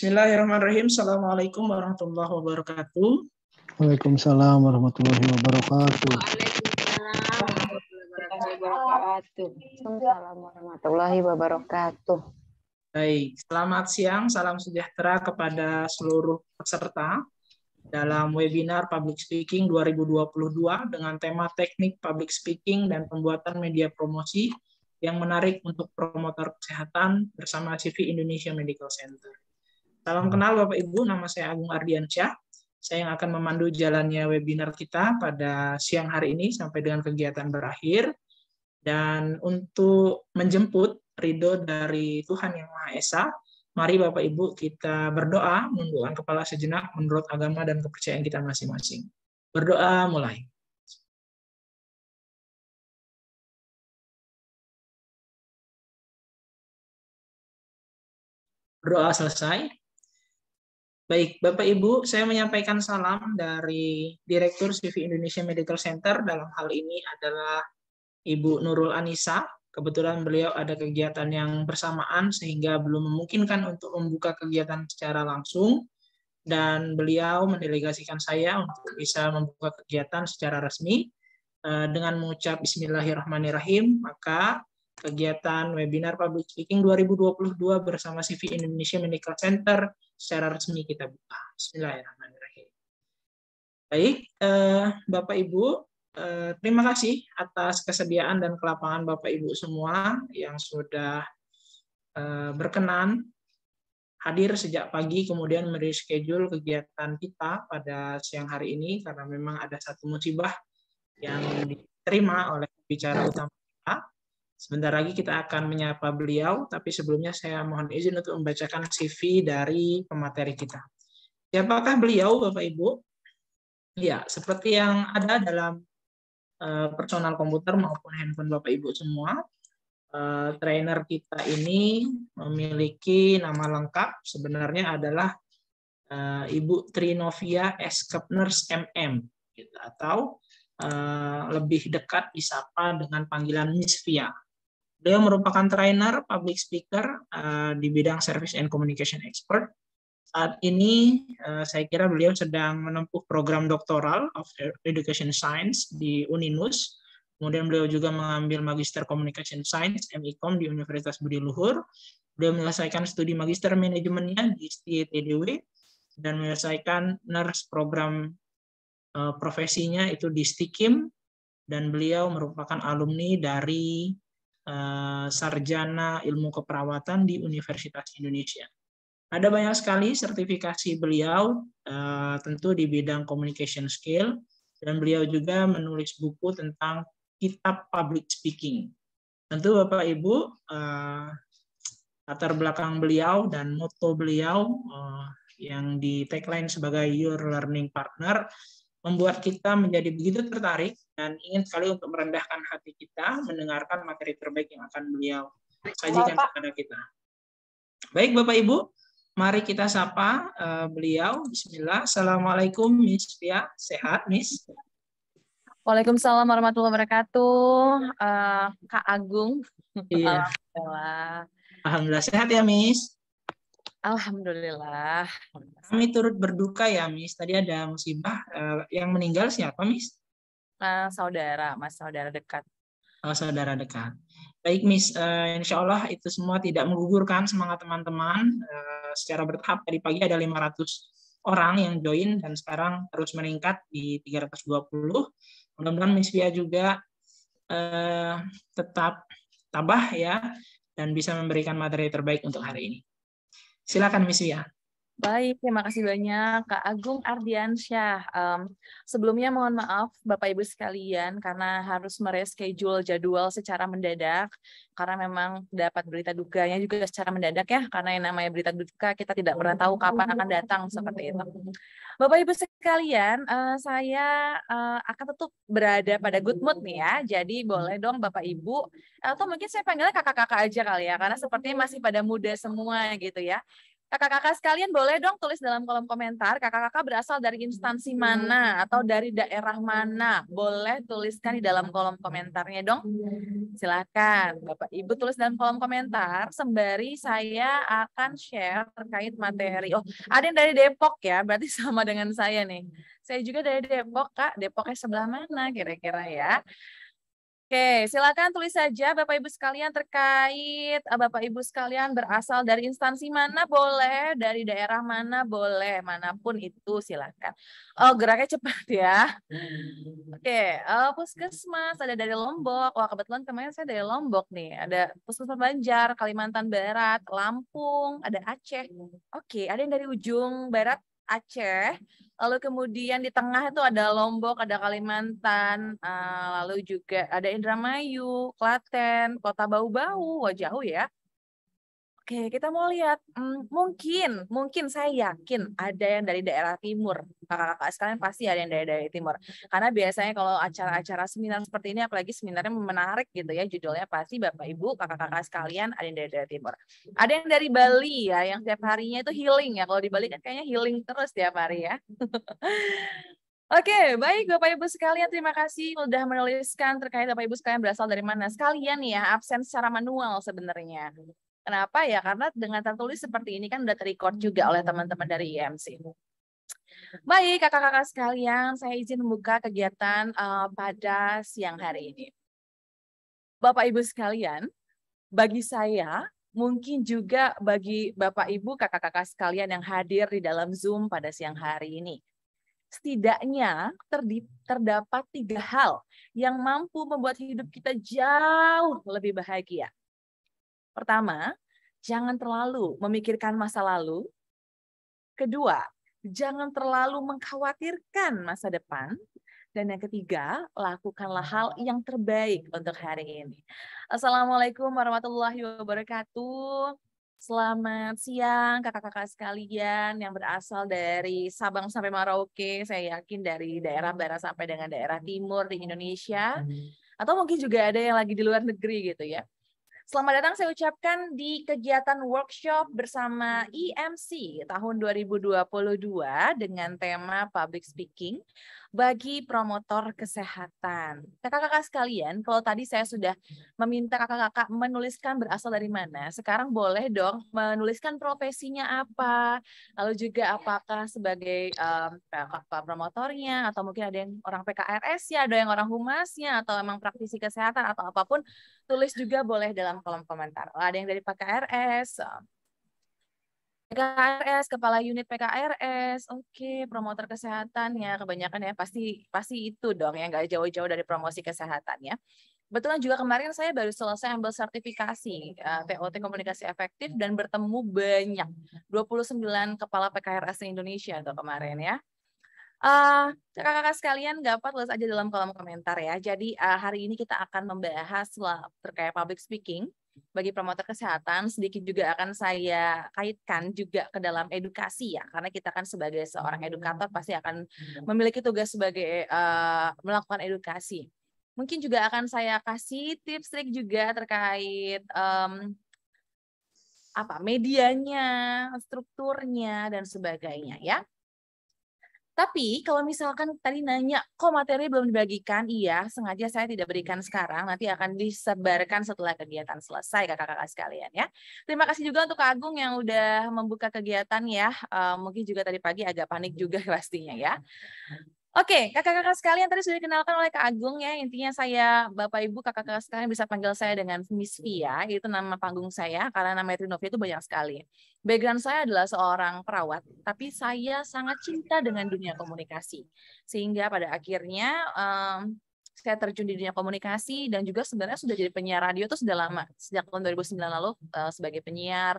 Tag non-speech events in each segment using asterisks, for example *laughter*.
Bismillahirrahmanirrahim. Assalamualaikum warahmatullahi wabarakatuh. Waalaikumsalam warahmatullahi wabarakatuh. Waalaikumsalam warahmatullahi wabarakatuh. Baik, selamat siang, salam sejahtera kepada seluruh peserta dalam webinar Public Speaking 2022 dengan tema teknik public speaking dan pembuatan media promosi yang menarik untuk promotor kesehatan bersama CV Indonesia Medical Center. Salam hmm. kenal Bapak Ibu, nama saya Agung Ardiansyah. Saya yang akan memandu jalannya webinar kita pada siang hari ini sampai dengan kegiatan berakhir. Dan untuk menjemput ridho dari Tuhan Yang Maha Esa, mari Bapak Ibu kita berdoa, menundukkan kepala sejenak menurut agama dan kepercayaan kita masing-masing. Berdoa mulai. Berdoa selesai, Baik, Bapak Ibu, saya menyampaikan salam dari Direktur CV Indonesia Medical Center dalam hal ini adalah Ibu Nurul Anisa. Kebetulan beliau ada kegiatan yang bersamaan sehingga belum memungkinkan untuk membuka kegiatan secara langsung dan beliau mendelegasikan saya untuk bisa membuka kegiatan secara resmi eh, dengan mengucap bismillahirrahmanirrahim. Maka kegiatan webinar public speaking 2022 bersama CV Indonesia Medical Center secara resmi kita buka. Bismillahirrahmanirrahim. Baik, eh, Bapak Ibu, eh, terima kasih atas kesediaan dan kelapangan Bapak Ibu semua yang sudah eh, berkenan hadir sejak pagi kemudian mereschedule kegiatan kita pada siang hari ini karena memang ada satu musibah yang diterima oleh bicara utama kita Sebentar lagi kita akan menyapa beliau, tapi sebelumnya saya mohon izin untuk membacakan CV dari pemateri kita. Siapakah beliau, Bapak Ibu? Ya, seperti yang ada dalam eh, personal komputer maupun handphone Bapak Ibu semua, eh, trainer kita ini memiliki nama lengkap sebenarnya adalah eh, Ibu Trinovia S. Kepners MM, atau lebih dekat disapa dengan panggilan Miss Via. Beliau merupakan trainer, public speaker uh, di bidang service and communication expert. Saat ini uh, saya kira beliau sedang menempuh program doktoral of education science di Uninus. Kemudian beliau juga mengambil Magister Communication Science (MICOM) di Universitas Budi Luhur. Beliau menyelesaikan studi Magister Manajemennya di STTDW dan menyelesaikan nurse program uh, profesinya itu di STIKIM dan beliau merupakan alumni dari Eh, sarjana ilmu keperawatan di Universitas Indonesia. Ada banyak sekali sertifikasi beliau, eh, tentu di bidang communication skill, dan beliau juga menulis buku tentang kitab public speaking. Tentu Bapak Ibu, eh, latar belakang beliau dan moto beliau yang di tagline sebagai Your Learning Partner membuat kita menjadi begitu tertarik dan ingin sekali untuk merendahkan hati kita mendengarkan materi terbaik yang akan beliau sajikan Bapak. kepada kita. Baik Bapak Ibu, mari kita sapa uh, beliau. Bismillah. Assalamualaikum Miss Fia. Sehat Miss? Waalaikumsalam warahmatullahi wabarakatuh. Uh, Kak Agung. Iya. Alhamdulillah. Alhamdulillah sehat ya Miss. Alhamdulillah. Kami turut berduka ya, Miss. Tadi ada musibah eh, yang meninggal siapa, Miss? Nah, saudara, mas saudara dekat. Oh, saudara dekat. Baik, Miss. Uh, insya Allah itu semua tidak menggugurkan semangat teman-teman. Uh, secara bertahap tadi pagi ada 500 orang yang join dan sekarang terus meningkat di 320. Mudah-mudahan Miss Via juga uh, tetap tabah ya dan bisa memberikan materi terbaik untuk hari ini. Silakan Miss Wia. Baik, terima kasih banyak Kak Agung Ardiansyah. Um, sebelumnya mohon maaf Bapak Ibu sekalian karena harus mereschedule jadwal secara mendadak karena memang dapat berita dukanya juga secara mendadak ya karena yang namanya berita duka kita tidak pernah tahu kapan akan datang seperti itu. Bapak Ibu sekalian, uh, saya uh, akan tetap berada pada good mood nih ya. Jadi boleh dong Bapak Ibu atau mungkin saya panggilnya kakak-kakak aja kali ya karena sepertinya masih pada muda semua gitu ya. Kakak-kakak sekalian boleh dong tulis dalam kolom komentar kakak-kakak berasal dari instansi iya. mana atau dari daerah mana. Boleh tuliskan di dalam kolom komentarnya dong. Iya. Silahkan Bapak Ibu tulis dalam kolom komentar sembari saya akan share terkait materi. Oh, ada yang dari Depok ya, berarti *laughs* sama dengan saya nih. Saya juga dari Depok, Kak. Depoknya sebelah mana kira-kira ya? Oke, silakan tulis saja Bapak Ibu sekalian terkait eh, Bapak Ibu sekalian berasal dari instansi mana boleh, dari daerah mana boleh, manapun itu silakan. Oh, geraknya cepat ya. Oke, uh, puskesmas ada dari Lombok. Wah, kebetulan kemarin saya dari Lombok nih. Ada puskesmas Banjar, Kalimantan Barat, Lampung, ada Aceh. Oke, ada yang dari ujung barat Aceh, lalu kemudian di tengah itu ada Lombok, ada Kalimantan, eh, lalu juga ada Indramayu, Klaten, Kota Bau-Bau, wah jauh ya. Oke, kita mau lihat. Hmm, mungkin, mungkin saya yakin ada yang dari daerah timur. Kakak-kakak sekalian pasti ada yang dari daerah timur. Karena biasanya kalau acara-acara seminar seperti ini, apalagi seminarnya menarik gitu ya, judulnya pasti Bapak Ibu, kakak-kakak sekalian ada yang dari daerah timur. Ada yang dari Bali ya, yang setiap harinya itu healing ya. Kalau di Bali kan kayaknya healing terus tiap hari ya. *laughs* Oke, okay, baik Bapak Ibu sekalian, terima kasih sudah menuliskan terkait Bapak Ibu sekalian berasal dari mana. Sekalian ya, absen secara manual sebenarnya. Kenapa ya? Karena dengan tertulis seperti ini kan udah terrecord juga oleh teman-teman dari IMC. Baik, kakak-kakak sekalian, saya izin membuka kegiatan uh, pada siang hari ini. Bapak Ibu sekalian, bagi saya mungkin juga bagi Bapak Ibu, kakak-kakak sekalian yang hadir di dalam Zoom pada siang hari ini setidaknya terdapat tiga hal yang mampu membuat hidup kita jauh lebih bahagia. Pertama, jangan terlalu memikirkan masa lalu. Kedua, jangan terlalu mengkhawatirkan masa depan. Dan yang ketiga, lakukanlah hal yang terbaik untuk hari ini. Assalamualaikum warahmatullahi wabarakatuh. Selamat siang kakak-kakak sekalian yang berasal dari Sabang sampai Merauke, saya yakin dari daerah barat sampai dengan daerah timur di Indonesia. Hmm. Atau mungkin juga ada yang lagi di luar negeri gitu ya. Selamat datang saya ucapkan di kegiatan workshop bersama EMC tahun 2022 dengan tema public speaking bagi promotor kesehatan. Kakak-kakak sekalian, kalau tadi saya sudah meminta kakak-kakak menuliskan berasal dari mana, sekarang boleh dong menuliskan profesinya apa, lalu juga apakah sebagai um, promotornya, atau mungkin ada yang orang PKRS ya, ada yang orang humasnya, atau emang praktisi kesehatan, atau apapun, tulis juga boleh dalam kolom komentar. Ada yang dari PKRS, PKRS, kepala unit PKRS, oke, okay, promotor kesehatan ya, kebanyakan ya pasti pasti itu dong ya, nggak jauh-jauh dari promosi kesehatan ya. Betulan juga kemarin saya baru selesai ambil sertifikasi uh, eh, POT komunikasi efektif dan bertemu banyak 29 kepala PKRS di Indonesia tuh kemarin ya. kakak eh, ya kakak-kakak sekalian nggak apa-apa, tulis aja dalam kolom komentar ya. Jadi uh, hari ini kita akan membahas terkait public speaking bagi promotor kesehatan sedikit juga akan saya kaitkan juga ke dalam edukasi ya karena kita kan sebagai seorang hmm. edukator pasti akan hmm. memiliki tugas sebagai uh, melakukan edukasi mungkin juga akan saya kasih tips trik juga terkait um, apa medianya strukturnya dan sebagainya ya tapi kalau misalkan tadi nanya, kok materi belum dibagikan? Iya, sengaja saya tidak berikan sekarang. Nanti akan disebarkan setelah kegiatan selesai, kakak-kakak sekalian ya. Terima kasih juga untuk Agung yang udah membuka kegiatan ya. mungkin juga tadi pagi agak panik juga *laughs* pastinya ya. Oke, okay, kakak-kakak sekalian tadi sudah dikenalkan oleh Kak Agung ya. Intinya saya, Bapak Ibu, kakak-kakak sekalian bisa panggil saya dengan Miss Via, itu nama panggung saya, karena nama Trinovia itu banyak sekali. Background saya adalah seorang perawat, tapi saya sangat cinta dengan dunia komunikasi. Sehingga pada akhirnya um, saya terjun di dunia komunikasi dan juga sebenarnya sudah jadi penyiar radio itu sudah lama sejak tahun 2009 lalu eh, sebagai penyiar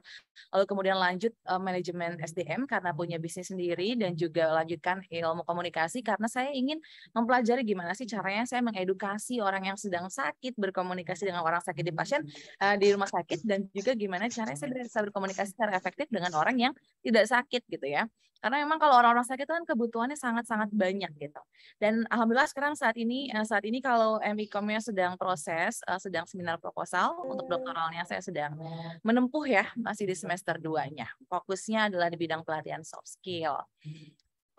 lalu kemudian lanjut eh, manajemen SDM karena punya bisnis sendiri dan juga lanjutkan ilmu komunikasi karena saya ingin mempelajari gimana sih caranya saya mengedukasi orang yang sedang sakit berkomunikasi dengan orang sakit di pasien eh, di rumah sakit dan juga gimana caranya saya bisa berkomunikasi secara efektif dengan orang yang tidak sakit gitu ya karena memang kalau orang-orang sakit kan kebutuhannya sangat-sangat banyak gitu dan alhamdulillah sekarang saat ini saat saat ini kalau MIKOM-nya sedang proses, uh, sedang seminar proposal. Untuk doktoralnya saya sedang menempuh ya, masih di semester 2-nya. Fokusnya adalah di bidang pelatihan soft skill.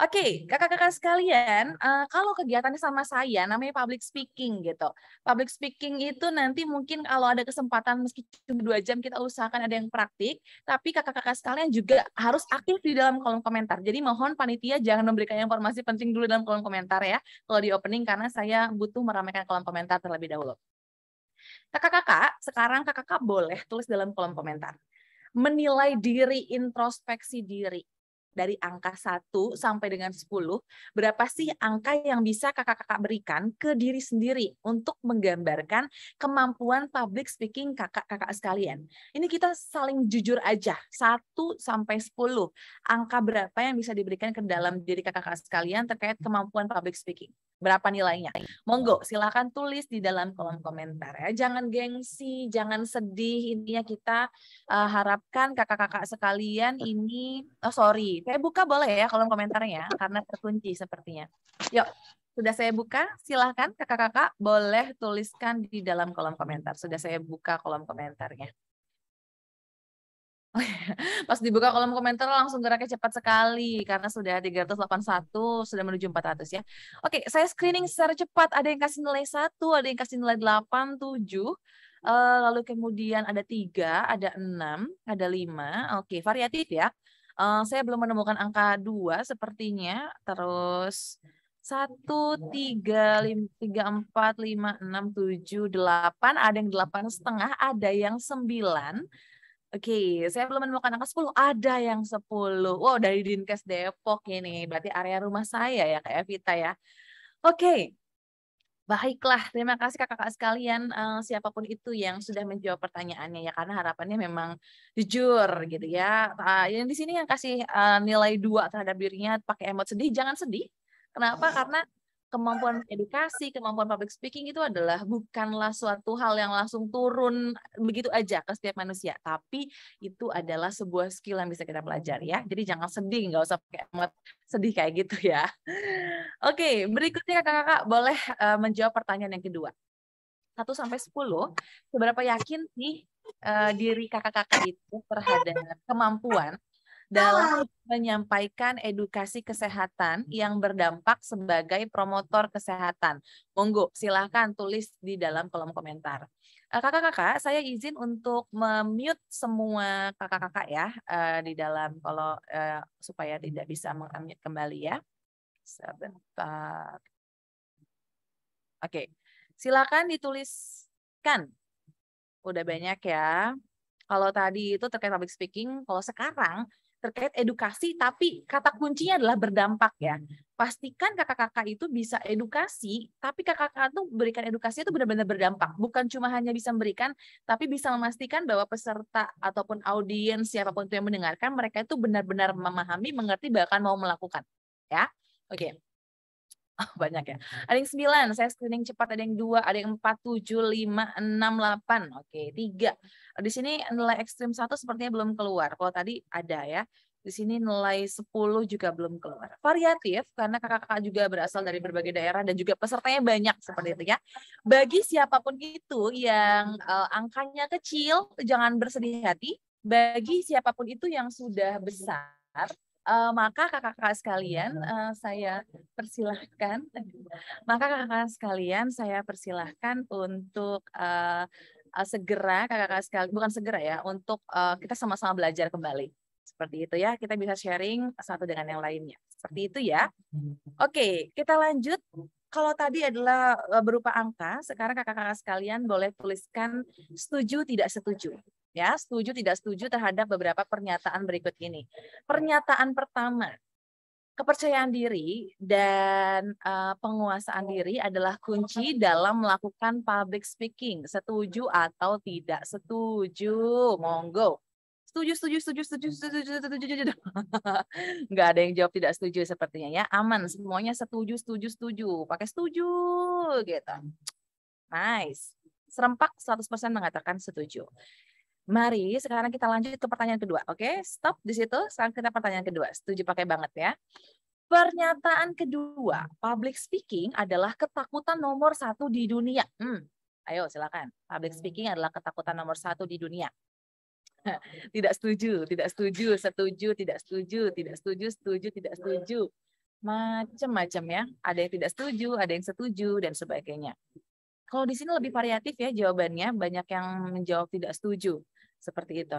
Oke, okay, kakak-kakak sekalian, uh, kalau kegiatannya sama saya, namanya public speaking gitu. Public speaking itu nanti mungkin kalau ada kesempatan meski cuma dua jam kita usahakan ada yang praktik, tapi kakak-kakak sekalian juga harus aktif di dalam kolom komentar. Jadi mohon panitia jangan memberikan informasi penting dulu dalam kolom komentar ya, kalau di opening karena saya butuh meramaikan kolom komentar terlebih dahulu. Kakak-kakak, sekarang kakak-kakak boleh tulis dalam kolom komentar menilai diri, introspeksi diri dari angka 1 sampai dengan 10, berapa sih angka yang bisa kakak-kakak berikan ke diri sendiri untuk menggambarkan kemampuan public speaking kakak-kakak sekalian. Ini kita saling jujur aja, 1 sampai 10. Angka berapa yang bisa diberikan ke dalam diri kakak-kakak sekalian terkait kemampuan public speaking? berapa nilainya. Monggo silahkan tulis di dalam kolom komentar ya. Jangan gengsi, jangan sedih. Intinya kita uh, harapkan kakak-kakak sekalian ini, oh sorry, saya buka boleh ya kolom komentarnya karena terkunci sepertinya. Yuk, sudah saya buka. Silahkan kakak-kakak boleh tuliskan di dalam kolom komentar. Sudah saya buka kolom komentarnya. *laughs* Pas dibuka kolom komentar langsung geraknya cepat sekali karena sudah 381 sudah menuju 400 ya. Oke, saya screening hmm. secara cepat ada yang kasih nilai 1, ada yang kasih nilai 8, 7. Eh, lalu kemudian ada 3, ada 6, ada 5. Oke, variatif ya. Eh, saya belum menemukan angka 2 sepertinya. Terus 1, 3, 5, 3, 4, 5, 6, 7, 8. Ada yang 8 setengah, ada yang 9 Oke, okay, saya belum menemukan angka 10. Ada yang 10. Wow, dari Dinkes Depok ini. Berarti area rumah saya ya, kayak Evita ya. Oke, okay. baiklah. Terima kasih kakak-kakak sekalian, uh, siapapun itu yang sudah menjawab pertanyaannya ya, karena harapannya memang jujur gitu ya. Uh, yang di sini yang kasih uh, nilai dua terhadap dirinya pakai emot sedih, jangan sedih. Kenapa? Karena kemampuan edukasi, kemampuan public speaking itu adalah bukanlah suatu hal yang langsung turun begitu aja ke setiap manusia, tapi itu adalah sebuah skill yang bisa kita pelajari ya. Jadi jangan sedih, nggak usah pakai emot sedih kayak gitu ya. Oke, berikutnya kakak-kakak boleh eh, menjawab pertanyaan yang kedua. 1 sampai 10, seberapa yakin sih uh, diri kakak-kakak itu terhadap kemampuan dalam menyampaikan edukasi kesehatan yang berdampak sebagai promotor kesehatan. Monggo, silahkan tulis di dalam kolom komentar. Eh, kakak-kakak, saya izin untuk memute semua kakak-kakak ya eh, di dalam kalau eh, supaya tidak bisa mengambil kembali ya. Sebentar. Oke, silakan dituliskan. Udah banyak ya. Kalau tadi itu terkait public speaking, kalau sekarang terkait edukasi, tapi kata kuncinya adalah berdampak ya. Pastikan kakak-kakak itu bisa edukasi, tapi kakak-kakak itu berikan edukasi itu benar-benar berdampak. Bukan cuma hanya bisa memberikan, tapi bisa memastikan bahwa peserta ataupun audiens siapapun itu yang mendengarkan, mereka itu benar-benar memahami, mengerti, bahkan mau melakukan. Ya, oke. Okay. *laughs* Oh, banyak ya. Ada yang 9, saya screening cepat, ada yang 2, ada yang 4, 7, 5, 6, 8. Oke, okay, 3. Di sini nilai ekstrim satu sepertinya belum keluar. Kalau tadi ada ya. Di sini nilai 10 juga belum keluar. Variatif karena kakak-kakak juga berasal dari berbagai daerah dan juga pesertanya banyak seperti itu ya. Bagi siapapun itu yang eh, angkanya kecil, jangan bersedih hati. Bagi siapapun itu yang sudah besar, uh, maka kakak-kakak sekalian uh, saya persilahkan. *laughs* Maka kakak-kakak sekalian saya persilahkan untuk uh, uh, segera kakak-kakak sekali, bukan segera ya, untuk uh, kita sama-sama belajar kembali. Seperti itu ya, kita bisa sharing satu dengan yang lainnya. Seperti itu ya. Oke, kita lanjut. Kalau tadi adalah eh, berupa angka, sekarang kakak-kakak sekalian boleh tuliskan setuju tidak setuju. Ya, setuju tidak setuju terhadap beberapa pernyataan berikut ini. Pernyataan pertama, kepercayaan diri dan uh, penguasaan diri adalah kunci dalam melakukan public speaking. Setuju atau tidak setuju? Monggo. Setuju, setuju, setuju, setuju, setuju, setuju, setuju. *laughs* Nggak ada yang jawab tidak setuju sepertinya ya. Aman, semuanya setuju, setuju, setuju. Pakai setuju gitu. Nice. Serempak 100% mengatakan setuju. Mari sekarang kita lanjut ke pertanyaan kedua. Oke, stop di situ. Sekarang kita pertanyaan kedua. Setuju pakai banget ya. Pernyataan kedua, public speaking adalah ketakutan nomor satu di dunia. Hmm. Ayo silakan. Public hmm. speaking adalah ketakutan nomor satu di dunia. *laughs* tidak setuju, tidak setuju, setuju, tidak setuju, tidak setuju, setuju, tidak setuju. Macam-macam ya. Ada yang tidak setuju, ada yang setuju, dan sebagainya. Kalau di sini lebih variatif ya jawabannya, banyak yang menjawab tidak setuju seperti itu.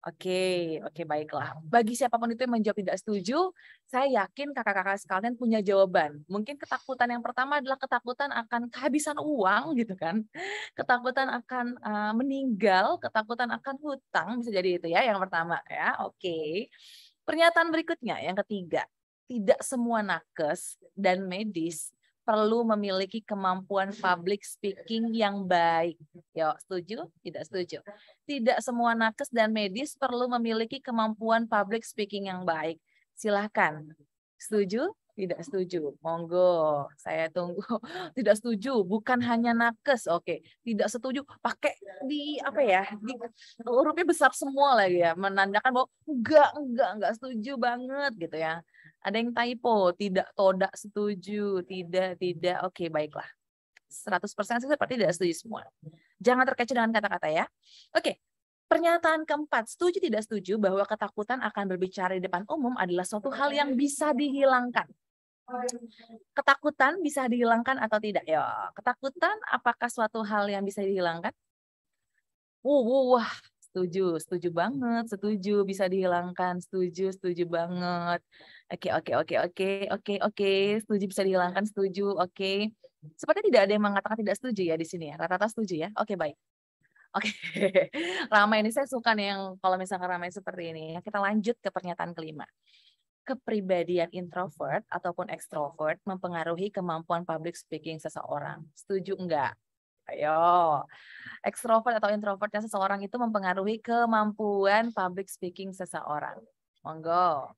Oke, okay, oke okay, baiklah. Bagi siapapun itu yang menjawab tidak setuju, saya yakin kakak-kakak sekalian punya jawaban. Mungkin ketakutan yang pertama adalah ketakutan akan kehabisan uang gitu kan. Ketakutan akan uh, meninggal, ketakutan akan hutang bisa jadi itu ya yang pertama ya. Oke. Okay. Pernyataan berikutnya yang ketiga, tidak semua nakes dan medis perlu memiliki kemampuan public speaking yang baik. Yo, setuju? Tidak setuju. Tidak semua nakes dan medis perlu memiliki kemampuan public speaking yang baik. Silahkan. Setuju? Tidak setuju. Monggo, saya tunggu. *laughs* Tidak setuju, bukan hanya nakes. Oke, tidak setuju. Pakai di apa ya? Di hurufnya besar semua lagi ya, menandakan bahwa enggak, enggak, enggak setuju banget gitu ya. Ada yang typo, tidak todak setuju, tidak tidak. Oke, okay, baiklah. 100% sih seperti tidak setuju semua. Jangan terkecoh dengan kata-kata ya. Oke, okay. Pernyataan keempat, setuju tidak setuju bahwa ketakutan akan berbicara di depan umum adalah suatu hal yang bisa dihilangkan. Ketakutan bisa dihilangkan atau tidak? Ya, ketakutan apakah suatu hal yang bisa dihilangkan? Uh wah, setuju, setuju banget, setuju bisa dihilangkan, setuju, setuju banget. Oke, oke, oke, oke, oke, oke. Setuju bisa dihilangkan, setuju. Oke. Sepertinya tidak ada yang mengatakan tidak setuju ya di sini ya. Rata-rata setuju ya. Oke, baik. Oke. *laughs* ramai ini saya suka nih yang kalau misalnya ramai seperti ini. Ya. Kita lanjut ke pernyataan kelima. Kepribadian introvert ataupun extrovert mempengaruhi kemampuan public speaking seseorang. Setuju enggak? Ayo. Extrovert atau introvertnya seseorang itu mempengaruhi kemampuan public speaking seseorang. Monggo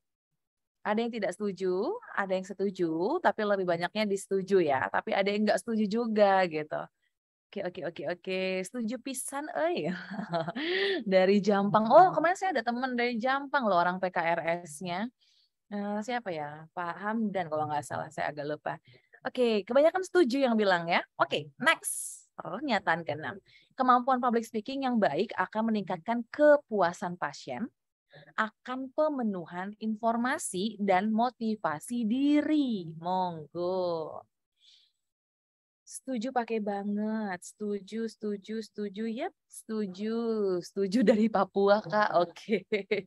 ada yang tidak setuju, ada yang setuju, tapi lebih banyaknya disetuju ya. Tapi ada yang nggak setuju juga gitu. Oke oke oke oke, setuju pisan, eh *laughs* dari Jampang. Oh kemarin saya ada teman dari Jampang loh orang PKRS-nya. Uh, eh, siapa ya? Pak Hamdan kalau nggak salah, saya agak lupa. Oke, kebanyakan setuju yang bilang ya. Oke, okay, next. Pernyataan keenam. Kemampuan public speaking yang baik akan meningkatkan kepuasan pasien, akan pemenuhan informasi dan motivasi diri. Monggo. Setuju pakai banget. Setuju, setuju, setuju. Yep, setuju. Setuju dari Papua, Kak. Oke. Okay.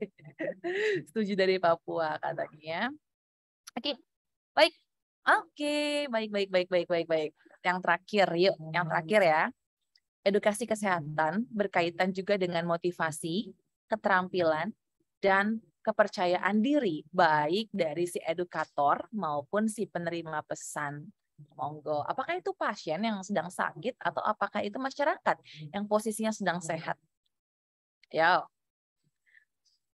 *laughs* setuju dari Papua katanya. Oke. Okay. Baik. Oke, okay. baik baik baik baik baik baik. Yang terakhir, yuk, yang hmm. terakhir ya. Edukasi kesehatan berkaitan juga dengan motivasi, keterampilan, dan kepercayaan diri baik dari si edukator maupun si penerima pesan. Monggo, apakah itu pasien yang sedang sakit atau apakah itu masyarakat yang posisinya sedang sehat? Ya.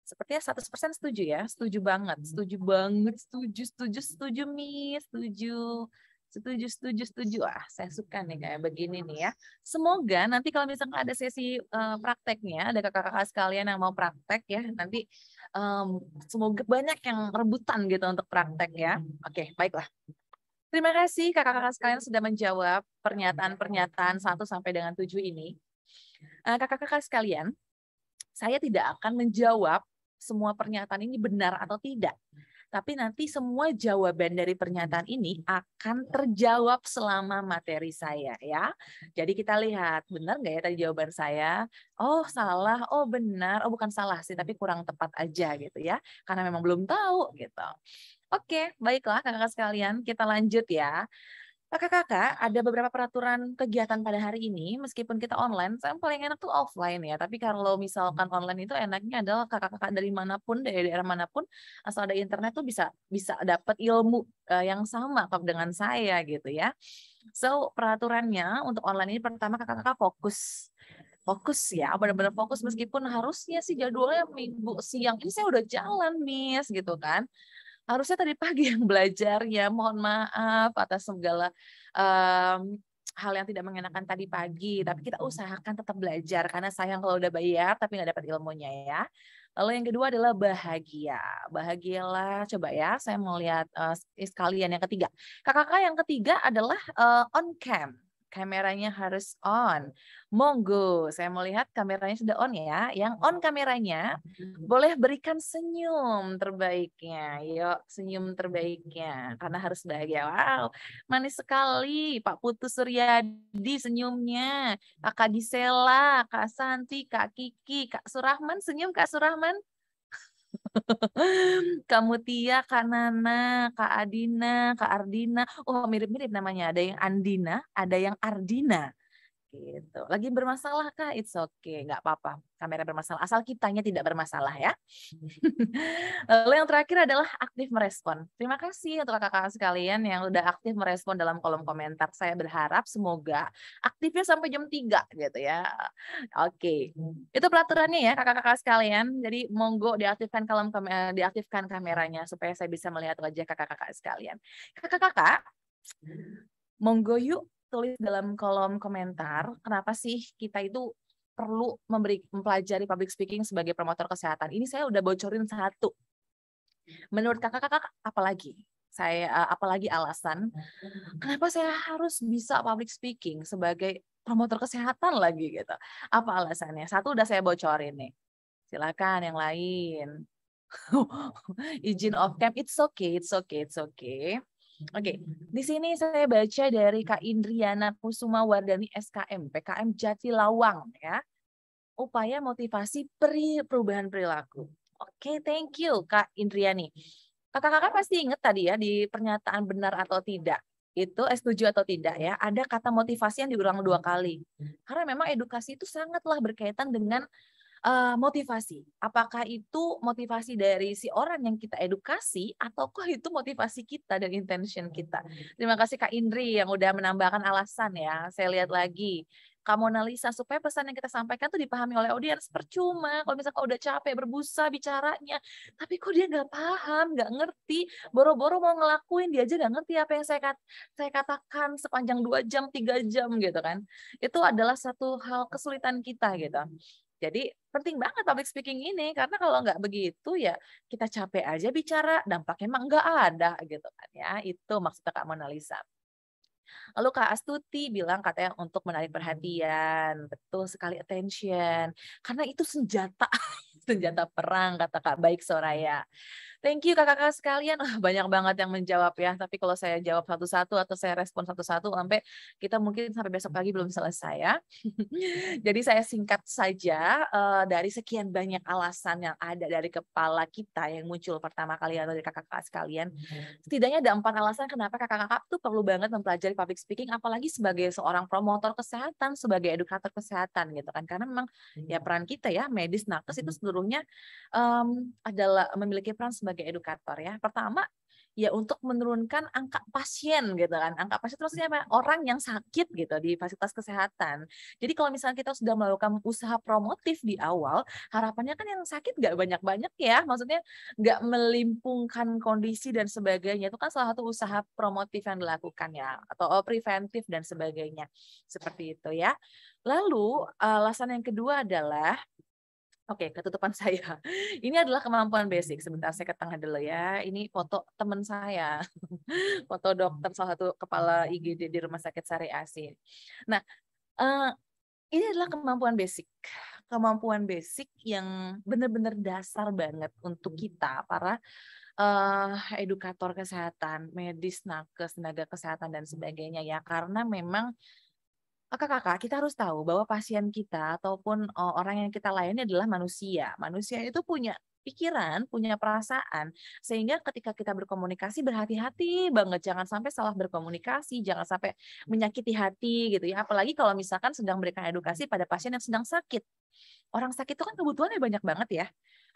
Sepertinya 100% setuju ya, setuju banget, setuju banget, setuju, setuju, setuju, Mi, setuju setuju setuju setuju ah saya suka nih kayak hmm. begini nih ya semoga nanti kalau misalnya ada sesi uh, prakteknya ada kakak-kakak sekalian yang mau praktek ya nanti um, semoga banyak yang rebutan gitu untuk praktek ya oke okay, baiklah Terima kasih kakak-kakak sekalian sudah menjawab pernyataan-pernyataan 1 sampai dengan tujuh ini. Kakak-kakak sekalian, saya tidak akan menjawab semua pernyataan ini benar atau tidak. Tapi nanti semua jawaban dari pernyataan ini akan iya. terjawab selama materi saya ya. Jadi kita lihat benar nggak ya tadi jawaban saya? Oh salah, oh benar, oh bukan salah sih tapi kurang tepat aja gitu ya. Karena memang belum tahu gitu. Oke, baiklah kakak-kakak sekalian kita lanjut ya. Kakak-kakak, eh, ada beberapa peraturan kegiatan pada hari ini, meskipun kita online, saya paling enak tuh offline ya. Tapi kalau misalkan hmm. online itu enaknya adalah kakak-kakak dari manapun, dari daerah manapun, asal ada internet tuh bisa bisa dapat ilmu eh, yang sama dengan saya gitu ya. So, peraturannya untuk online ini pertama kakak-kakak fokus fokus ya benar-benar fokus meskipun harusnya sih jadwalnya minggu siang ini saya udah jalan miss gitu kan harusnya tadi pagi yang belajar ya mohon maaf atas segala um, hal yang tidak mengenakan tadi pagi tapi kita usahakan tetap belajar karena sayang kalau udah bayar tapi nggak dapat ilmunya ya lalu yang kedua adalah bahagia bahagialah coba ya saya mau lihat uh, sekalian yang ketiga kakak kakak yang ketiga adalah uh, on cam kameranya harus on. Monggo, saya melihat kameranya sudah on ya. Yang on kameranya hmm. boleh berikan senyum terbaiknya. Yuk, senyum terbaiknya karena harus bahagia. Wow, manis sekali Pak Putu Suryadi senyumnya. Kak Gisela, Kak Santi, Kak Kiki, Kak Surahman senyum Kak Surahman. *laughs* Kamu Tia, Kak Nana, Kak Adina, Kak Ardina. Oh, mirip-mirip namanya. Ada yang Andina, ada yang Ardina gitu. Lagi bermasalah kah? It's okay, nggak apa-apa. Kamera bermasalah, asal kitanya tidak bermasalah ya. *laughs* Lalu yang terakhir adalah aktif merespon. Terima kasih untuk kakak-kakak sekalian yang udah aktif merespon dalam kolom komentar. Saya berharap semoga aktifnya sampai jam 3 gitu ya. Oke, okay. itu peraturannya ya kakak-kakak sekalian. Jadi monggo diaktifkan kolom eh, diaktifkan kameranya supaya saya bisa melihat wajah kakak-kakak sekalian. Kakak-kakak, monggo yuk tulis dalam kolom komentar kenapa sih kita itu perlu memberi mempelajari public speaking sebagai promotor kesehatan. Ini saya udah bocorin satu. Menurut kakak-kakak apalagi? Saya eh, apalagi alasan kenapa saya harus bisa public speaking sebagai promotor kesehatan lagi gitu. Apa alasannya? Satu udah saya bocorin nih. Silakan yang lain. *laughs* Izin off cam, it's okay, it's okay, it's okay. Oke, okay. di sini saya baca dari Kak Indriana Kusuma Wardani SKM, PKM Jati Lawang ya. Upaya motivasi peri perubahan perilaku. Oke, okay, thank you Kak Indriani. Kakak-kakak pasti ingat tadi ya di pernyataan benar atau tidak itu eh, S7 atau tidak ya, ada kata motivasi yang diulang dua kali. Karena memang edukasi itu sangatlah berkaitan dengan uh, motivasi. Apakah itu motivasi dari si orang yang kita edukasi ataukah itu motivasi kita dan intention kita? Hmm. Terima kasih Kak Indri yang udah menambahkan alasan ya. Saya lihat lagi. Kamu analisa supaya pesan yang kita sampaikan tuh dipahami oleh audiens percuma kalau misalnya kau udah capek berbusa bicaranya tapi kok dia nggak paham nggak ngerti boro-boro mau ngelakuin dia aja nggak ngerti apa yang saya kat saya katakan sepanjang dua jam tiga jam gitu kan itu adalah satu hal kesulitan kita gitu jadi penting banget public speaking ini karena kalau nggak begitu ya kita capek aja bicara dampaknya emang nggak ada gitu kan ya itu maksudnya Kak Mona Lisa. Lalu Kak Astuti bilang katanya untuk menarik perhatian, betul sekali attention karena itu senjata *laughs* senjata perang kata Kak Baik Soraya. Thank you kakak-kakak sekalian. Oh, banyak banget yang menjawab ya. Tapi kalau saya jawab satu-satu atau saya respon satu-satu sampai kita mungkin sampai besok pagi belum selesai ya. *laughs* Jadi saya singkat saja uh, dari sekian banyak alasan yang ada dari kepala kita yang muncul pertama kali atau dari kakak-kakak sekalian. Setidaknya ada empat alasan kenapa kakak-kakak tuh perlu banget mempelajari public speaking apalagi sebagai seorang promotor kesehatan, sebagai edukator kesehatan gitu kan. Karena memang ya iya. peran kita ya medis nakes itu mm-hmm. seluruhnya um, adalah memiliki peran sebagai sebagai edukator ya. Pertama, ya untuk menurunkan angka pasien gitu kan. Angka pasien itu maksudnya apa? Orang yang sakit gitu di fasilitas kesehatan. Jadi kalau misalnya kita sudah melakukan usaha promotif di awal, harapannya kan yang sakit nggak banyak-banyak ya. Maksudnya nggak melimpungkan kondisi dan sebagainya. Itu kan salah satu usaha promotif yang dilakukan ya. Atau oh, preventif dan sebagainya. Seperti itu ya. Lalu alasan yang kedua adalah Oke, okay, ketutupan *laughs* saya. Ini adalah kemampuan basic. Sebentar, saya ke dulu ya. Ini foto teman saya. *laughs* Foto dokter salah satu kepala IGD di Rumah Sakit Sari Asin. Nah, eh, ini adalah kemampuan basic. Kemampuan basic yang benar-benar dasar banget untuk kita, para uh, edukator kesehatan, medis, nakes, tenaga kesehatan, dan sebagainya ya. Karena memang Kakak-kakak, oh, kita harus tahu bahwa pasien kita ataupun orang yang kita layani adalah manusia. Manusia itu punya pikiran, punya perasaan. Sehingga ketika kita berkomunikasi berhati-hati banget, jangan sampai salah berkomunikasi, jangan sampai menyakiti hati gitu ya. Apalagi kalau misalkan sedang memberikan edukasi pada pasien yang sedang sakit. Orang sakit itu kan kebutuhannya banyak banget ya.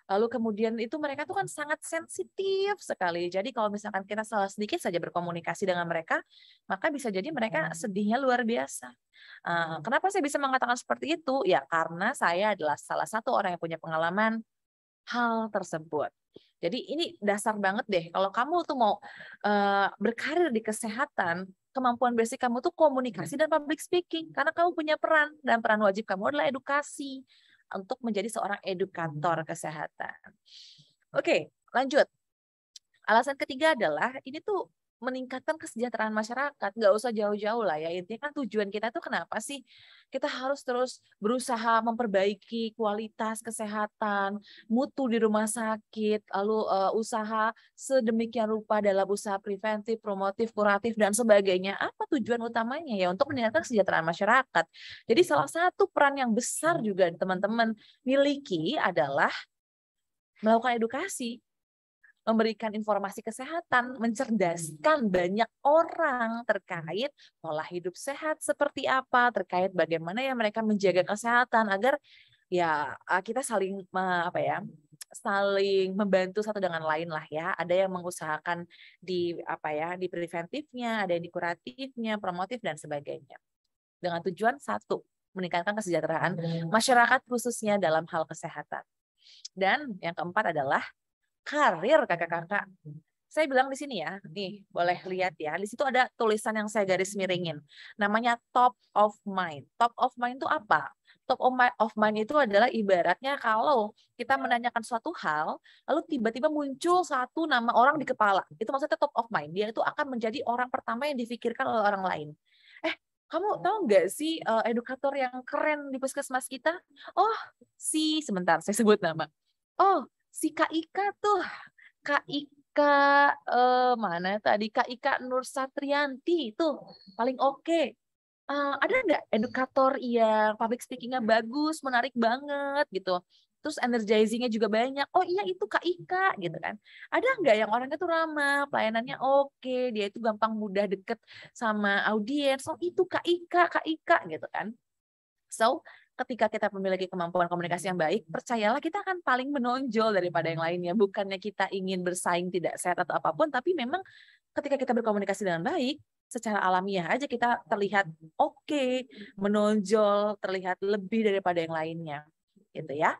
Lalu kemudian itu mereka tuh kan sangat sensitif sekali. Jadi kalau misalkan kita salah sedikit saja berkomunikasi dengan mereka, maka bisa jadi mereka hmm. sedihnya luar biasa. Eh, kenapa saya bisa mengatakan seperti itu? Ya karena saya adalah salah satu orang yang punya pengalaman hal tersebut. Jadi ini dasar banget deh. Kalau kamu tuh mau uh, berkarir di kesehatan, kemampuan basic kamu tuh komunikasi dan public speaking karena kamu punya peran dan peran wajib kamu adalah edukasi untuk menjadi seorang edukator kesehatan. Oke, lanjut. Alasan ketiga adalah ini tuh meningkatkan kesejahteraan masyarakat nggak usah jauh-jauh lah ya intinya kan tujuan kita tuh kenapa sih kita harus terus berusaha memperbaiki kualitas kesehatan mutu di rumah sakit lalu uh, usaha sedemikian rupa dalam usaha preventif promotif kuratif dan sebagainya apa tujuan utamanya ya untuk meningkatkan kesejahteraan masyarakat jadi salah satu peran yang besar juga teman-teman miliki adalah melakukan edukasi memberikan informasi kesehatan, mencerdaskan banyak orang terkait pola hidup sehat seperti apa, terkait bagaimana ya mereka menjaga kesehatan agar ya eh, kita saling apa ya saling membantu satu dengan lain lah ya. Ada yang mengusahakan di apa ya di preventifnya, ada yang di kuratifnya, promotif dan sebagainya. Dengan tujuan satu meningkatkan kesejahteraan masyarakat khususnya dalam hal kesehatan. Dan yang keempat adalah karir kakak-kakak. Hmm. Saya bilang di sini ya, nih boleh lihat ya. Di situ ada tulisan yang saya garis miringin. Namanya top of mind. Top of mind itu apa? Top of mind, itu adalah ibaratnya kalau kita menanyakan suatu hal, lalu tiba-tiba muncul satu nama orang di kepala. Itu maksudnya top of mind. Dia itu akan menjadi orang pertama yang difikirkan oleh orang lain. Eh, kamu hmm. tahu nggak sih uh, edukator yang keren di puskesmas kita? Oh, si sebentar saya sebut nama. Oh, si Kak Ika tuh Kak Ika eh, mana tadi Kak Ika Nur Satrianti itu paling oke okay. uh, eh, ada nggak edukator yang public speakingnya bagus menarik banget gitu terus energizingnya juga banyak oh iya itu Kak Ika gitu kan ada nggak yang orangnya tuh ramah pelayanannya oke okay, dia itu gampang mudah deket sama audiens oh itu Kak Ika Kak Ika gitu kan so ketika kita memiliki kemampuan komunikasi yang baik, percayalah kita akan paling menonjol daripada yang lainnya. Bukannya kita ingin bersaing tidak sehat atau apapun, tapi memang ketika kita berkomunikasi dengan baik, secara alamiah aja kita terlihat oke, okay, menonjol, terlihat lebih daripada yang lainnya. Gitu ya.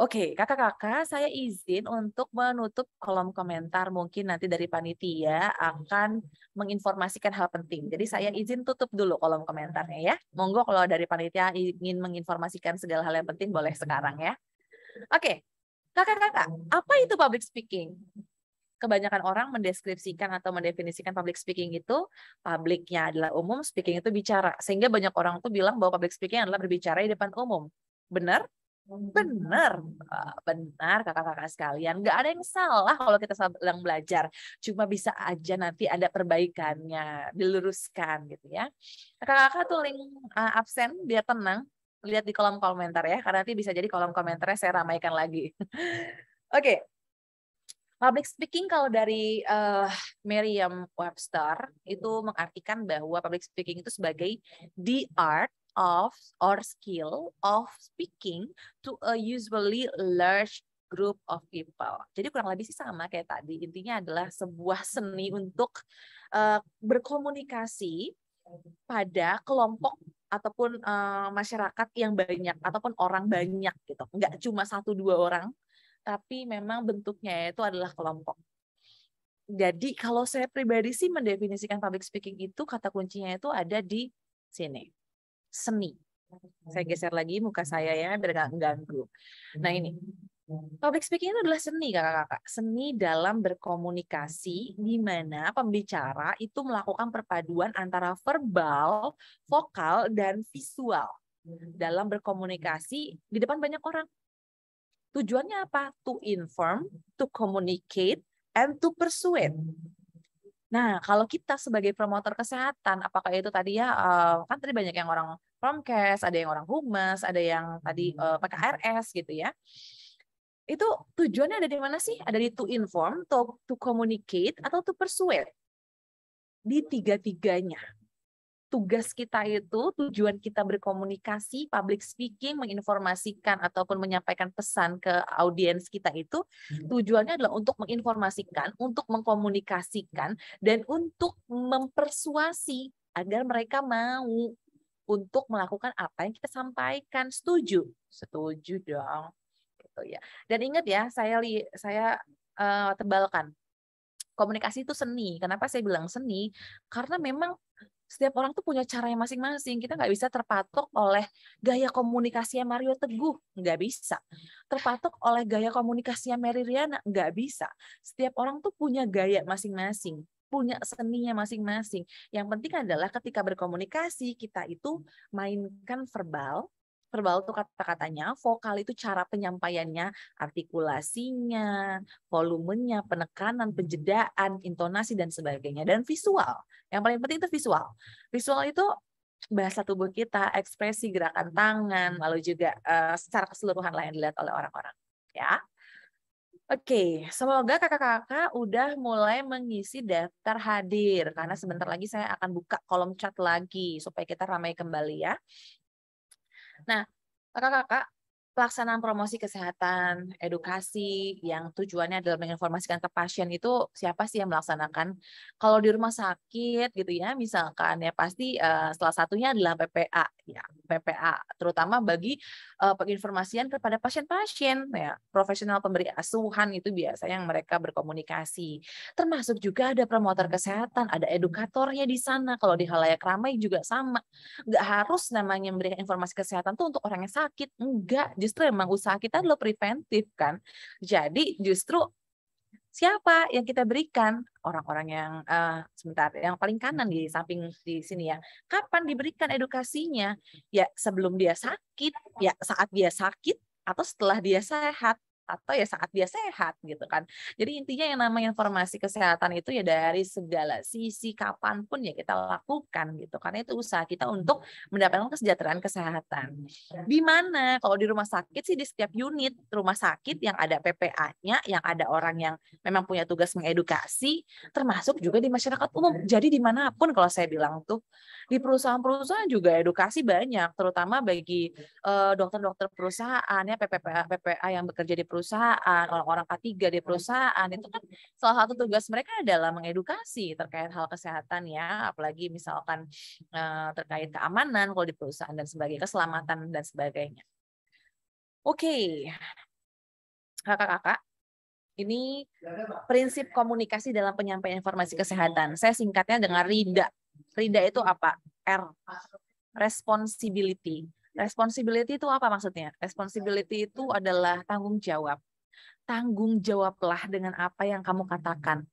Oke, kakak-kakak, saya izin untuk menutup kolom komentar. Mungkin nanti dari panitia akan menginformasikan hal penting. Jadi saya izin tutup dulu kolom komentarnya ya. Monggo kalau dari panitia ingin menginformasikan segala hal yang penting boleh sekarang ya. Oke, kakak-kakak, apa itu public speaking? Kebanyakan orang mendeskripsikan atau mendefinisikan public speaking itu publiknya adalah umum, speaking itu bicara. Sehingga banyak orang tuh bilang bahwa public speaking adalah berbicara di depan umum. Benar? Benar, benar kakak-kakak sekalian. Gak ada yang salah kalau kita sedang belajar. Cuma bisa aja nanti ada perbaikannya, diluruskan gitu ya. Kakak-kakak tuh link eh, absen, biar tenang. Lihat di kolom komentar ya, karena nanti bisa jadi kolom komentarnya saya ramaikan lagi. *laughs* Oke, okay. public speaking kalau dari uh, Merriam-Webster itu mengartikan bahwa public speaking itu sebagai the art of or skill of speaking to a usually large group of people. Jadi kurang lebih sih sama kayak tadi. Intinya adalah sebuah seni untuk uh, berkomunikasi pada kelompok ataupun uh, masyarakat yang banyak ataupun orang banyak gitu. Enggak cuma satu dua orang, tapi memang bentuknya itu adalah kelompok. Jadi kalau saya pribadi sih mendefinisikan public speaking itu kata kuncinya itu ada di sini seni. Saya geser lagi muka saya ya biar nggak ganggu. Nah ini hmm. Public speaking itu adalah seni, kakak-kakak. Seni dalam berkomunikasi, di mana pembicara itu melakukan perpaduan antara verbal, vokal, dan visual dalam berkomunikasi di depan banyak orang. Tujuannya apa? To inform, to communicate, and to persuade. Nah, kalau kita sebagai promotor kesehatan, apakah itu tadi ya, uh, kan tadi banyak yang orang promkes, ada yang orang humas, ada yang tadi uh, hmm. PKRS gitu ya. Itu tujuannya ada di mana sih? Ada di to inform, to, to communicate, atau to persuade. Di tiga-tiganya tugas kita itu, tujuan kita berkomunikasi, public speaking, menginformasikan ataupun menyampaikan pesan ke audiens kita itu, hmm. tujuannya adalah untuk menginformasikan, untuk mengkomunikasikan, dan untuk mempersuasi agar mereka mau untuk melakukan apa yang kita sampaikan. Setuju? Setuju dong. Gitu ya. Dan ingat ya, saya saya uh, tebalkan komunikasi itu seni. Kenapa saya bilang seni? Karena memang setiap orang tuh punya caranya masing-masing. Kita nggak bisa terpatok oleh gaya komunikasinya Mario Teguh, nggak bisa. Terpatok oleh gaya komunikasinya Mary Riana, nggak bisa. Setiap orang tuh punya gaya masing-masing punya seninya masing-masing. Yang penting adalah ketika berkomunikasi, kita itu mainkan verbal, verbal itu kata-katanya, vokal itu cara penyampaiannya, artikulasinya, volumenya, penekanan, penjedaan, intonasi dan sebagainya. Dan visual, yang paling penting itu visual. Visual itu bahasa tubuh kita, ekspresi gerakan tangan, lalu juga uh, secara keseluruhan lain dilihat oleh orang-orang. Ya. Oke, okay, semoga kakak-kakak udah mulai mengisi daftar hadir karena sebentar lagi saya akan buka kolom chat lagi supaya kita ramai kembali ya. Nah, kakak-kakak pelaksanaan promosi kesehatan, edukasi yang tujuannya adalah menginformasikan ke pasien itu siapa sih yang melaksanakan? Kalau di rumah sakit gitu ya, misalkan ya pasti uh, salah satunya adalah PPA ya, PPA terutama bagi uh, penginformasian kepada pasien-pasien ya, profesional pemberi asuhan itu biasanya yang mereka berkomunikasi. Termasuk juga ada promotor kesehatan, ada edukatornya di sana. Kalau di halayak ramai juga sama. Nggak harus namanya memberikan informasi kesehatan tuh untuk orang yang sakit, enggak justru emang usaha kita lo preventif kan. Jadi justru siapa yang kita berikan orang-orang yang uh, sebentar yang paling kanan di samping di sini ya kapan diberikan edukasinya ya sebelum dia sakit ya saat dia sakit atau setelah dia sehat atau ya saat dia sehat gitu kan. Jadi intinya yang namanya informasi kesehatan itu ya dari segala sisi kapanpun ya kita lakukan gitu. Karena itu usaha kita untuk mendapatkan kesejahteraan kesehatan. Di mana kalau di rumah sakit sih di setiap unit rumah sakit yang ada PPA-nya, yang ada orang yang memang punya tugas mengedukasi, termasuk juga di masyarakat umum. Jadi dimanapun kalau saya bilang tuh di perusahaan-perusahaan juga edukasi banyak, terutama bagi eh, dokter-dokter uh, perusahaan ya PPA, PPA yang bekerja di perusahaan perusahaan, orang-orang K3 di perusahaan, itu kan salah satu tugas mereka adalah mengedukasi terkait hal kesehatan ya, apalagi misalkan eh, terkait keamanan kalau di perusahaan dan sebagainya, keselamatan dan sebagainya. Oke, okay. kakak-kakak, ini prinsip komunikasi dalam penyampaian informasi kesehatan. Saya singkatnya dengan RIDA. RIDA itu apa? R, responsibility Responsibility itu apa maksudnya? Responsibility itu adalah tanggung jawab. Tanggung jawablah dengan apa yang kamu katakan.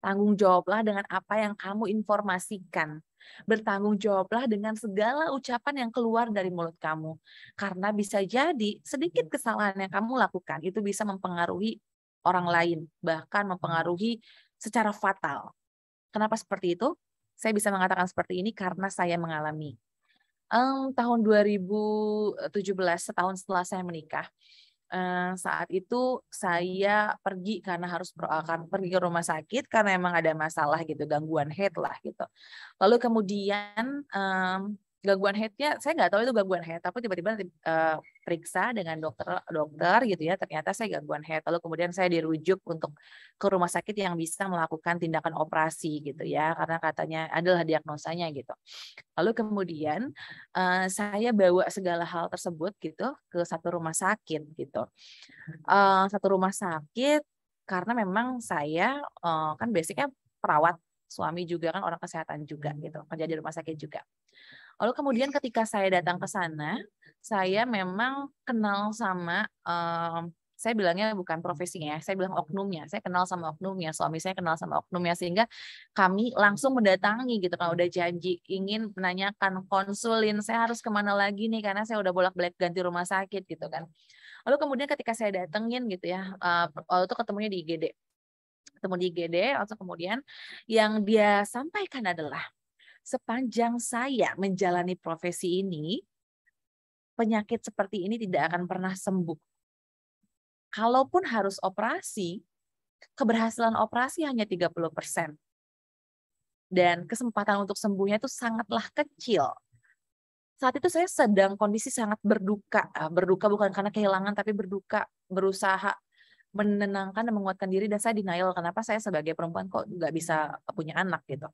Tanggung jawablah dengan apa yang kamu informasikan. Bertanggung jawablah dengan segala ucapan yang keluar dari mulut kamu. Karena bisa jadi sedikit kesalahan yang kamu lakukan itu bisa mempengaruhi orang lain, bahkan mempengaruhi secara fatal. Kenapa seperti itu? Saya bisa mengatakan seperti ini karena saya mengalami um, tahun 2017 setahun setelah saya menikah uh, saat itu saya pergi karena harus akan pergi ke rumah sakit karena emang ada masalah gitu gangguan head lah gitu lalu kemudian um, gangguan headnya saya nggak tahu itu gangguan head tapi tiba-tiba uh, periksa dengan dokter dokter gitu ya ternyata saya gangguan head lalu kemudian saya dirujuk untuk ke rumah sakit yang bisa melakukan tindakan operasi gitu ya karena katanya adalah diagnosanya gitu lalu kemudian eh, saya bawa segala hal tersebut gitu ke satu rumah sakit gitu eh, satu rumah sakit karena memang saya eh, kan basicnya perawat suami juga kan orang kesehatan juga gitu kerja di rumah sakit juga Lalu kemudian ketika saya datang ke sana, saya memang kenal sama um, saya bilangnya bukan profesinya, ya, saya bilang oknumnya. Saya kenal sama oknumnya, suami saya kenal sama oknumnya sehingga kami langsung mendatangi gitu kan udah janji ingin menanyakan konsulin saya harus kemana lagi nih karena saya udah bolak-balik ganti rumah sakit gitu kan. Lalu kemudian ketika saya datengin gitu ya, waktu itu ketemunya di IGD. Ketemu di IGD, lalu kemudian yang dia sampaikan adalah sepanjang saya menjalani profesi ini, penyakit seperti ini tidak akan pernah sembuh. Kalaupun harus operasi, keberhasilan operasi hanya 30 Dan kesempatan untuk sembuhnya itu sangatlah kecil. Saat itu saya sedang kondisi sangat berduka. Ah, berduka bukan karena kehilangan, tapi berduka berusaha menenangkan dan menguatkan diri dan saya denial kenapa saya sebagai perempuan kok nggak bisa punya anak gitu.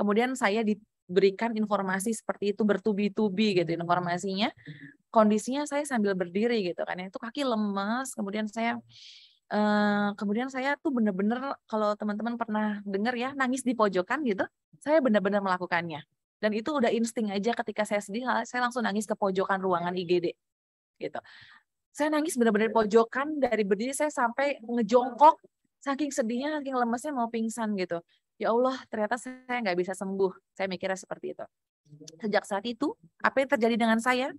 Kemudian saya diberikan informasi seperti itu bertubi-tubi gitu informasinya. Kondisinya saya sambil berdiri gitu kan itu kaki lemas kemudian saya Uh, kemudian saya tuh bener-bener kalau teman-teman pernah dengar ya nangis di pojokan gitu, saya bener-bener melakukannya. Dan itu udah insting aja ketika saya sedih, saya langsung nangis ke pojokan ruangan IGD gitu. Saya nangis benar-benar pojokan dari berdiri saya sampai ngejongkok saking sedihnya, saking lemesnya mau pingsan gitu. Ya Allah, ternyata saya nggak bisa sembuh. Saya mikirnya seperti itu. Sejak saat itu, apa yang terjadi dengan saya?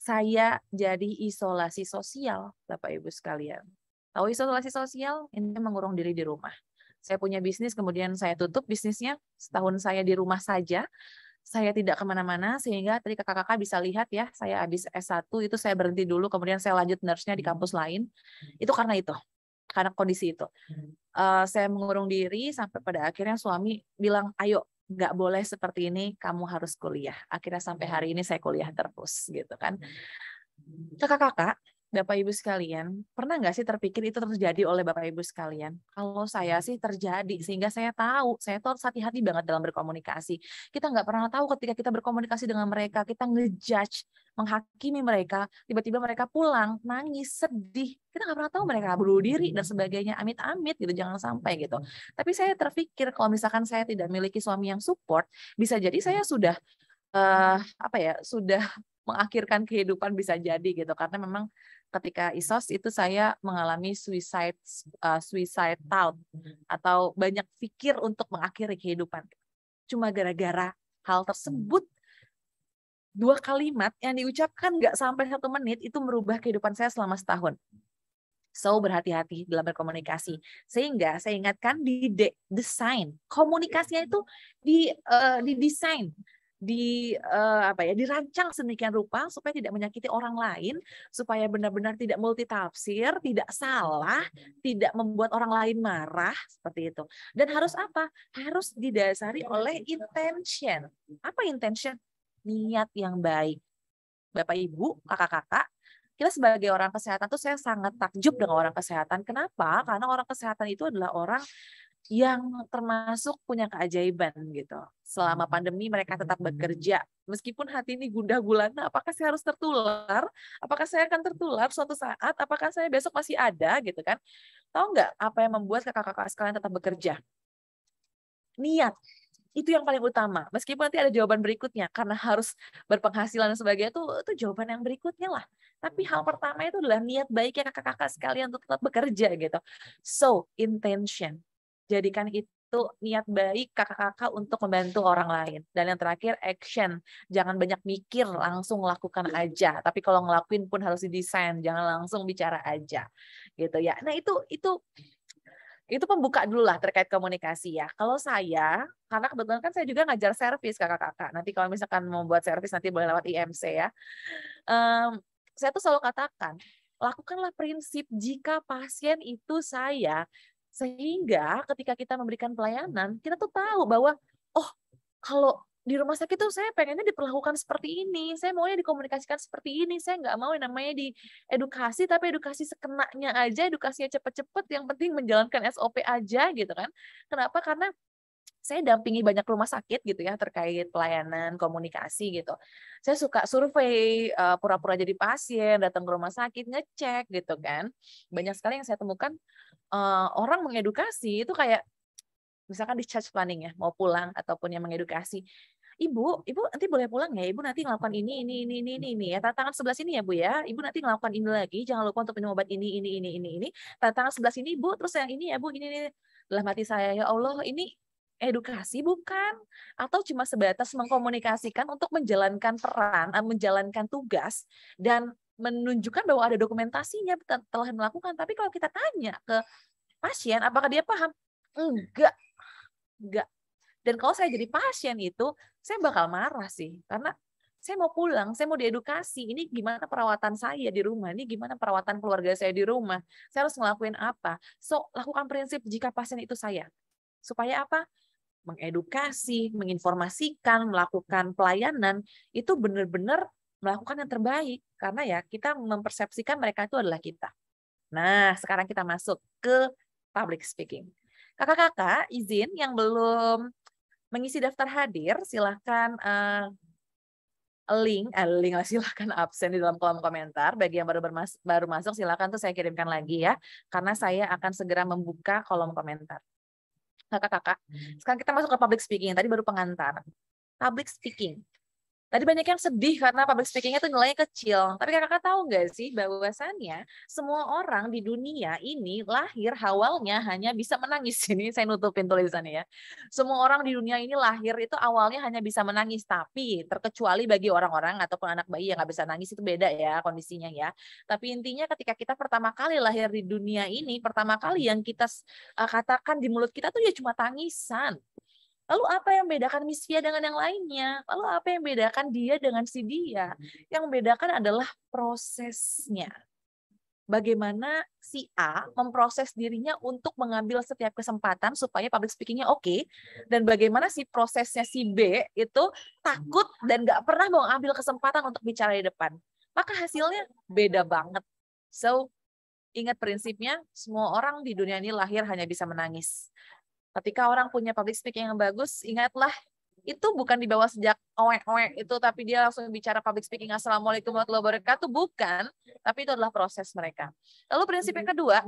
Saya jadi isolasi sosial, Bapak Ibu sekalian. Tahu isolasi sosial? Ini mengurung diri di rumah saya punya bisnis, kemudian saya tutup bisnisnya, setahun saya di rumah saja, saya tidak kemana-mana sehingga tadi kakak-kakak bisa lihat ya saya habis S1 itu saya berhenti dulu kemudian saya lanjut nurse-nya di kampus lain hmm. itu karena itu karena kondisi itu uh, saya mengurung diri sampai pada akhirnya suami bilang ayo nggak boleh seperti ini kamu harus kuliah akhirnya sampai hari hmm. ini saya kuliah terus gitu kan kakak-kakak Bapak Ibu sekalian, pernah nggak sih terpikir itu terjadi oleh Bapak Ibu sekalian? Kalau saya sih terjadi, sehingga saya tahu, saya tuh harus hati-hati banget dalam berkomunikasi. Kita nggak pernah tahu ketika kita berkomunikasi dengan mereka, kita ngejudge, menghakimi mereka, tiba-tiba mereka pulang, nangis, sedih. Kita nggak pernah tahu mereka bunuh diri dan sebagainya, amit-amit gitu, jangan sampai gitu. Tapi saya terpikir kalau misalkan saya tidak memiliki suami yang support, bisa jadi saya sudah uh, apa ya sudah *laughs* mengakhirkan kehidupan bisa jadi gitu karena memang ketika ISOS itu saya mengalami suicide uh, suicide hmm. thought atau banyak pikir untuk mengakhiri kehidupan. Cuma gara-gara hal tersebut dua kalimat yang diucapkan nggak sampai satu menit itu merubah kehidupan saya selama setahun. So berhati-hati dalam berkomunikasi. Sehingga saya ingatkan di de desain komunikasinya itu di uh, eh, di desain di uh, apa ya dirancang sedemikian rupa supaya tidak menyakiti orang lain, supaya benar-benar tidak multitafsir, tidak salah, tidak membuat orang lain marah seperti itu. Dan harus apa? Harus didasari oleh intention. Apa intention? Niat yang baik. Bapak Ibu, kakak-kakak, kita sebagai orang kesehatan tuh saya sangat takjub dengan orang kesehatan. Kenapa? Karena orang kesehatan itu adalah orang yang termasuk punya keajaiban gitu. Selama hmm. pandemi mereka tetap hmm. bekerja. Meskipun hati ini gundah gulana, apakah saya harus tertular? Apakah saya akan tertular suatu saat? Apakah saya besok masih ada gitu kan? Tahu nggak apa yang membuat kakak-kakak sekalian tetap bekerja? Niat. Itu yang paling utama. Meskipun nanti ada jawaban berikutnya, karena harus berpenghasilan dan sebagainya, itu, itu jawaban yang berikutnya lah. Tapi hal pertama itu adalah niat baiknya kakak-kakak sekalian untuk tetap bekerja gitu. So, intention jadikan itu niat baik kakak-kakak untuk membantu orang lain. Dan yang terakhir action, jangan banyak mikir, langsung lakukan aja. Tapi kalau ngelakuin pun harus didesain, jangan langsung bicara aja. Gitu ya. Nah, itu itu itu pembuka dulu lah terkait komunikasi ya. Kalau saya, karena kebetulan kan saya juga ngajar servis kakak-kakak. Nanti kalau misalkan mau buat servis nanti boleh lewat IMC ya. Um, saya tuh selalu katakan, lakukanlah prinsip jika pasien itu saya, sehingga ketika kita memberikan pelayanan, kita tuh tahu bahwa, oh kalau di rumah sakit tuh saya pengennya diperlakukan seperti ini, saya maunya dikomunikasikan seperti ini, saya nggak mau yang namanya di edukasi, tapi edukasi sekenanya aja, edukasinya cepet-cepet, yang penting menjalankan SOP aja gitu kan. Kenapa? Karena saya dampingi banyak rumah sakit gitu ya terkait pelayanan komunikasi gitu. Saya suka survei eh, pura-pura jadi pasien, datang ke rumah sakit ngecek gitu kan. Banyak sekali yang saya temukan uh, orang mengedukasi itu kayak misalkan di discharge planning ya, mau pulang ataupun yang mengedukasi. Ibu, ibu nanti boleh pulang ya. Ibu nanti ngelakukan ini, ini, ini, ini, ini, ini ya. Tantangan sebelah sini ya, Bu ya. Ibu nanti ngelakukan ini lagi. Jangan lupa untuk minum obat ini, ini, ini, ini, ini. Tantangan sebelah sini, Bu. Terus yang ini ya, Bu. Ini, ini. Dalam hati saya, ya Allah, ini edukasi bukan atau cuma sebatas mengkomunikasikan untuk menjalankan peran menjalankan tugas dan menunjukkan bahwa ada dokumentasinya telah melakukan. Tapi kalau kita tanya ke pasien, apakah dia paham? Enggak, enggak. Dan kalau saya jadi pasien itu, saya bakal marah sih, karena saya mau pulang, saya mau diedukasi. Ini gimana perawatan saya di rumah? Ini gimana perawatan keluarga saya di rumah? Saya harus ngelakuin apa? So, lakukan prinsip jika pasien itu saya. Supaya apa? Mengedukasi, menginformasikan, melakukan pelayanan, itu benar-benar melakukan yang terbaik karena ya kita mempersepsikan mereka itu adalah kita. Nah, sekarang kita masuk ke public speaking. Kakak-kakak, izin yang belum mengisi daftar hadir, silahkan uh, link, uh, link lah *laughs* silahkan absen di dalam kolom komentar. Bagi yang baru bermas baru masuk silahkan tuh saya kirimkan lagi ya, karena saya akan segera membuka kolom komentar. Kakak-kakak, hmm. sekarang kita masuk ke public speaking. Tadi baru pengantar. Public speaking. Tadi banyak yang sedih karena public speakingnya itu nilainya kecil. Tapi kakak tahu nggak sih bahwasannya semua orang di dunia ini lahir awalnya hanya bisa menangis. *laughs* Ini saya nutupin tulisannya ya. Semua orang di dunia ini lahir itu awalnya hanya bisa menangis. Tapi terkecuali bagi orang-orang ataupun anak bayi yang nggak bisa nangis itu beda ya kondisinya ya. Tapi intinya ketika kita pertama kali lahir di dunia ini, pertama kali hmm. yang kita eh, katakan di mulut kita tuh ya cuma tangisan Lalu apa yang bedakan Miss Fia dengan yang lainnya? Lalu apa yang bedakan dia dengan si dia? Yang membedakan adalah prosesnya. Bagaimana si A memproses dirinya untuk mengambil setiap kesempatan supaya public speakingnya oke, okay, dan bagaimana si prosesnya si B itu takut dan nggak pernah mau ambil kesempatan untuk bicara di depan. Maka hasilnya beda banget. So, ingat prinsipnya, semua orang di dunia ini lahir hanya bisa menangis. Ketika orang punya public speaking yang bagus, ingatlah itu bukan di bawah sejak oe-oe itu, tapi dia langsung bicara public speaking assalamualaikum warahmatullahi wabarakatuh, bukan, tapi itu adalah proses mereka. Lalu prinsip yang kedua,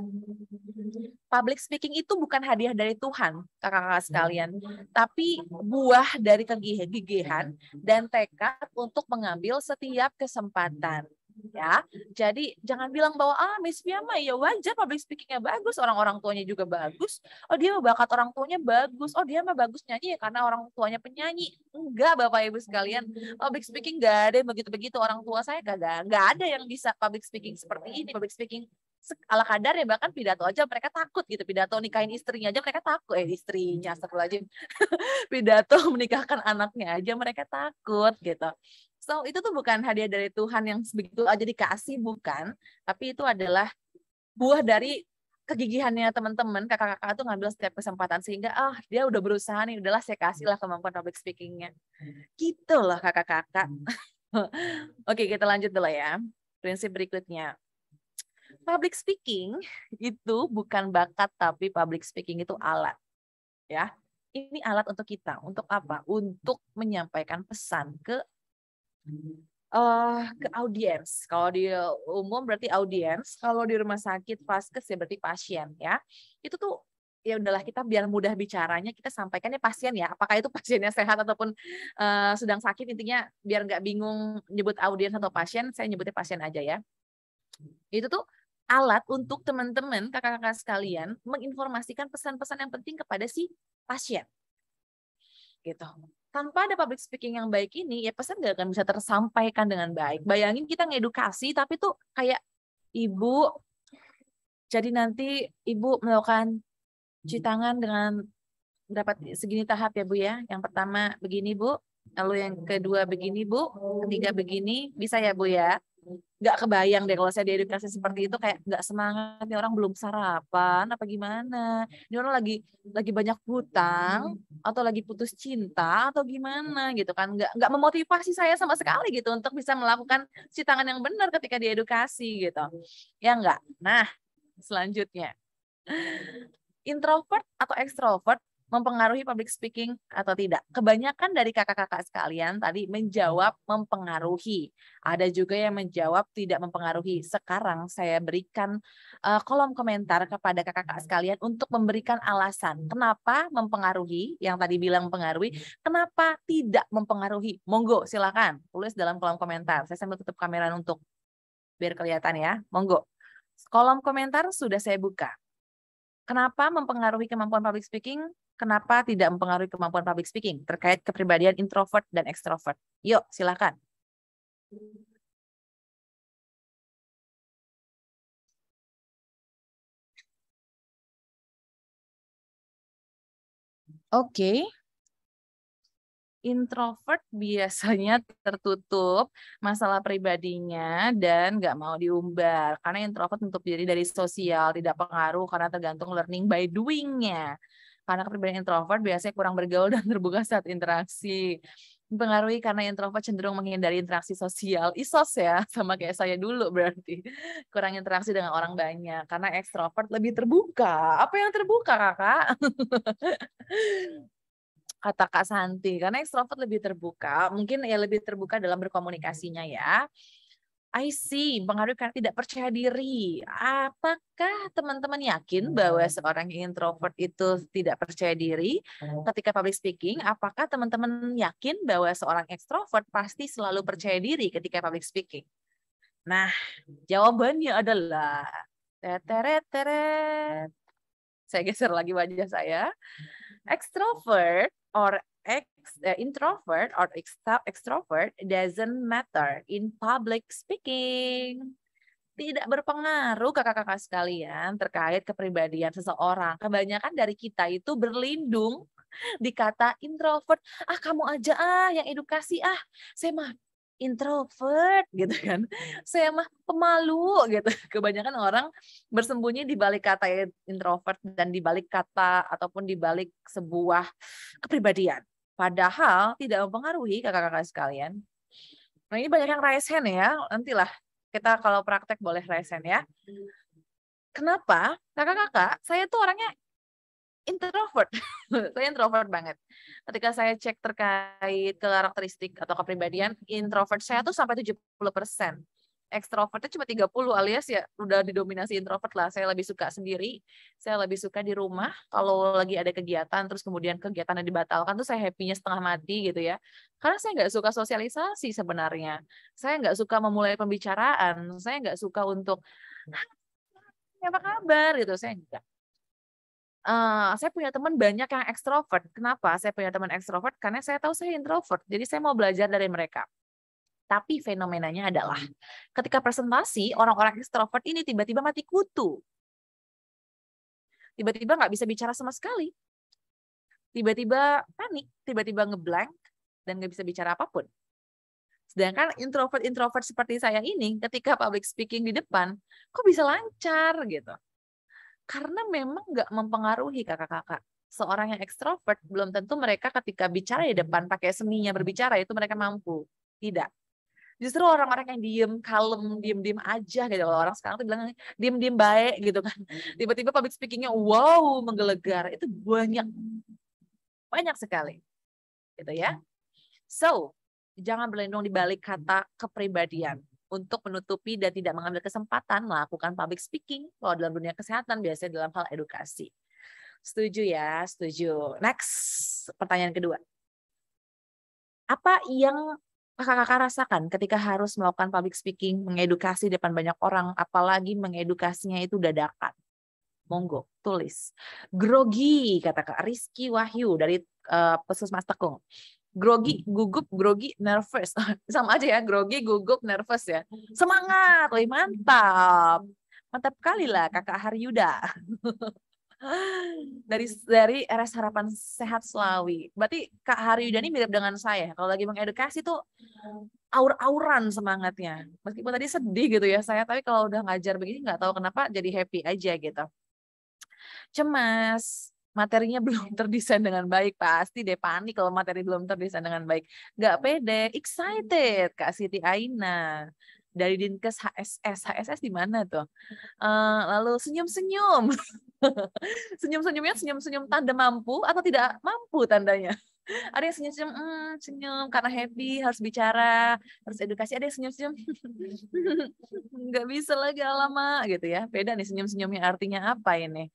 public speaking itu bukan hadiah dari Tuhan, kakak-kakak sekalian, tapi buah dari kegigihan dan tekad untuk mengambil setiap kesempatan ya. Jadi jangan bilang bahwa ah Miss Fia mah ya wajar public speakingnya bagus, orang-orang tuanya juga bagus. Oh dia bakat orang tuanya bagus. Oh dia mah bagus nyanyi ya karena orang tuanya penyanyi. Enggak Bapak Ibu sekalian, public speaking gak ada yang begitu-begitu orang tua saya ada, nggak ada yang bisa public speaking seperti ini. Public speaking ala kadar ya bahkan pidato aja mereka takut gitu pidato nikahin istrinya aja mereka takut eh istrinya aja *laughs* pidato menikahkan anaknya aja mereka takut gitu So itu tuh bukan hadiah dari Tuhan yang begitu aja ah, dikasih, bukan. Tapi itu adalah buah dari kegigihannya teman-teman, kakak-kakak tuh ngambil setiap kesempatan sehingga ah dia udah berusaha nih, udahlah saya kasih lah kemampuan public speakingnya. Gitu loh kakak-kakak. Hmm. *laughs* Oke kita lanjut dulu ya. Prinsip berikutnya. Public speaking itu bukan bakat tapi public speaking itu alat. Ya, ini alat untuk kita. Untuk apa? Untuk menyampaikan pesan ke uh, ke audiens. Kalau di umum berarti audiens, kalau di rumah sakit vaskes ya berarti pasien ya. Itu tuh ya udahlah kita biar mudah bicaranya kita sampaikan ya pasien ya apakah itu pasiennya sehat ataupun uh, sedang sakit intinya biar nggak bingung nyebut audiens atau pasien saya nyebutnya pasien aja ya itu tuh alat untuk teman-teman kakak-kakak sekalian menginformasikan pesan-pesan yang penting kepada si pasien gitu tanpa ada public speaking yang baik ini, ya pesan nggak akan bisa tersampaikan dengan baik. Bayangin kita ngedukasi, tapi tuh kayak ibu, jadi nanti ibu melakukan cuci hmm. tangan dengan dapat segini tahap ya Bu ya. Yang pertama begini Bu, lalu yang kedua begini Bu, ketiga begini, bisa ya Bu ya nggak kebayang deh kalau saya diedukasi seperti itu kayak nggak semangat nih orang belum sarapan apa gimana ini orang lagi lagi banyak hutang atau lagi putus cinta atau gimana gitu kan nggak nggak memotivasi saya sama sekali gitu untuk bisa melakukan cuci tangan yang benar ketika diedukasi gitu ya nggak nah selanjutnya introvert atau ekstrovert mempengaruhi public speaking atau tidak. Kebanyakan dari kakak-kakak sekalian tadi menjawab mempengaruhi. Ada juga yang menjawab tidak mempengaruhi. Sekarang saya berikan eh, kolom komentar kepada kakak-kakak sekalian untuk memberikan alasan kenapa mempengaruhi, yang tadi bilang mempengaruhi, kenapa tidak mempengaruhi. Monggo silakan tulis dalam kolom komentar. Saya sambil tutup kamera untuk biar kelihatan ya. Monggo. Kolom komentar sudah saya buka. Kenapa mempengaruhi kemampuan public speaking? kenapa tidak mempengaruhi kemampuan public speaking terkait kepribadian introvert dan extrovert? Yuk, silakan. Oke. Okay. Introvert biasanya tertutup masalah pribadinya dan nggak mau diumbar. Karena introvert untuk diri dari sosial, tidak pengaruh karena tergantung learning by doing-nya. Karena kepribadian introvert biasanya kurang bergaul *laughs* dan terbuka saat interaksi. Mempengaruhi karena introvert cenderung menghindari interaksi sosial. Isos ya, *laughs* sama kayak saya dulu berarti. Kurang interaksi dengan orang banyak. Karena ekstrovert lebih terbuka. Apa yang terbuka, kakak? *laughs* kata Kak Santi karena ekstrovert lebih terbuka mungkin ya lebih terbuka dalam berkomunikasinya ya I see, pengaruh karena tidak percaya diri. Apakah teman-teman yakin bahwa hmm. seorang introvert itu tidak percaya diri hmm. ketika public speaking? Apakah teman-teman yakin bahwa seorang ekstrovert pasti selalu percaya diri ketika public speaking? Nah, jawabannya adalah teret teret. Saya geser lagi wajah saya. Hmm. Extrovert or ex Eh, introvert or extrovert doesn't matter in public speaking. Tidak berpengaruh kakak-kakak sekalian terkait kepribadian seseorang. Kebanyakan dari kita itu berlindung di kata introvert. Ah kamu aja ah yang edukasi ah. Saya mah introvert gitu kan. Saya mah pemalu gitu. *laughs* Kebanyakan orang bersembunyi di balik kata introvert dan di balik kata ataupun di balik sebuah kepribadian Padahal tidak mempengaruhi kakak-kakak sekalian. Nah ini banyak yang raise hand ya, nantilah kita kalau praktek boleh raise hand ya. Kenapa? Kakak-kakak, saya tuh orangnya introvert. *laughs* saya introvert banget. Ketika saya cek terkait karakteristik atau kepribadian, introvert saya tuh sampai 70% ekstrovertnya cuma 30 alias ya udah didominasi introvert lah. Saya lebih suka sendiri, saya lebih suka di rumah. Kalau lagi ada kegiatan, terus kemudian kegiatannya dibatalkan, tuh saya happy-nya setengah mati gitu ya. Karena saya nggak suka sosialisasi sebenarnya. Saya nggak suka memulai pembicaraan, saya nggak suka untuk apa kabar gitu, saya enggak. Uh, eh, saya punya teman banyak yang ekstrovert. Kenapa? Saya punya teman ekstrovert karena saya tahu saya introvert. Jadi saya mau belajar dari mereka tapi fenomenanya adalah ketika presentasi, orang-orang ekstrovert ini tiba-tiba mati kutu. Tiba-tiba nggak bisa bicara sama sekali. Tiba-tiba panik, tiba-tiba ngeblank, dan nggak bisa bicara apapun. Sedangkan introvert-introvert seperti saya ini, ketika public speaking di depan, kok bisa lancar gitu. Karena memang nggak mempengaruhi kakak-kakak. Seorang yang ekstrovert, belum tentu mereka ketika bicara di depan pakai seninya berbicara, itu mereka mampu. Tidak justru orang-orang yang diem kalem diem diem aja gitu kalau orang sekarang tuh bilang diem diem baik gitu kan hmm. tiba-tiba public speakingnya wow menggelegar itu banyak banyak sekali gitu ya so jangan berlindung di balik kata kepribadian untuk menutupi dan tidak mengambil kesempatan melakukan public speaking kalau dalam dunia kesehatan biasanya dalam hal edukasi setuju ya setuju next pertanyaan kedua apa yang kakak-kakak rasakan ketika harus melakukan public speaking, mengedukasi depan banyak orang, apalagi mengedukasinya itu dadakan? Monggo, tulis. Grogi, kata Kak Rizky Wahyu dari uh, eh, Puskesmas Tekung. Grogi, gugup, grogi, nervous. *laughs* Sama aja ya, grogi, gugup, nervous ya. Semangat, woy, mantap. Mantap kali lah kakak Haryuda. *laughs* dari dari RS Harapan Sehat Selawi. Berarti Kak Hari Yudani hmm. mirip dengan saya. Kalau lagi mengedukasi tuh aur-auran semangatnya. Meskipun tadi sedih gitu ya saya, tapi kalau udah ngajar begini nggak tahu kenapa jadi happy aja gitu. Cemas, materinya *laughs* belum terdesain dengan baik pasti deh panik kalau materi belum terdesain dengan baik nggak pede excited kak Siti Aina dari Dinkes HSS. HSS di mana tuh? Uh, lalu senyum-senyum. *laughs* Senyum-senyumnya senyum-senyum tanda mampu atau tidak mampu tandanya. Ada yang senyum-senyum, hmm, senyum karena happy, harus bicara, harus edukasi. Ada yang senyum-senyum, *laughs* nggak bisa lagi lama gitu ya. Beda nih senyum-senyumnya artinya apa ini?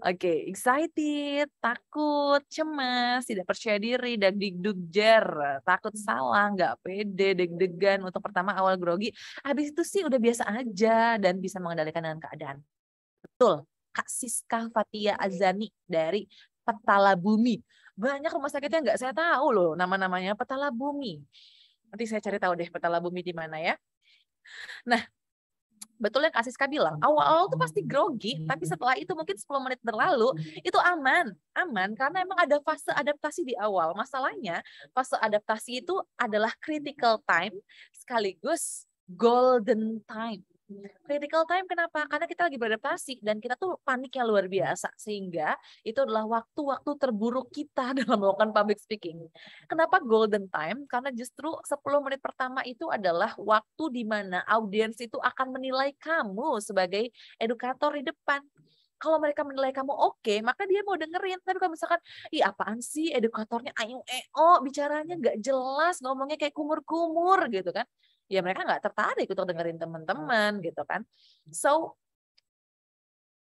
Oke, okay. excited, takut, cemas, tidak percaya diri, dan digdugjer, takut hmm. salah, nggak pede, deg-degan. Untuk pertama awal grogi, habis itu sih udah biasa aja dan bisa mengendalikan dengan keadaan. Betul, Kak Siska Fatia Azani dari Petala Bumi. Banyak rumah sakitnya nggak saya tahu loh nama-namanya Petala Bumi. Nanti saya cari tahu deh Petala Bumi di mana ya. Nah, betul yang kasih bilang, oh, awal-awal tuh pasti oh. grogi, tapi setelah itu mungkin 10 menit berlalu, itu aman. Aman karena emang ada fase adaptasi di awal. Masalahnya, fase adaptasi itu adalah critical time sekaligus golden time Critical time kenapa? Karena kita lagi beradaptasi dan kita tuh panik paniknya luar biasa sehingga itu adalah waktu-waktu terburuk kita *laughs* dalam melakukan public speaking. Kenapa golden time? Karena justru 10 menit pertama itu adalah waktu di mana audiens itu akan menilai kamu sebagai edukator di depan kalau mereka menilai kamu oke, okay, maka dia mau dengerin. Tapi kalau misalkan, ih apaan sih edukatornya ayo eo, eh, oh, bicaranya nggak jelas, ngomongnya kayak kumur-kumur gitu kan ya mereka nggak tertarik untuk dengerin teman-teman gitu kan so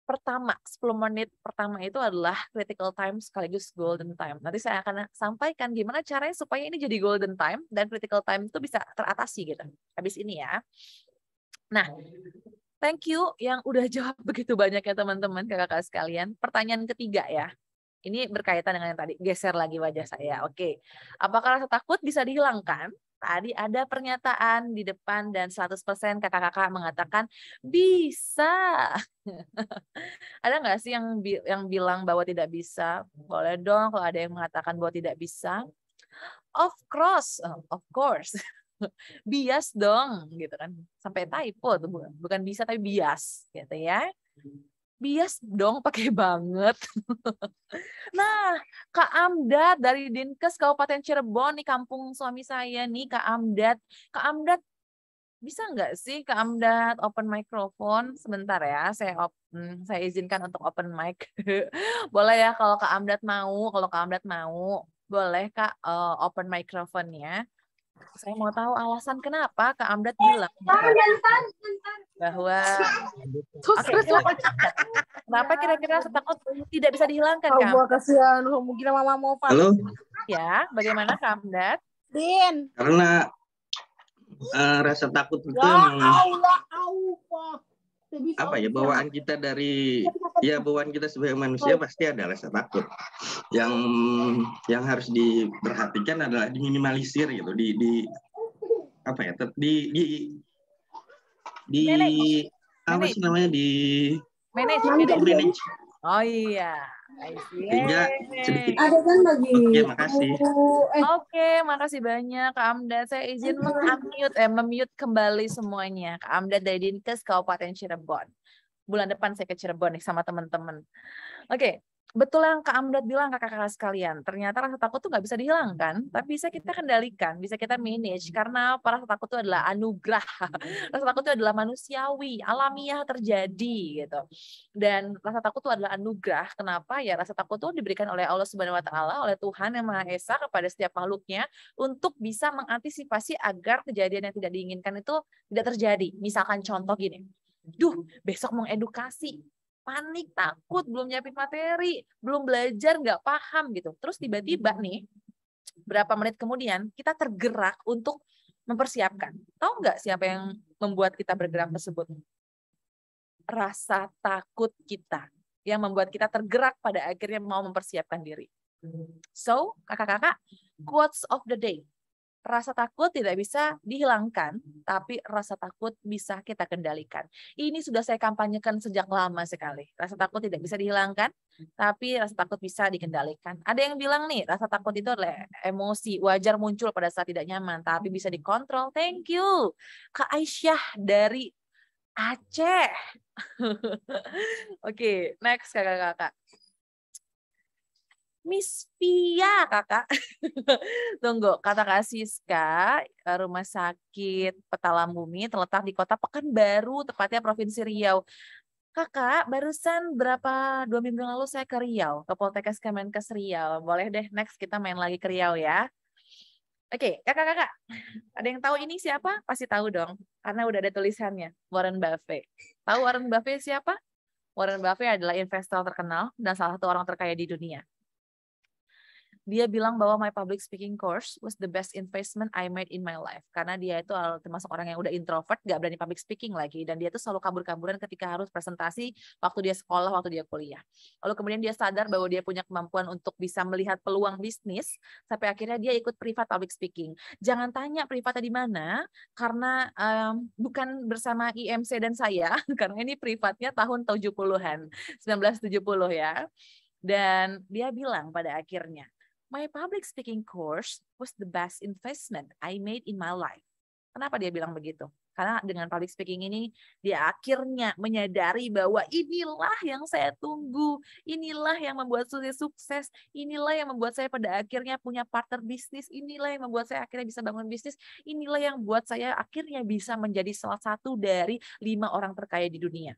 pertama 10 menit pertama itu adalah critical time sekaligus golden time. Nanti saya akan sampaikan gimana caranya supaya ini jadi golden time dan critical time itu bisa teratasi gitu. Habis ini ya. Nah, thank you yang udah jawab *laughs* begitu banyak ya teman-teman kakak-kakak sekalian. Pertanyaan ketiga ya. Ini berkaitan dengan yang tadi, geser lagi wajah saya. Oke. Apakah rasa takut bisa dihilangkan? tadi ada pernyataan di depan dan 100% kakak-kakak mengatakan bisa. *laughs* ada nggak sih yang bi yang bilang bahwa tidak bisa? Boleh dong kalau ada yang mengatakan bahwa tidak bisa. Of course, um, of course. *laughs* bias dong gitu kan. Sampai typo tuh bukan bisa tapi bias gitu ya bias dong *laughs* pakai banget. nah, Kak Amdat dari Dinkes Kabupaten Cirebon nih kampung suami saya nih Kak Amdat. Kak Amdat bisa nggak sih Kak Amdat open microphone sebentar ya? Saya open, hmm, saya izinkan untuk open mic. *laughs* boleh ya kalau Kak Amdat mau, kalau Kak Amdat mau, boleh Kak uh, open microphone ya. Saya mau tahu alasan kenapa Kak Amdat bilang gitu. bahwa okay, kenapa kira-kira setakut tidak bisa dihilangkan Kak? Gua kasihan, oh, mungkin mama mau Halo. Ya, bagaimana Kak Amdat? Din. Karena uh, rasa takut itu ya, Allah, ya Allah apa ya bawaan kita dari ya bawaan kita sebagai manusia pasti ada rasa takut yang yang harus diperhatikan adalah diminimalisir gitu di di apa ya di di di Nenek. apa sih namanya di manage manage oh iya sehingga Ada kan bagi. Oke, okay, makasih. Eh. Oke, makasih banyak Kak Amda. Saya izin iya. mengamute eh memute kembali semuanya. Kak Amda dari Dinkes Kabupaten Cirebon. Bulan depan saya ke Cirebon nih sama teman-teman. Oke, betul yang Kak Amdat bilang kakak-kakak sekalian, ternyata rasa takut tuh nggak bisa dihilangkan, tapi bisa kita kendalikan, bisa kita manage, karena rasa takut itu adalah anugerah, *laughs* rasa takut itu adalah manusiawi, alamiah terjadi gitu. Dan rasa takut itu adalah anugerah, kenapa ya rasa takut itu diberikan oleh Allah Subhanahu Wa Taala, oleh Tuhan yang Maha Esa kepada setiap makhluknya untuk bisa mengantisipasi agar kejadian yang tidak diinginkan itu tidak terjadi. Misalkan contoh gini, duh besok mau edukasi panik, takut, belum nyiapin materi, belum belajar, nggak paham gitu. Terus tiba-tiba nih, berapa menit kemudian kita tergerak untuk mempersiapkan. Tahu nggak siapa yang membuat kita bergerak tersebut? Rasa takut kita yang membuat kita tergerak pada akhirnya mau mempersiapkan diri. So, kakak-kakak, quotes of the day. Rasa takut tidak bisa dihilangkan, tapi rasa takut bisa kita kendalikan. Ini sudah saya kampanyekan sejak lama sekali. Rasa takut tidak bisa dihilangkan, tapi rasa takut bisa dikendalikan. Ada yang bilang nih, rasa takut itu adalah emosi, wajar muncul pada saat tidak nyaman, tapi bisa dikontrol. Thank you. Kak Aisyah dari Aceh. *laughs* Oke, okay, next kakak-kakak. Miss Pia kakak. *laughs* Tunggu, kata Kak Siska, eh, rumah sakit Bumi terletak di kota Pekanbaru, tepatnya Provinsi Riau. Kakak, barusan berapa dua minggu lalu saya ke Riau, ke Poltekkes Kemenkes Riau. Boleh deh, next kita main lagi ke Riau ya. Oke, okay, kakak-kakak, ada yang tahu ini siapa? Pasti tahu dong, karena udah ada tulisannya, Warren Buffett. Tahu Warren Buffett siapa? Warren Buffett adalah investor terkenal dan salah satu orang terkaya di dunia dia bilang bahwa my public speaking course was the best investment I made in my life karena dia itu termasuk orang yang udah introvert gak berani public speaking lagi dan dia tuh selalu kabur-kaburan ketika harus presentasi waktu dia sekolah waktu dia kuliah lalu kemudian dia sadar bahwa dia punya kemampuan untuk bisa melihat peluang bisnis sampai akhirnya dia ikut privat public speaking jangan tanya privatnya di mana karena um, bukan bersama IMC dan saya *laughs* karena ini privatnya tahun 70-an 1970 ya dan dia bilang pada akhirnya my public speaking course was the best investment I made in my life. Kenapa dia bilang begitu? Karena dengan public speaking ini, dia akhirnya menyadari bahwa inilah yang saya tunggu, inilah yang membuat saya sukses, inilah yang membuat saya pada akhirnya punya partner bisnis, inilah yang membuat saya akhirnya bisa bangun bisnis, inilah yang membuat saya akhirnya bisa menjadi salah satu dari lima orang terkaya di dunia.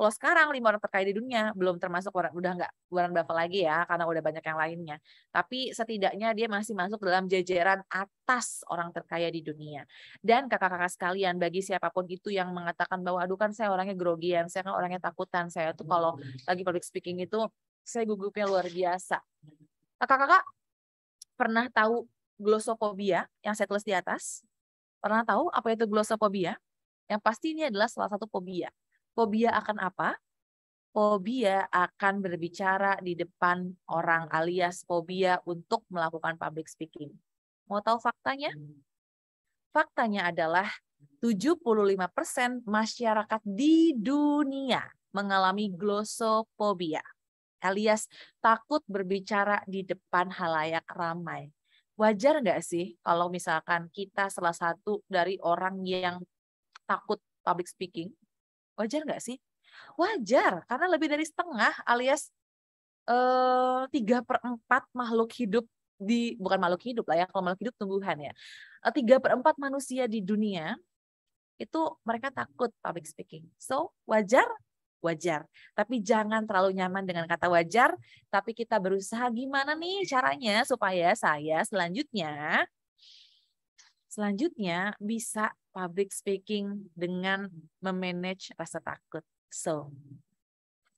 Kalau sekarang lima orang terkaya di dunia belum termasuk orang udah nggak orang berapa lagi ya karena udah banyak yang lainnya. Tapi setidaknya dia masih masuk dalam jajaran atas orang terkaya di dunia. Dan kakak-kakak sekalian bagi siapapun itu yang mengatakan bahwa aduh kan saya orangnya grogian, saya kan orangnya takutan, saya tuh kalau lagi public speaking itu saya gugupnya luar biasa. Kakak-kakak pernah tahu glosofobia yang saya tulis di atas? Pernah tahu apa itu glosofobia? Yang pasti ini adalah salah satu fobia Fobia akan apa? Fobia akan berbicara di depan orang alias fobia untuk melakukan public speaking. Mau tahu faktanya? Faktanya adalah 75% masyarakat di dunia mengalami glosofobia alias takut berbicara di depan halayak ramai. Wajar nggak sih kalau misalkan kita salah satu dari orang yang takut public speaking? Wajar nggak sih? Wajar, karena lebih dari setengah alias eh, tiga per empat makhluk hidup di bukan makhluk hidup lah ya kalau makhluk hidup tumbuhan ya eh, tiga per empat manusia di dunia itu mereka takut public speaking so wajar wajar tapi jangan terlalu nyaman dengan kata wajar tapi kita berusaha gimana nih caranya supaya saya selanjutnya selanjutnya bisa public speaking dengan memanage rasa takut. So,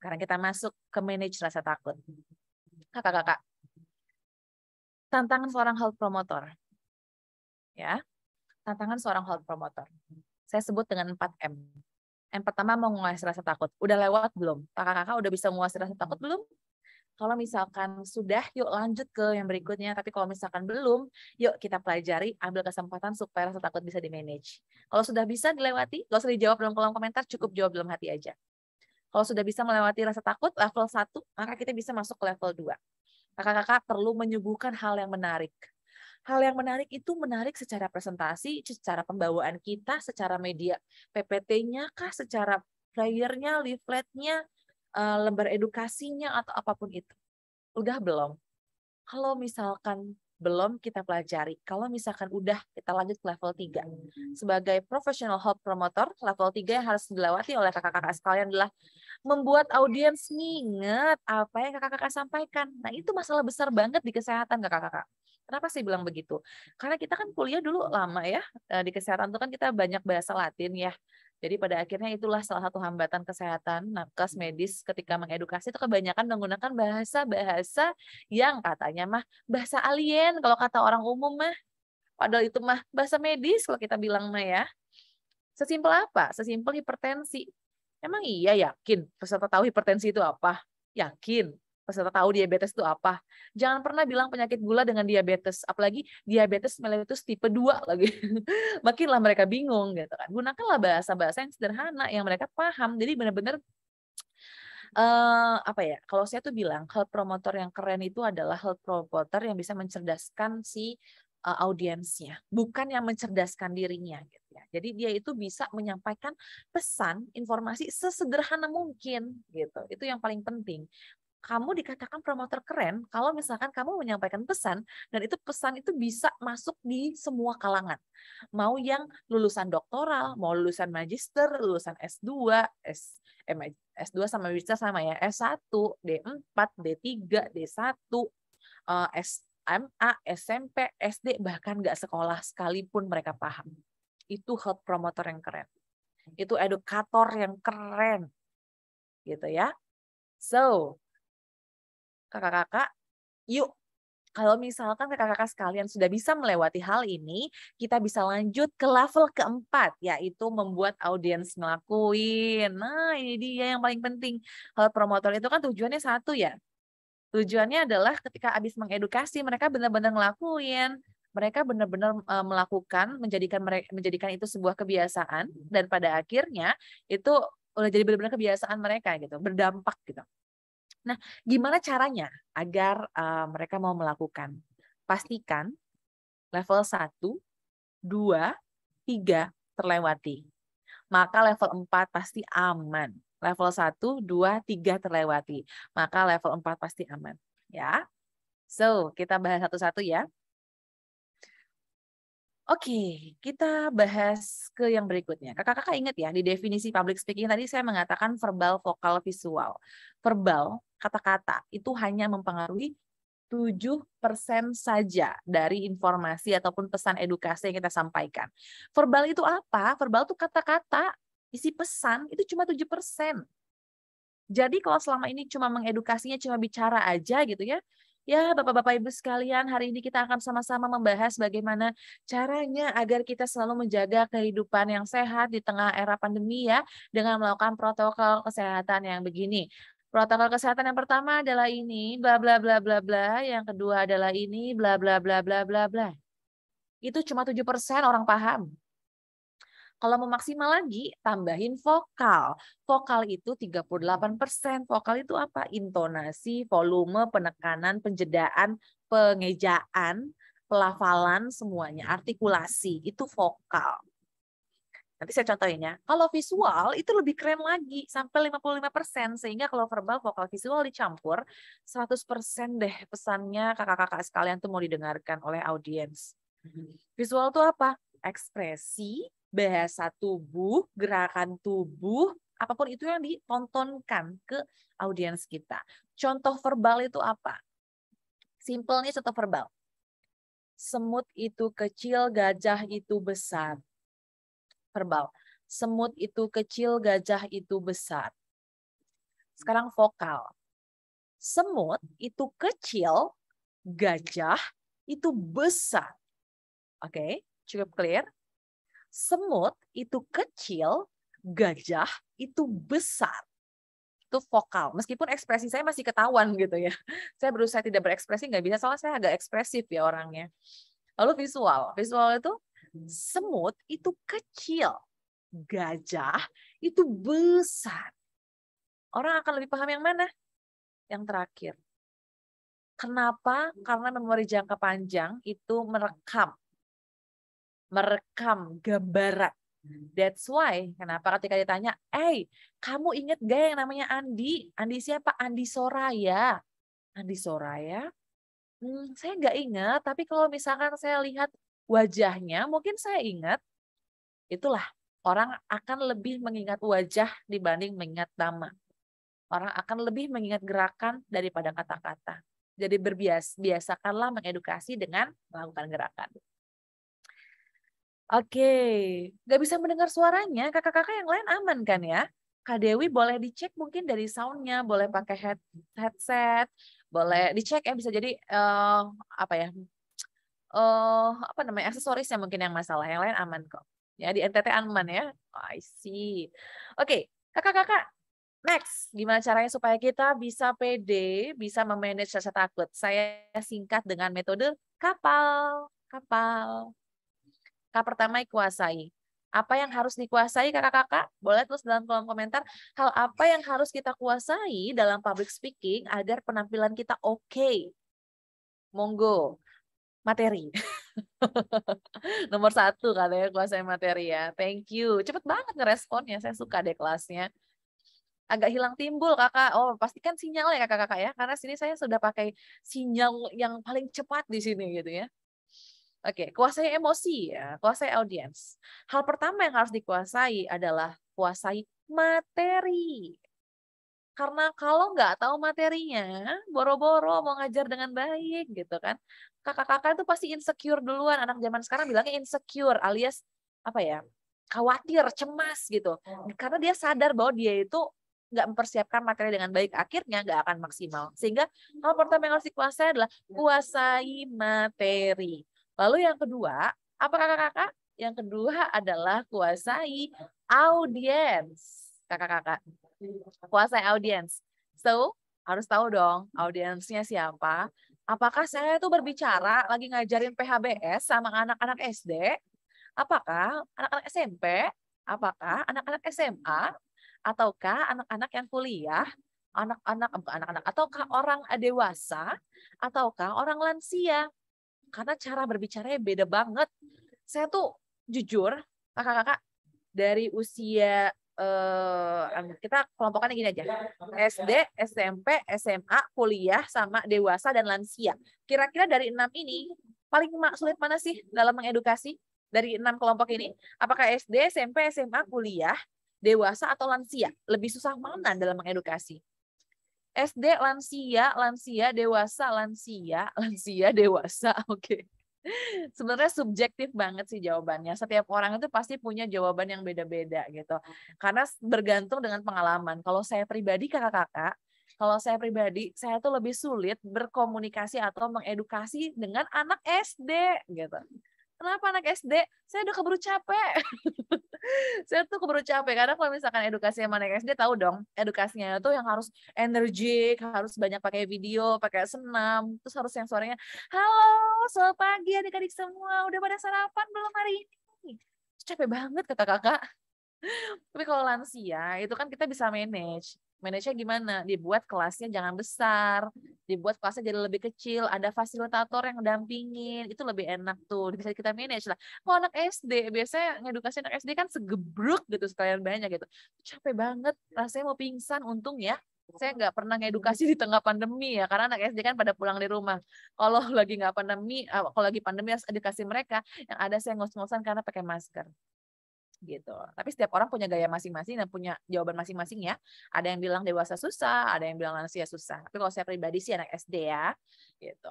sekarang kita masuk ke manage rasa takut. Kakak-kakak, tantangan seorang health promoter, Ya, tantangan seorang health promoter. Saya sebut dengan 4M. Yang pertama mau menguasai rasa takut. Udah lewat belum? Kakak-kakak udah bisa menguasai rasa takut belum? Kalau misalkan sudah, yuk lanjut ke yang berikutnya. Tapi kalau misalkan belum, yuk kita pelajari, ambil kesempatan supaya rasa takut bisa di-manage. Kalau sudah bisa dilewati, gak usah dijawab dalam kolom komentar, cukup jawab dalam hati aja. Kalau sudah bisa melewati rasa takut level 1, maka kita bisa masuk ke level 2. Kakak-kakak perlu menyuguhkan hal yang menarik. Hal yang menarik itu menarik secara presentasi, secara pembawaan kita, secara media PPT-nya kah, secara leaflet-nya, uh, lembar edukasinya atau apapun itu. Udah belum? Kalau misalkan belum kita pelajari. Kalau misalkan udah, kita lanjut ke level 3. Sebagai professional health promoter level 3 yang harus dilewati oleh kakak-kakak sekalian adalah membuat audiens nginget apa yang kakak-kakak sampaikan. Nah, itu masalah besar banget di kesehatan kakak-kakak. Kenapa sih bilang begitu? Karena kita kan kuliah dulu lama ya, eh, di kesehatan itu kan kita banyak bahasa latin ya. Jadi pada akhirnya itulah salah satu hambatan kesehatan nakes medis ketika mengedukasi itu kebanyakan menggunakan bahasa-bahasa yang katanya mah bahasa alien kalau kata orang umum mah padahal itu mah bahasa medis kalau kita bilang mah ya. Sesimpel apa? Sesimpel hipertensi. Emang iya yakin peserta tahu hipertensi itu apa? Yakin peserta tahu diabetes itu apa. Jangan pernah bilang penyakit gula dengan diabetes, apalagi diabetes mellitus tipe 2 lagi. *laughs* Makinlah mereka bingung gitu kan. Gunakanlah bahasa-bahasa yang sederhana yang mereka paham. Jadi benar-benar uh, apa ya kalau saya tuh bilang health promoter yang keren itu adalah health promoter yang bisa mencerdaskan si uh, audiensnya bukan yang mencerdaskan dirinya gitu ya jadi dia itu bisa menyampaikan pesan informasi sesederhana mungkin gitu itu yang paling penting kamu dikatakan promotor keren kalau misalkan kamu menyampaikan pesan dan itu pesan itu bisa masuk di semua kalangan. Mau yang lulusan doktoral, mau lulusan magister, lulusan S2, S S2 eh, sama bisa sama ya, S1, D4, D3, D1, SMA, SMP, SD bahkan nggak sekolah sekalipun mereka paham. Itu help promotor yang keren. Itu edukator yang keren. Gitu ya. So, kakak-kakak, yuk kalau misalkan kakak-kakak sekalian sudah bisa melewati hal ini, kita bisa lanjut ke level keempat, yaitu membuat audiens ngelakuin. Nah, ini dia yang paling penting. kalau promotor itu kan tujuannya satu ya. Tujuannya adalah ketika habis mengedukasi, mereka benar-benar ngelakuin, mereka benar-benar e, melakukan, menjadikan menjadikan itu sebuah kebiasaan, dan pada akhirnya itu udah jadi benar-benar kebiasaan mereka gitu, berdampak gitu. Nah, gimana caranya agar uh, mereka mau melakukan? Pastikan level 1, 2, 3 terlewati. Maka level 4 pasti aman. Level 1, 2, 3 terlewati. Maka level 4 pasti aman. Ya, So, kita bahas satu-satu ya. Oke, kita bahas ke yang berikutnya. Kakak-kakak ingat ya, di definisi public speaking tadi saya mengatakan verbal, vokal, visual. Verbal, kata-kata, itu hanya mempengaruhi 7% saja dari informasi ataupun pesan edukasi yang kita sampaikan. Verbal itu apa? Verbal itu kata-kata, isi pesan itu cuma 7%. Jadi kalau selama ini cuma mengedukasinya, cuma bicara aja gitu ya, Ya, Bapak-Bapak Ibu sekalian, hari ini kita akan sama-sama membahas bagaimana caranya agar kita selalu menjaga kehidupan yang sehat di tengah era pandemi ya, dengan melakukan protokol kesehatan yang begini. Protokol kesehatan yang pertama adalah ini, bla bla bla bla bla, yang kedua adalah ini, bla bla bla bla bla bla. Itu cuma 7% orang paham. Kalau mau maksimal lagi, tambahin vokal. Vokal itu 38%. Vokal itu apa? Intonasi, volume, penekanan, penjedaan, pengejaan, pelafalan, semuanya. Artikulasi, itu vokal. Nanti saya contohin ya. Kalau visual itu lebih keren lagi, sampai 55%. Sehingga kalau verbal, vokal, visual dicampur, 100% deh pesannya kakak-kakak sekalian tuh mau didengarkan oleh audiens. Hmm. Visual tuh apa? Ekspresi, bahasa tubuh, gerakan tubuh, apapun itu yang ditontonkan ke audiens kita. Contoh verbal itu apa? simple nih contoh verbal. Semut itu kecil, gajah itu besar. Verbal. Semut itu kecil, gajah itu besar. Sekarang vokal. Semut itu kecil, gajah itu besar. Oke, okay, cukup clear? semut itu kecil, gajah itu besar. Itu vokal. Meskipun ekspresi saya masih ketahuan gitu ya. *laughs* Saya berusaha tidak berekspresi, nggak bisa, soalnya saya agak ekspresif ya orangnya. Lalu visual. Visual itu semut itu kecil, gajah itu besar. Orang akan lebih paham yang mana? Yang terakhir. Kenapa? Karena memori jangka panjang itu merekam merekam gambaran. That's why kenapa ketika ditanya, "Hey, kamu inget gak yang namanya Andi? Andi siapa? Andi Soraya." Andi Soraya? Hmm, saya nggak ingat, tapi kalau misalkan saya lihat wajahnya, mungkin saya ingat. Itulah orang akan lebih mengingat wajah dibanding mengingat nama. Orang akan lebih mengingat gerakan daripada kata-kata. Jadi berbiasakanlah mengedukasi dengan melakukan gerakan. Oke, nggak bisa mendengar suaranya. Kakak-kakak yang lain aman kan ya? Kak Dewi boleh dicek mungkin dari soundnya, boleh pakai head headset, boleh dicek ya bisa jadi uh, apa ya? Uh, apa namanya aksesorisnya mungkin yang masalah. Yang lain aman kok. Ya di NTT aman ya. Oh, I see. Oke, okay. kakak-kakak Next, gimana caranya supaya kita bisa pede, bisa memanage rasa takut? Saya singkat dengan metode kapal. Kapal. Kak pertama kuasai. Apa yang harus dikuasai kakak-kakak? Boleh tulis dalam kolom komentar hal apa yang harus kita kuasai dalam public speaking agar penampilan kita oke. Okay. Monggo materi. *laughs* Nomor satu katanya ya kuasai materi ya. Thank you. Cepet banget ngeresponnya. Saya suka deh kelasnya agak hilang timbul kakak. Oh pastikan sinyal ya kakak-kakak ya, karena sini saya sudah pakai sinyal yang paling cepat di sini gitu ya. Oke, okay, kuasai emosi ya, kuasai audiens. Hal pertama yang harus dikuasai adalah kuasai materi. Karena kalau nggak tahu materinya, boro-boro mau ngajar dengan baik gitu kan. Kakak-kakak itu pasti insecure duluan. Anak zaman sekarang bilangnya insecure alias apa ya? khawatir, cemas gitu. Oh. Karena dia sadar bahwa dia itu nggak mempersiapkan materi dengan baik akhirnya nggak akan maksimal sehingga hal pertama yang harus dikuasai adalah kuasai materi Lalu yang kedua, apa kakak-kakak? Yang kedua adalah kuasai audiens. Kakak-kakak, kuasai audiens. So, harus tahu dong audiensnya siapa. Apakah saya tuh berbicara lagi ngajarin PHBS sama anak-anak SD? Apakah anak-anak SMP? Apakah anak-anak SMA? Ataukah anak-anak yang kuliah? Anak-anak, bukan anak-anak, ataukah orang dewasa? Ataukah orang lansia? karena cara berbicaranya beda banget. Saya tuh jujur, kakak-kakak dari usia eh anu, kita kelompokannya gini aja. SD, SMP, SMA, kuliah sama dewasa dan lansia. Kira-kira dari enam ini paling sulit mana sih dalam mengedukasi dari enam kelompok ini? Apakah SD, SMP, SMA, kuliah, dewasa atau lansia? Lebih susah mana dalam mengedukasi? SD lansia, lansia dewasa, lansia, *laughs* lansia dewasa. *laughs* Oke. Okay. Sebenarnya subjektif banget sih jawabannya. Setiap orang itu pasti punya jawaban yang beda-beda gitu. Karena bergantung dengan pengalaman. Kalau saya pribadi kakak-kakak, kalau saya pribadi, saya tuh lebih sulit berkomunikasi atau mengedukasi dengan anak SD gitu kenapa anak SD? Saya udah keburu capek. *laughs* saya tuh keburu capek. Karena kalau misalkan edukasi sama anak SD, tahu dong, edukasinya itu yang harus energik, harus banyak pakai video, pakai senam, terus harus yang suaranya, halo, selamat pagi adik-adik semua, udah pada sarapan belum hari ini? capek banget kata kakak *laughs* Tapi kalau lansia, itu kan kita bisa manage manage gimana? Dibuat kelasnya jangan besar, dibuat kelasnya jadi lebih kecil, ada fasilitator yang dampingin, itu lebih enak tuh. Bisa kita manage lah. Kalau anak SD, biasanya ngedukasi anak SD kan segebruk gitu, sekalian banyak gitu. Capek banget, rasanya mau pingsan, untung ya saya nggak pernah ngedukasi di tengah pandemi ya karena anak SD kan pada pulang di rumah kalau *laughs* lagi nggak pandemi eh, kalau lagi pandemi harus edukasi mereka yang ada saya ngos-ngosan karena pakai masker gitu. Tapi setiap orang punya gaya masing-masing dan punya jawaban masing-masing ya. Ada yang bilang dewasa susah, ada yang bilang lansia susah. Tapi kalau saya pribadi sih anak SD ya, gitu.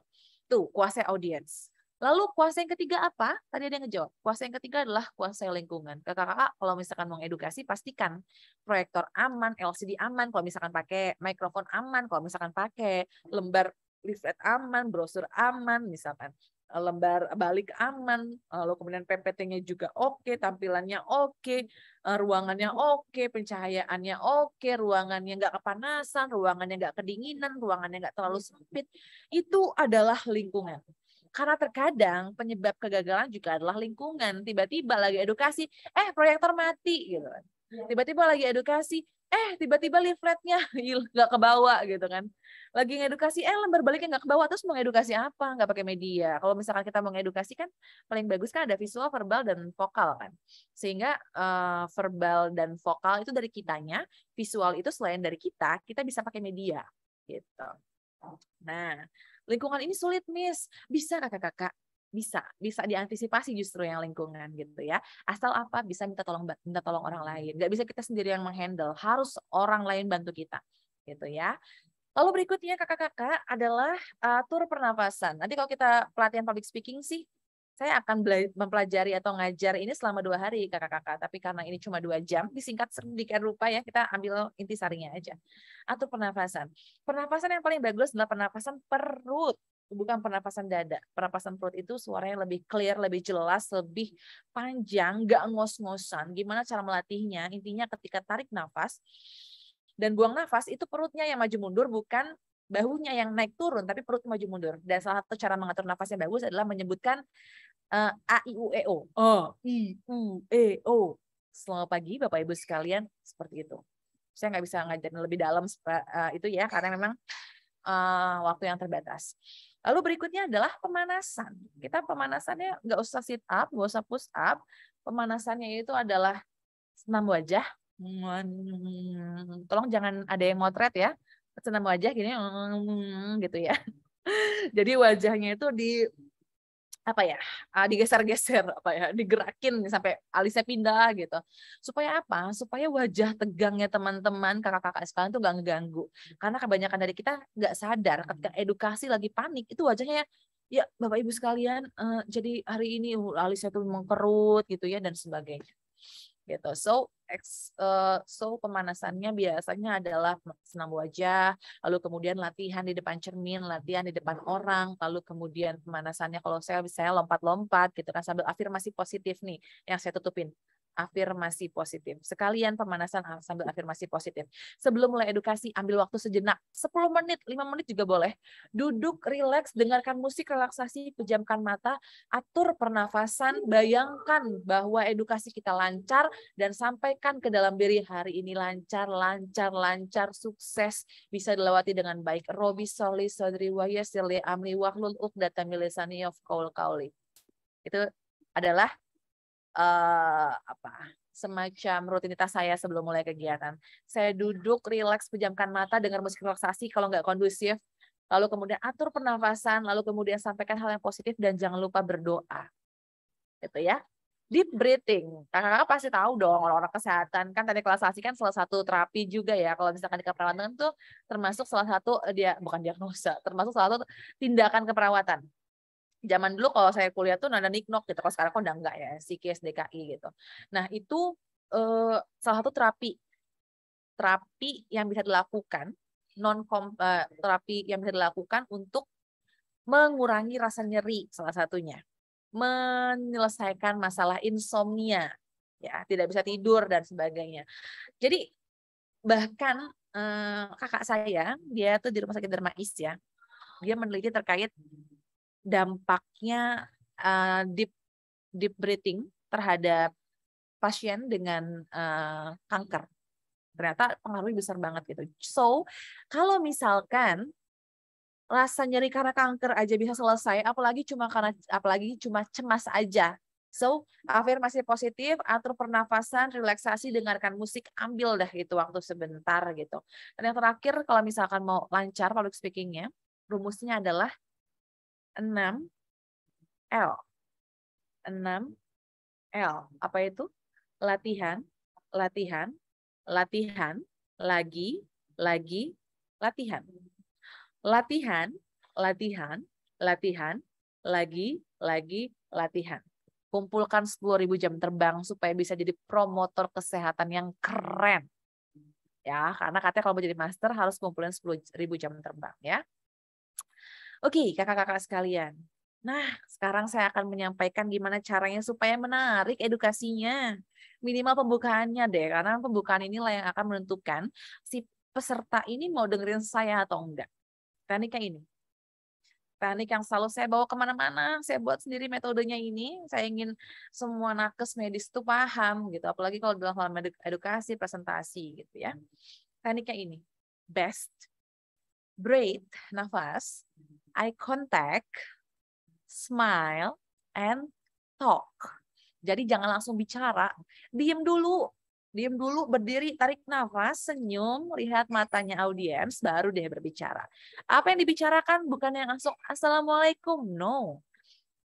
Tuh, kuasai audience. Lalu kuasa yang ketiga apa? Tadi ada yang ngejawab. Kuasa yang ketiga adalah kuasa lingkungan. Kakak-kakak kalau misalkan mau edukasi pastikan proyektor aman, LCD aman kalau misalkan pakai, mikrofon aman kalau misalkan pakai, lembar leaflet aman, brosur aman misalkan. Eh, lembar balik aman, lalu kemudian PPT-nya juga oke, okay, tampilannya oke, okay, eh, ruangannya oke, okay, pencahayaannya oke, ruangannya nggak kepanasan, ruangannya nggak kedinginan, ruangannya nggak terlalu sempit. Itu adalah lingkungan. Karena terkadang penyebab kegagalan juga adalah lingkungan. Tiba-tiba lagi edukasi, eh proyektor mati gitu. Kan. Tiba-tiba lagi edukasi, eh tiba-tiba leafletnya *laughs* nggak kebawa gitu kan lagi ngedukasi eh lembar baliknya nggak kebawa terus mau ngedukasi apa nggak pakai media kalau misalkan kita mau ngedukasi kan paling bagus kan ada visual verbal dan vokal kan sehingga uh, verbal dan vokal itu dari kitanya visual itu selain dari kita kita bisa pakai media gitu nah lingkungan ini sulit miss bisa kakak-kakak bisa bisa diantisipasi justru yang lingkungan gitu ya asal apa bisa minta tolong minta tolong orang hmm. lain nggak bisa kita sendiri yang menghandle harus orang lain bantu kita gitu ya lalu berikutnya kakak-kakak adalah eh, tur pernafasan nanti kalau kita pelatihan public speaking sih saya akan mempelajari atau ngajar ini selama dua hari kakak-kakak tapi karena ini cuma dua jam disingkat sedikit rupa ya kita ambil intisarinya aja atur ah, pernafasan pernafasan yang paling bagus adalah pernafasan perut bukan pernapasan dada. Pernapasan perut itu suaranya lebih clear, lebih jelas, lebih panjang, gak ngos-ngosan. Gimana cara melatihnya? Intinya ketika tarik nafas dan buang nafas itu perutnya yang maju mundur bukan bahunya yang naik turun tapi perut maju mundur. Dan salah satu cara mengatur nafas yang bagus adalah menyebutkan uh, a i u e o. O oh. i u e o. Selamat pagi Bapak Ibu sekalian seperti itu. Saya nggak bisa ngajarin lebih dalam uh, itu ya karena memang uh, waktu yang terbatas. Lalu berikutnya adalah pemanasan. Kita pemanasannya nggak usah sit up, nggak usah push up. Pemanasannya itu adalah senam wajah. Tolong jangan ada yang motret ya. Senam wajah gini, gitu ya. *laughs* Jadi wajahnya itu di apa ya ah, digeser-geser apa ya digerakin sampai alisnya pindah gitu supaya apa supaya wajah tegangnya teman-teman kakak-kakak sekalian tuh nggak ngeganggu karena kebanyakan dari kita nggak sadar ketika hmm. edukasi lagi panik itu wajahnya ya, ya bapak ibu sekalian uh, jadi hari ini uh, alisnya tuh mengkerut gitu ya dan sebagainya gitu. So ex, uh, so pemanasannya biasanya adalah senam wajah, lalu kemudian latihan di depan cermin, latihan di depan orang, lalu kemudian pemanasannya kalau saya saya lompat-lompat gitu kan sambil afirmasi positif nih yang saya tutupin afirmasi positif. Sekalian pemanasan ah, sambil afirmasi positif. Sebelum mulai edukasi, ambil waktu sejenak. 10 menit, 5 menit juga boleh. Duduk, rileks, dengarkan musik relaksasi, pejamkan mata, atur pernafasan, bayangkan bahwa edukasi kita lancar dan sampaikan ke dalam diri hari ini lancar, lancar, lancar, sukses, bisa dilewati dengan baik. Robi soli sodri wayesili amli wahlul uqdata milisani of kaul kauli. Itu adalah uh, apa semacam rutinitas saya sebelum mulai kegiatan. Saya duduk, rileks, pejamkan mata, dengar musik relaksasi kalau nggak kondusif. Lalu kemudian atur pernafasan, lalu kemudian sampaikan hal yang positif dan jangan lupa berdoa. Gitu ya. Deep breathing. Kakak-kakak pasti tahu dong orang-orang kesehatan kan tadi kelasasi kan salah satu terapi juga ya. Kalau misalkan di keperawatan itu termasuk salah satu eh, dia bukan diagnosa, termasuk salah satu tindakan keperawatan zaman dulu kalau saya kuliah tuh nada niknok gitu kalau sekarang kok udah enggak ya psikis DKI gitu nah itu eh, salah satu terapi terapi yang bisa dilakukan non eh, terapi yang bisa dilakukan untuk mengurangi rasa nyeri salah satunya menyelesaikan masalah insomnia ya tidak bisa tidur dan sebagainya jadi bahkan eh, kakak saya dia tuh di rumah sakit dermais ya dia meneliti terkait dampaknya uh, deep deep breathing terhadap pasien dengan uh, kanker. Ternyata pengaruhnya besar banget gitu. So, kalau misalkan rasa nyeri karena kanker aja bisa selesai, apalagi cuma karena apalagi cuma cemas aja. So, afirmasi positif, atur pernafasan, relaksasi, dengarkan musik, ambil dah gitu waktu sebentar gitu. Dan yang terakhir, kalau misalkan mau lancar public speakingnya rumusnya adalah 6 L. 6 L. Apa itu? Latihan, latihan, latihan, lagi, lagi, latihan. Latihan, latihan, latihan, lagi, lagi, latihan. Kumpulkan 10.000 jam terbang supaya bisa jadi promotor kesehatan yang keren. Ya, karena katanya kalau mau jadi master harus kumpulin 10.000 jam terbang ya. Oke, kakak-kakak sekalian. Nah, sekarang saya akan menyampaikan gimana caranya supaya menarik edukasinya. Minimal pembukaannya deh, karena pembukaan inilah yang akan menentukan si peserta ini mau dengerin saya atau enggak. Teknik yang ini. Teknik yang selalu saya bawa kemana-mana, saya buat sendiri metodenya ini. Saya ingin semua nakes medis itu paham gitu, apalagi kalau dalam hal edukasi, presentasi gitu ya. Tekniknya ini, best breathe, nafas, eye contact, smile, and talk. Jadi jangan langsung bicara, diem dulu, diem dulu, berdiri, tarik nafas, senyum, lihat matanya audiens, baru dia berbicara. Apa yang dibicarakan bukan yang langsung assalamualaikum, no.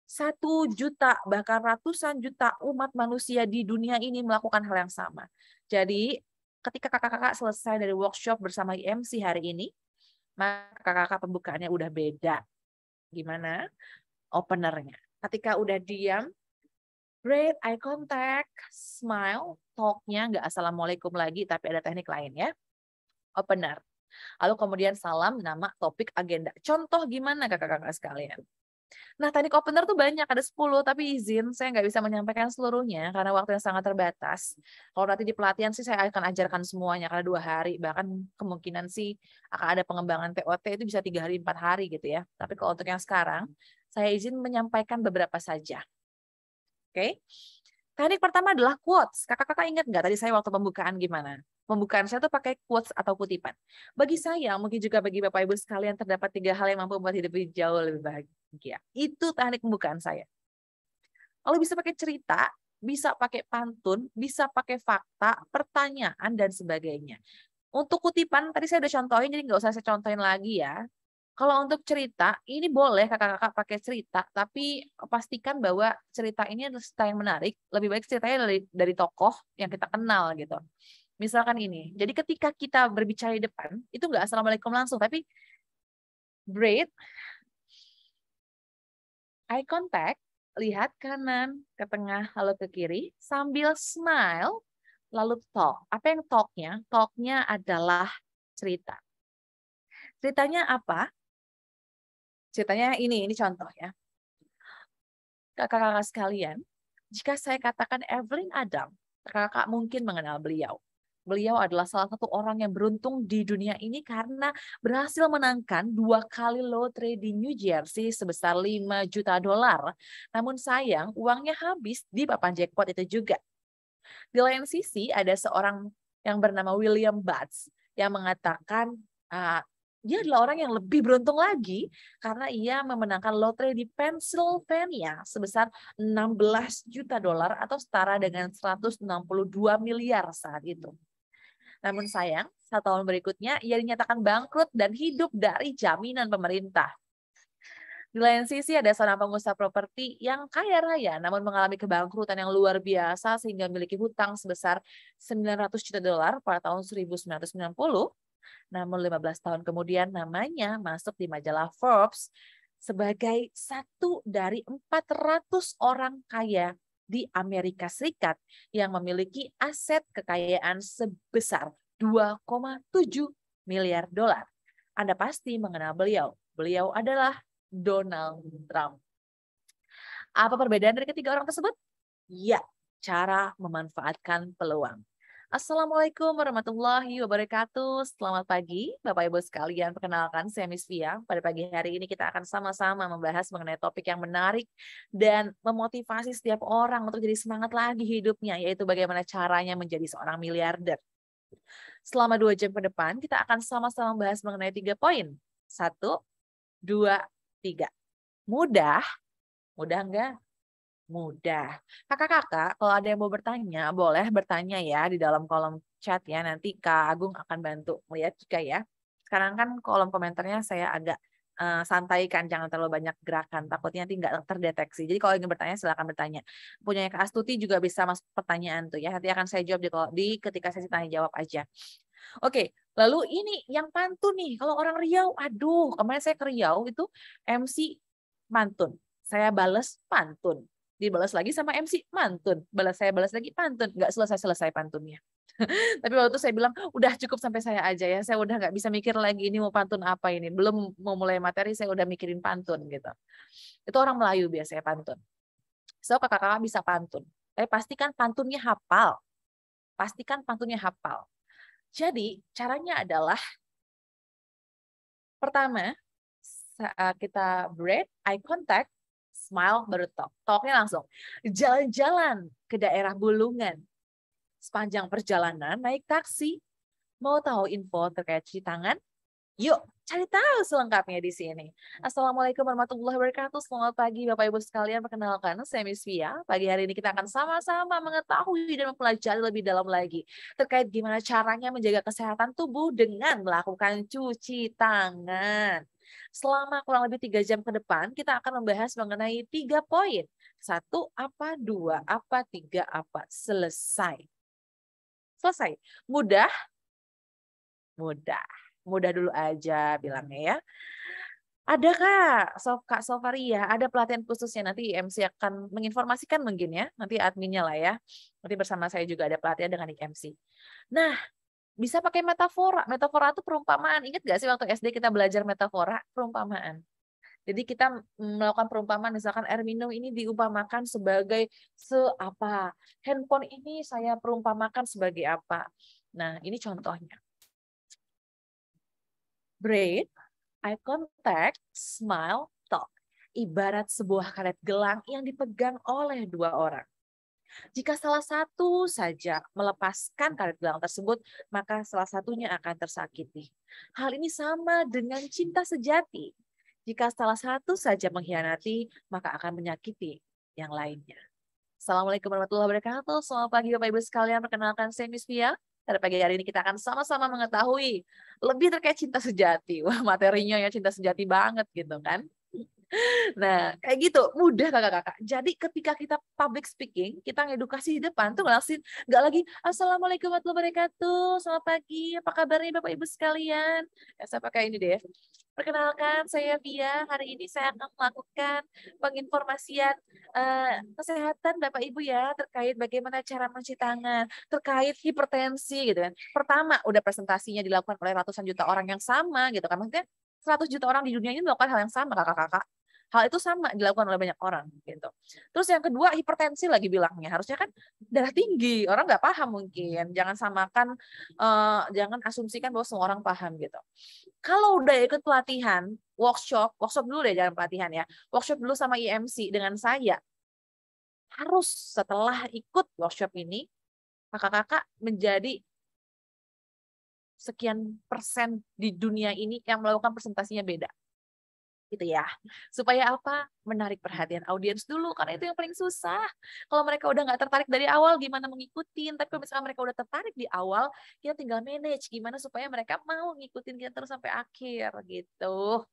Satu juta bahkan ratusan juta umat manusia di dunia ini melakukan hal yang sama. Jadi ketika kakak-kakak selesai dari workshop bersama IMC hari ini, maka kakak pembukaannya udah beda. Gimana? Openernya. Ketika udah diam, great eye contact, smile, talknya nggak assalamualaikum lagi, tapi ada teknik lain ya. Opener. Lalu kemudian salam, nama, topik, agenda. Contoh gimana kakak-kakak sekalian? Nah, teknik opener tuh banyak, ada 10, tapi izin saya nggak bisa menyampaikan seluruhnya karena waktu yang sangat terbatas. Kalau nanti di pelatihan sih saya akan ajarkan semuanya karena dua hari, bahkan kemungkinan sih akan ada pengembangan TOT itu bisa tiga hari, empat hari gitu ya. Tapi kalau untuk yang sekarang, saya izin menyampaikan beberapa saja. Oke, okay? teknik pertama adalah quotes. Kakak-kakak ingat nggak tadi saya waktu pembukaan gimana? Pembukaan saya tuh pakai quotes atau kutipan. Bagi saya, mungkin juga bagi Bapak Ibu sekalian, terdapat tiga hal yang mampu membuat hidup jauh lebih bahagia. Itu teknik pembukaan saya. Kalau bisa pakai cerita, bisa pakai pantun, bisa pakai fakta, pertanyaan, dan sebagainya. Untuk kutipan, tadi saya udah contohin, jadi nggak usah saya contohin lagi ya. Kalau untuk cerita, ini boleh kakak-kakak pakai cerita, tapi pastikan bahwa cerita ini adalah cerita yang menarik. Lebih baik ceritanya dari, dari tokoh yang kita kenal gitu. Misalkan ini jadi ketika kita berbicara di depan, itu nggak assalamualaikum langsung, tapi breathe, eye contact, lihat kanan, ke tengah, lalu ke kiri, sambil smile, lalu talk. Apa yang talknya? Talknya adalah cerita. Ceritanya apa? Ceritanya ini, ini contoh ya. Kakak-kakak sekalian, jika saya katakan Evelyn Adam, kakak mungkin mengenal beliau. Beliau adalah salah satu orang yang beruntung di dunia ini karena berhasil menangkan dua kali lotre di New Jersey sebesar 5 juta dolar. Namun sayang, uangnya habis di papan jackpot itu juga. Di lain sisi, ada seorang yang bernama William Butts yang mengatakan uh, dia adalah orang yang lebih beruntung lagi karena ia memenangkan lotre di Pennsylvania sebesar 16 juta dolar atau setara dengan 162 miliar saat itu. Namun hmm. sayang, satu tahun berikutnya ia dinyatakan bangkrut dan hidup dari jaminan pemerintah. Di lain sisi ada seorang pengusaha properti yang kaya raya namun mengalami kebangkrutan yang luar biasa sehingga memiliki hutang sebesar 900 juta dolar pada tahun 1990. Namun 15 tahun kemudian namanya masuk di majalah Forbes sebagai satu dari 400 orang kaya di Amerika Serikat yang memiliki aset kekayaan sebesar 2,7 miliar dolar. Anda pasti mengenal beliau. Beliau adalah Donald Trump. Apa perbedaan dari ketiga orang tersebut? Ya, cara memanfaatkan peluang. Assalamualaikum warahmatullahi wabarakatuh. Selamat pagi, Bapak Ibu sekalian. Perkenalkan, saya Miss Fia. Pada pagi hari ini kita akan sama-sama membahas mengenai topik yang menarik dan memotivasi setiap orang untuk jadi semangat lagi hidupnya, yaitu bagaimana caranya menjadi seorang miliarder. Selama dua jam ke depan, kita akan sama-sama membahas mengenai tiga poin. Satu, dua, tiga. Mudah, mudah enggak? mudah. Kakak-kakak, kalau ada yang mau bertanya, boleh bertanya ya di dalam kolom chat ya. Nanti Kak Agung akan bantu melihat juga ya. Sekarang kan kolom komentarnya saya agak uh, kan jangan terlalu banyak gerakan. Takutnya nanti nggak terdeteksi. Jadi kalau ingin bertanya, silakan bertanya. yang Kak Astuti juga bisa masuk pertanyaan tuh ya. Nanti akan saya jawab di, di ketika sesi tanya jawab aja. Oke, lalu ini yang pantun nih. Kalau orang Riau, aduh, kemarin saya ke Riau itu MC pantun. Saya bales pantun dibalas lagi sama MC pantun balas saya balas lagi pantun nggak selesai selesai pantunnya *laughs* tapi waktu itu saya bilang udah cukup sampai saya aja ya saya udah nggak bisa mikir lagi ini mau pantun apa ini belum mau mulai materi saya udah mikirin pantun gitu itu orang Melayu biasanya pantun so kakak-kakak bisa pantun tapi pastikan pantunnya hafal pastikan pantunnya hafal jadi caranya adalah pertama kita break eye contact smile baru talk. Talknya langsung jalan-jalan ke daerah Bulungan. Sepanjang perjalanan naik taksi. Mau tahu info terkait cuci tangan? Yuk, cari tahu selengkapnya di sini. Assalamualaikum warahmatullahi wabarakatuh. Selamat pagi Bapak Ibu sekalian. Perkenalkan, saya Miss Via. Pagi hari ini kita akan sama-sama mengetahui dan mempelajari lebih dalam lagi terkait gimana caranya menjaga kesehatan tubuh dengan melakukan cuci tangan. Selama kurang lebih tiga jam ke depan, kita akan membahas mengenai tiga poin. Satu, apa, dua, apa, tiga, apa. Selesai. Selesai. Mudah? Mudah. Mudah dulu aja bilangnya ya. Ada Kak, Sof, Kak Sofaria, ada pelatihan khususnya nanti mc akan menginformasikan mungkin ya, nanti adminnya lah ya. Nanti bersama saya juga ada pelatihan dengan mc Nah, bisa pakai metafora. Metafora itu perumpamaan. Ingat nggak sih waktu SD kita belajar metafora? Perumpamaan. Jadi kita melakukan perumpamaan, misalkan air minum ini diumpamakan sebagai seapa, handphone ini saya perumpamakan sebagai apa. Nah, ini contohnya. Braid, eye contact, smile, talk. Ibarat sebuah karet gelang yang dipegang oleh dua orang. Jika salah satu saja melepaskan karet gelang tersebut, maka salah satunya akan tersakiti. Hal ini sama dengan cinta sejati. Jika salah satu saja mengkhianati, maka akan menyakiti yang lainnya. Assalamualaikum warahmatullahi wabarakatuh. Selamat pagi Bapak Ibu sekalian. Perkenalkan saya Miss Fia. Pada pagi hari ini kita akan sama-sama mengetahui lebih terkait cinta sejati. *laughs* Wah, materinya ya cinta sejati banget gitu kan. Nah, hmm. kayak gitu, mudah kakak-kakak. Jadi ketika kita public speaking, kita ngedukasi di depan tuh langsung nggak lagi assalamualaikum warahmatullahi wabarakatuh, selamat pagi, apa kabarnya bapak ibu sekalian? Ya, saya pakai ini deh. Perkenalkan, saya Bia. Hari ini saya akan melakukan penginformasian uh, kesehatan Bapak Ibu ya terkait bagaimana cara mencuci tangan, terkait hipertensi gitu kan. Pertama, udah presentasinya dilakukan oleh ratusan juta orang yang sama gitu kan. Maksudnya 100 juta orang di dunia ini melakukan hal yang sama kakak-kakak Hal itu sama dilakukan oleh banyak orang gitu. Terus yang kedua hipertensi lagi bilangnya harusnya kan darah tinggi orang nggak paham mungkin jangan samakan uh, jangan asumsikan bahwa semua orang paham gitu. Kalau udah ikut pelatihan workshop workshop dulu deh jangan pelatihan ya workshop dulu sama IMC dengan saya harus setelah ikut workshop ini kakak-kakak menjadi sekian persen di dunia ini yang melakukan presentasinya beda gitu ya. Supaya apa? Menarik perhatian audiens dulu, karena itu yang paling susah. Kalau mereka udah nggak tertarik dari awal, gimana mengikutin? Tapi kalau misalnya mereka udah tertarik di awal, kita tinggal manage gimana supaya mereka mau ngikutin kita terus sampai akhir gitu.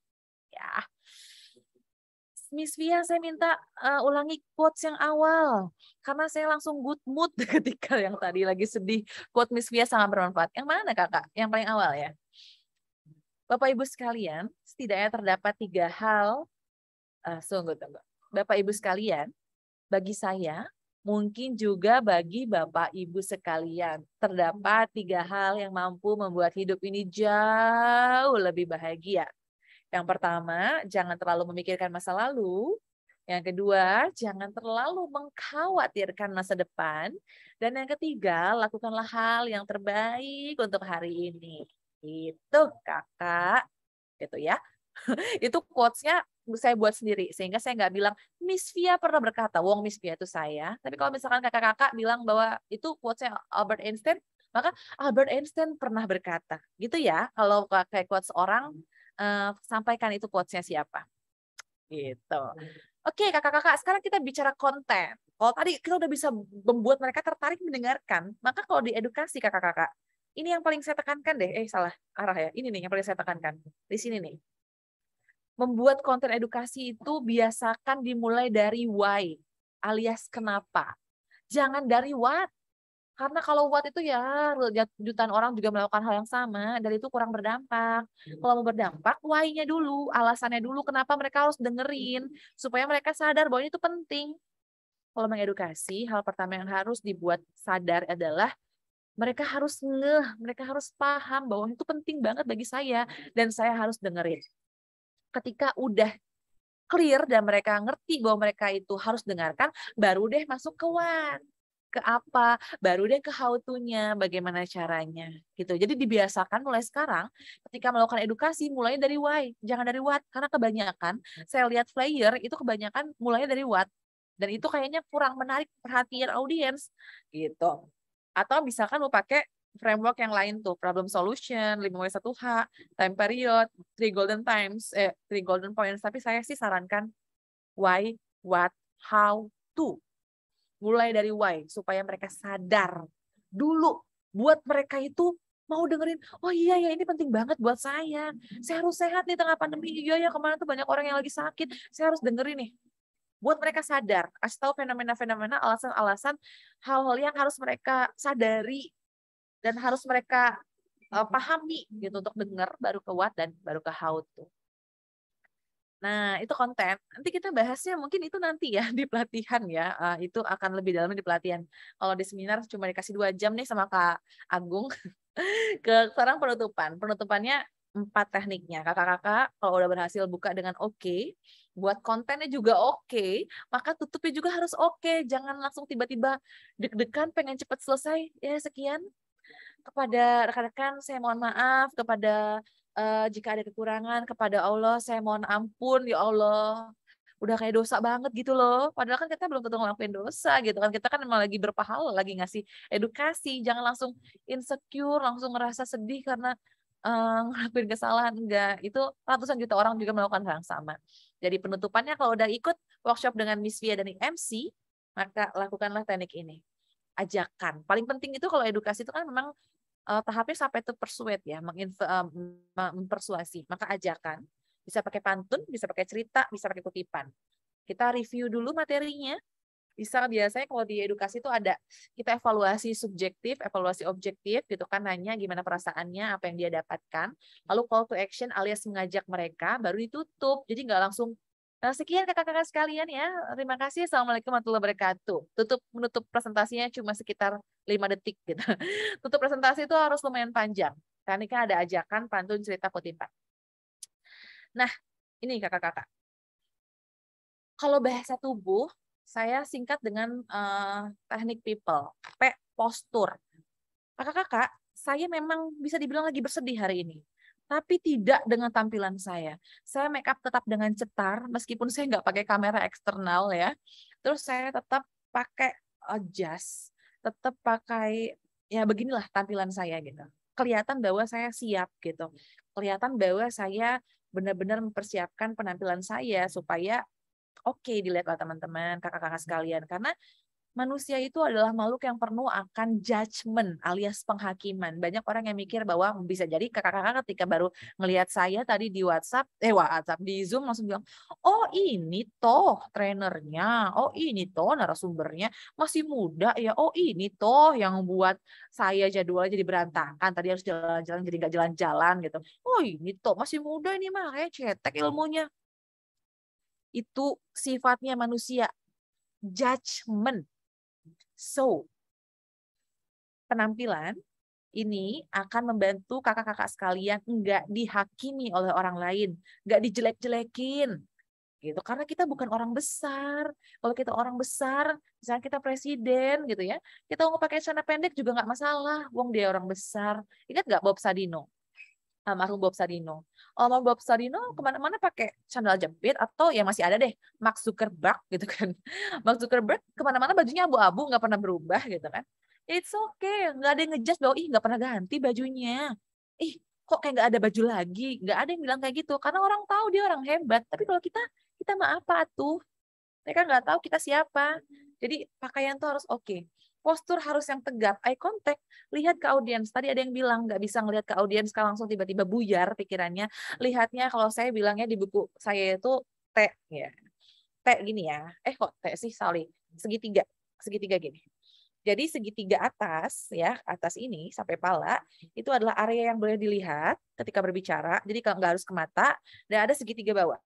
Ya. Miss Via, saya minta uh, ulangi quotes yang awal karena saya langsung good mood *laughs* ketika yang tadi lagi sedih. Quote Miss Via sangat bermanfaat. Yang mana kakak? Yang paling awal ya? Bapak Ibu sekalian, setidaknya terdapat tiga hal. Uh, sungguh, tunggu. Bapak Ibu sekalian, bagi saya, mungkin juga bagi Bapak Ibu sekalian, terdapat tiga hal yang mampu membuat hidup ini jauh lebih bahagia. Yang pertama, jangan terlalu memikirkan masa lalu. Yang kedua, jangan terlalu mengkhawatirkan masa depan. Dan yang ketiga, lakukanlah hal yang terbaik untuk hari ini. Itu kakak, gitu ya. *laughs* itu quotesnya saya buat sendiri sehingga saya nggak bilang Miss Via pernah berkata wong Miss Via itu saya tapi kalau misalkan kakak-kakak bilang bahwa itu quotesnya Albert Einstein maka Albert Einstein pernah berkata gitu ya kalau pakai quotes orang eh, sampaikan itu quotesnya siapa gitu oke okay, kakak-kakak sekarang kita bicara konten kalau tadi kita udah bisa membuat mereka tertarik mendengarkan maka kalau di edukasi kakak-kakak ini yang paling saya tekankan deh. Eh, salah arah ya. Ini nih yang paling saya tekankan. Di sini nih. Membuat konten edukasi itu biasakan dimulai dari why, alias kenapa. Jangan dari what. Karena kalau what itu ya jutaan orang juga melakukan hal yang sama, dan itu kurang berdampak. Kalau mau berdampak, why-nya dulu, alasannya dulu kenapa mereka harus dengerin, supaya mereka sadar bahwa itu penting. Kalau mengedukasi, hal pertama yang harus dibuat sadar adalah mereka harus ngeh, mereka harus paham bahwa itu penting banget bagi saya dan saya harus dengerin. Ketika udah clear dan mereka ngerti bahwa mereka itu harus dengarkan, baru deh masuk ke one ke apa, baru deh ke how to-nya, bagaimana caranya gitu. Jadi dibiasakan mulai sekarang ketika melakukan edukasi mulai dari why, jangan dari what karena kebanyakan saya lihat flyer itu kebanyakan mulai dari what dan itu kayaknya kurang menarik perhatian audiens gitu. Atau misalkan mau pakai framework yang lain tuh, problem solution, lima w satu h time period, three golden times, eh, three golden points. Tapi saya sih sarankan why, what, how, to. Mulai dari why, supaya mereka sadar dulu. Buat mereka itu mau dengerin, oh iya ya ini penting banget buat saya. Saya harus sehat nih tengah pandemi. Iya ya kemarin tuh banyak orang yang lagi sakit. Saya harus dengerin nih buat mereka sadar, kasih tahu fenomena-fenomena, alasan-alasan, hal-hal yang harus mereka sadari dan harus mereka uh, pahami gitu untuk dengar baru ke what dan baru ke how tuh. Nah, itu konten. Nanti kita bahasnya mungkin itu nanti ya *laughs* di pelatihan ya. Uh, itu akan lebih dalam di pelatihan. Kalau di seminar cuma dikasih dua jam nih sama Kak Agung. *laughs* ke sekarang penutupan. Penutupannya empat tekniknya. Kakak-kakak kalau udah berhasil buka dengan oke, okay, buat kontennya juga oke, okay, maka tutupnya juga harus oke. Okay. Jangan langsung tiba-tiba deg-degan pengen cepat selesai. Ya sekian. Kepada rekan-rekan saya mohon maaf, kepada uh, jika ada kekurangan, kepada Allah saya mohon ampun ya Allah. Udah kayak dosa banget gitu loh. Padahal kan kita belum tentu ngelakuin dosa gitu kan. Kita kan emang lagi berpahala, lagi ngasih edukasi. Jangan langsung insecure, langsung ngerasa sedih karena Eh, ngelakuin kesalahan enggak itu ratusan juta orang juga melakukan hal yang sama jadi penutupannya kalau udah ikut workshop dengan Miss Via dan MC maka lakukanlah teknik ini ajakan paling penting itu kalau edukasi itu kan memang uh, tahapnya sampai itu persuade ya menginfo, uh, eh, mempersuasi maka ajakan bisa pakai pantun bisa pakai cerita bisa pakai kutipan kita review dulu materinya bisa biasanya kalau di edukasi itu ada kita evaluasi subjektif, evaluasi objektif gitu kan nanya gimana perasaannya, apa yang dia dapatkan. Lalu call to action alias mengajak mereka baru ditutup. Jadi nggak langsung Nah, sekian kakak-kakak sekalian ya. Terima kasih. Assalamualaikum warahmatullahi wabarakatuh. Tutup menutup presentasinya cuma sekitar lima detik gitu. *laughs* Tutup presentasi itu harus lumayan panjang. Karena ini kan ada ajakan, pantun, cerita, kutipan. Nah, ini kakak-kakak. Kalau bahasa tubuh, saya singkat dengan uh, teknik people, P postur. Kakak-kakak, saya memang bisa dibilang lagi bersedih hari ini. Tapi tidak dengan tampilan saya. Saya make up tetap dengan cetar, meskipun saya nggak pakai kamera eksternal ya. Terus saya tetap pakai uh, jas, tetap pakai ya beginilah tampilan saya gitu. Kelihatan bahwa saya siap gitu. Kelihatan bahwa saya benar-benar mempersiapkan penampilan saya supaya oke okay dilihat oleh teman-teman, kakak-kakak hmm. sekalian. Karena manusia itu adalah makhluk yang penuh akan judgement alias penghakiman. Banyak orang yang mikir bahwa bisa jadi kakak-kakak ketika baru ngelihat saya tadi di WhatsApp, eh WhatsApp di Zoom langsung bilang, oh ini toh trenernya, oh ini toh narasumbernya masih muda ya, oh ini toh yang buat saya jadwal jadi berantakan, tadi harus jalan-jalan jadi nggak jalan-jalan gitu. Oh ini toh masih muda ini mah kayak eh, cetek ilmunya itu sifatnya manusia judgment. So, penampilan ini akan membantu kakak-kakak sekalian nggak dihakimi oleh orang lain, nggak dijelek-jelekin, gitu. Karena kita bukan orang besar. Kalau kita orang besar, misalnya kita presiden, gitu ya, kita mau pakai celana pendek juga nggak masalah. Wong dia orang besar. Ingat nggak Bob Sadino? almarhum Bob Sarino. Almarhum Bob Sarino hmm. kemana-mana pakai sandal jepit atau yang masih ada deh Mark Zuckerberg *laughs* gitu kan. Mark Zuckerberg kemana-mana bajunya abu-abu nggak pernah berubah gitu kan. It's okay, nggak ada yang ngejudge bahwa ih nggak pernah ganti bajunya. Ih kok kayak nggak ada baju lagi, nggak ada yang bilang kayak gitu. Karena orang tahu dia orang hebat. Tapi kalau kita, kita maaf apa tuh? Mereka nggak tahu kita siapa. Jadi pakaian tuh harus oke. Okay postur harus yang tegap, eye contact, lihat ke audiens. Tadi ada yang bilang nggak bisa ngelihat ke audiens kalau langsung tiba-tiba buyar pikirannya. Lihatnya kalau saya bilangnya di buku saya itu T ya. T gini ya. Eh kok T sih, sorry. Segitiga. Segitiga gini. Jadi segitiga atas ya, atas ini sampai pala itu adalah area yang boleh dilihat ketika berbicara. Jadi kalau nggak harus ke mata dan ada segitiga bawah.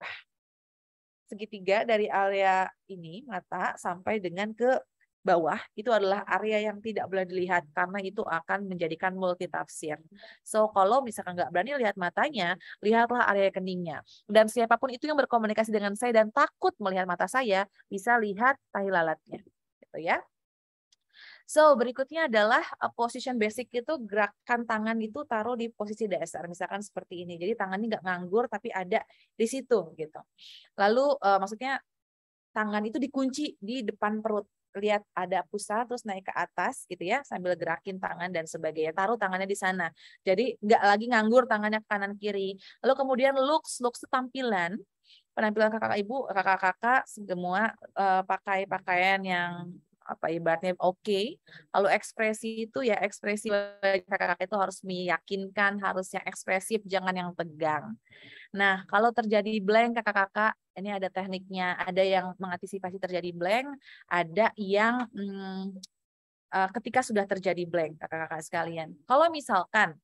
Segitiga dari area ini mata sampai dengan ke bawah itu adalah hmm. area yang tidak boleh dilihat karena itu akan menjadikan multi tafsir. So kalau misalkan nggak berani lihat matanya, lihatlah area keningnya. Dan siapapun itu yang berkomunikasi dengan saya dan takut melihat mata saya, bisa lihat tahi lalatnya. Gitu ya. So, berikutnya adalah eh, position basic itu gerakan tangan itu taruh di posisi dasar, misalkan seperti ini. Jadi tangannya nggak nganggur tapi ada di situ gitu. Lalu uh, maksudnya tangan itu dikunci di depan perut lihat ada pusat terus naik ke atas gitu ya sambil gerakin tangan dan sebagainya taruh tangannya di sana jadi nggak lagi nganggur tangannya ke kanan kiri lalu kemudian looks looks tampilan penampilan kakak ibu kakak-kakak semua uh, pakai pakaian yang apa ibaratnya oke okay. lalu ekspresi itu ya ekspresi kakak itu harus meyakinkan harus yang ekspresif jangan yang tegang nah kalau terjadi blank kakak-kakak ini ada tekniknya ada yang mengantisipasi terjadi blank ada yang hmm, ketika sudah terjadi blank kakak-kakak sekalian kalau misalkan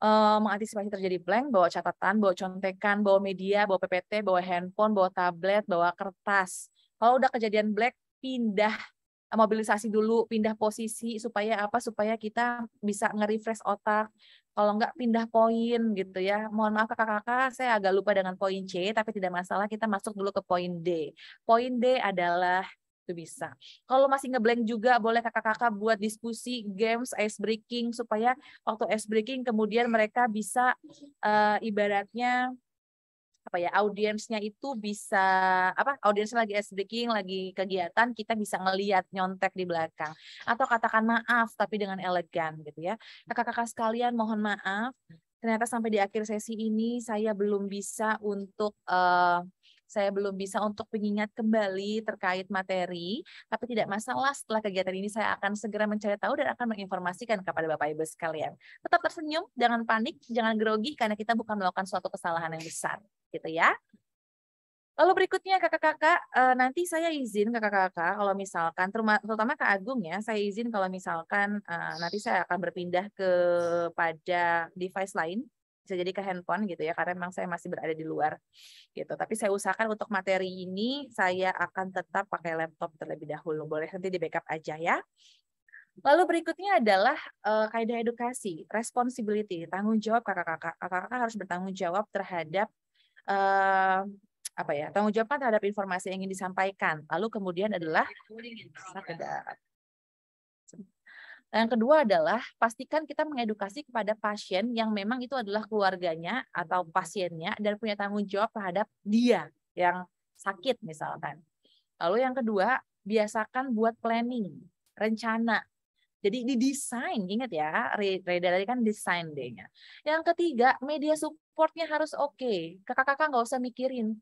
uh, mengantisipasi terjadi blank, bawa catatan, bawa contekan, bawa media, bawa PPT, bawa handphone, bawa tablet, bawa kertas. Kalau udah kejadian blank, pindah Eh, mobilisasi dulu, pindah posisi supaya apa? Supaya kita bisa nge-refresh otak. Kalau enggak pindah poin gitu ya. Mohon maaf kakak-kakak, saya agak lupa dengan poin C, tapi tidak masalah kita masuk dulu ke poin D. Poin D adalah itu bisa. Kalau masih ngeblank juga boleh kakak-kakak buat diskusi games ice breaking supaya waktu ice breaking kemudian mereka bisa uh, ibaratnya apa ya audiensnya itu bisa apa audiens lagi ice breaking lagi kegiatan kita bisa ngelihat nyontek di belakang atau katakan maaf tapi dengan elegan gitu ya kakak-kakak sekalian mohon maaf ternyata sampai di akhir sesi ini saya belum bisa untuk uh, saya belum bisa untuk mengingat kembali terkait materi, tapi tidak masalah setelah kegiatan ini saya akan segera mencari tahu dan akan menginformasikan kepada Bapak Ibu sekalian. Tetap tersenyum, jangan panik, jangan grogi karena kita bukan melakukan suatu kesalahan yang besar gitu ya. Lalu berikutnya kakak-kakak, eh, nanti saya izin kakak-kakak kalau misalkan, terutama Kak Agung ya, saya izin kalau misalkan eh, nanti saya akan berpindah kepada device lain, bisa jadi ke handphone gitu ya, karena memang saya masih berada di luar gitu. Tapi saya usahakan untuk materi ini saya akan tetap pakai laptop terlebih dahulu, boleh nanti di backup aja ya. Lalu berikutnya adalah uh, kaidah edukasi, responsibility, tanggung jawab kakak-kakak. Kakak-kakak harus bertanggung jawab terhadap uh, apa ya tanggung jawab terhadap informasi yang ingin disampaikan lalu kemudian adalah yang kedua adalah pastikan kita mengedukasi kepada pasien yang memang itu adalah keluarganya atau pasiennya dan punya tanggung jawab terhadap dia yang sakit misalkan. Lalu yang kedua, biasakan buat planning, rencana jadi desain ingat ya, Reda tadi kan desain D-nya. Yang ketiga, media supportnya harus oke. Okay. Kakak-kakak nggak usah mikirin,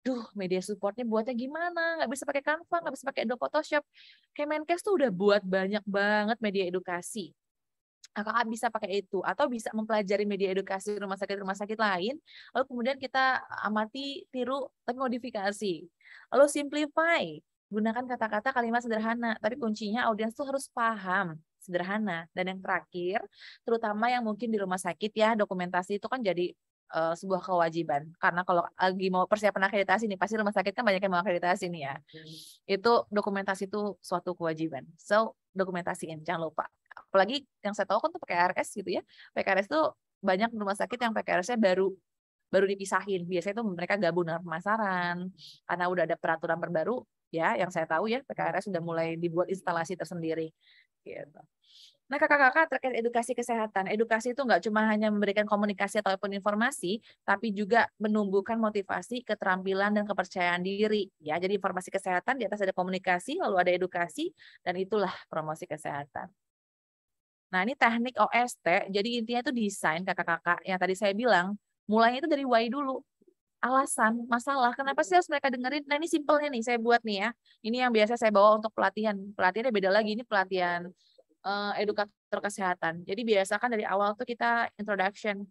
duh media supportnya buatnya gimana nggak bisa pakai Canva nggak bisa pakai Adobe Photoshop Kemenkes tuh udah buat banyak banget media edukasi kakak bisa pakai itu atau bisa mempelajari media edukasi rumah sakit rumah sakit lain lalu kemudian kita amati tiru tapi modifikasi lalu simplify gunakan kata-kata kalimat sederhana, tapi kuncinya audiens tuh harus paham sederhana. Dan yang terakhir, terutama yang mungkin di rumah sakit ya, dokumentasi itu kan jadi uh, sebuah kewajiban. Karena kalau lagi mau persiapan akreditasi nih, pasti rumah sakit kan banyak yang mau akreditasi nih ya. Hmm. Itu dokumentasi itu suatu kewajiban. So, dokumentasiin, jangan lupa. Apalagi yang saya tahu kan tuh PKRS gitu ya. PKRS tuh banyak rumah sakit yang PKRS-nya baru baru dipisahin. Biasanya itu mereka gabung dengan pemasaran karena udah ada peraturan terbaru, ya yang saya tahu ya PKRS iya. sudah mulai dibuat instalasi tersendiri gitu. Nah, kakak-kakak terkait edukasi kesehatan, edukasi itu nggak cuma hanya memberikan komunikasi ataupun informasi, tapi juga menumbuhkan motivasi, keterampilan, dan kepercayaan diri. Ya, jadi informasi kesehatan di atas ada komunikasi, lalu ada edukasi, dan itulah promosi kesehatan. Nah, ini teknik OST, jadi intinya itu desain kakak-kakak yang tadi saya bilang, mulainya itu dari why dulu alasan, masalah, kenapa sih harus mereka dengerin? Nah ini simpelnya nih, saya buat nih ya. Ini yang biasa saya bawa untuk pelatihan. Pelatihannya beda lagi, ini pelatihan uh, edukator kesehatan. Jadi biasakan dari awal tuh kita introduction.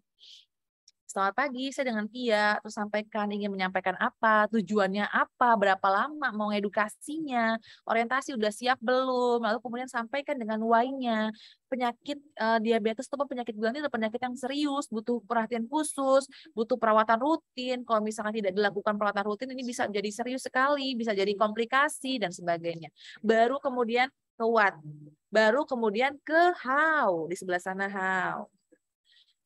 Selamat pagi, saya dengan Pia. Terus sampaikan ingin menyampaikan apa, tujuannya apa, berapa lama mau edukasinya, orientasi udah siap belum, lalu kemudian sampaikan dengan why-nya. Penyakit uh, diabetes atau penyakit gula adalah penyakit yang serius, butuh perhatian khusus, butuh perawatan rutin. Kalau misalkan tidak dilakukan perawatan rutin, ini bisa jadi serius sekali, bisa jadi komplikasi dan sebagainya. Baru kemudian ke what, baru kemudian ke how di sebelah sana how.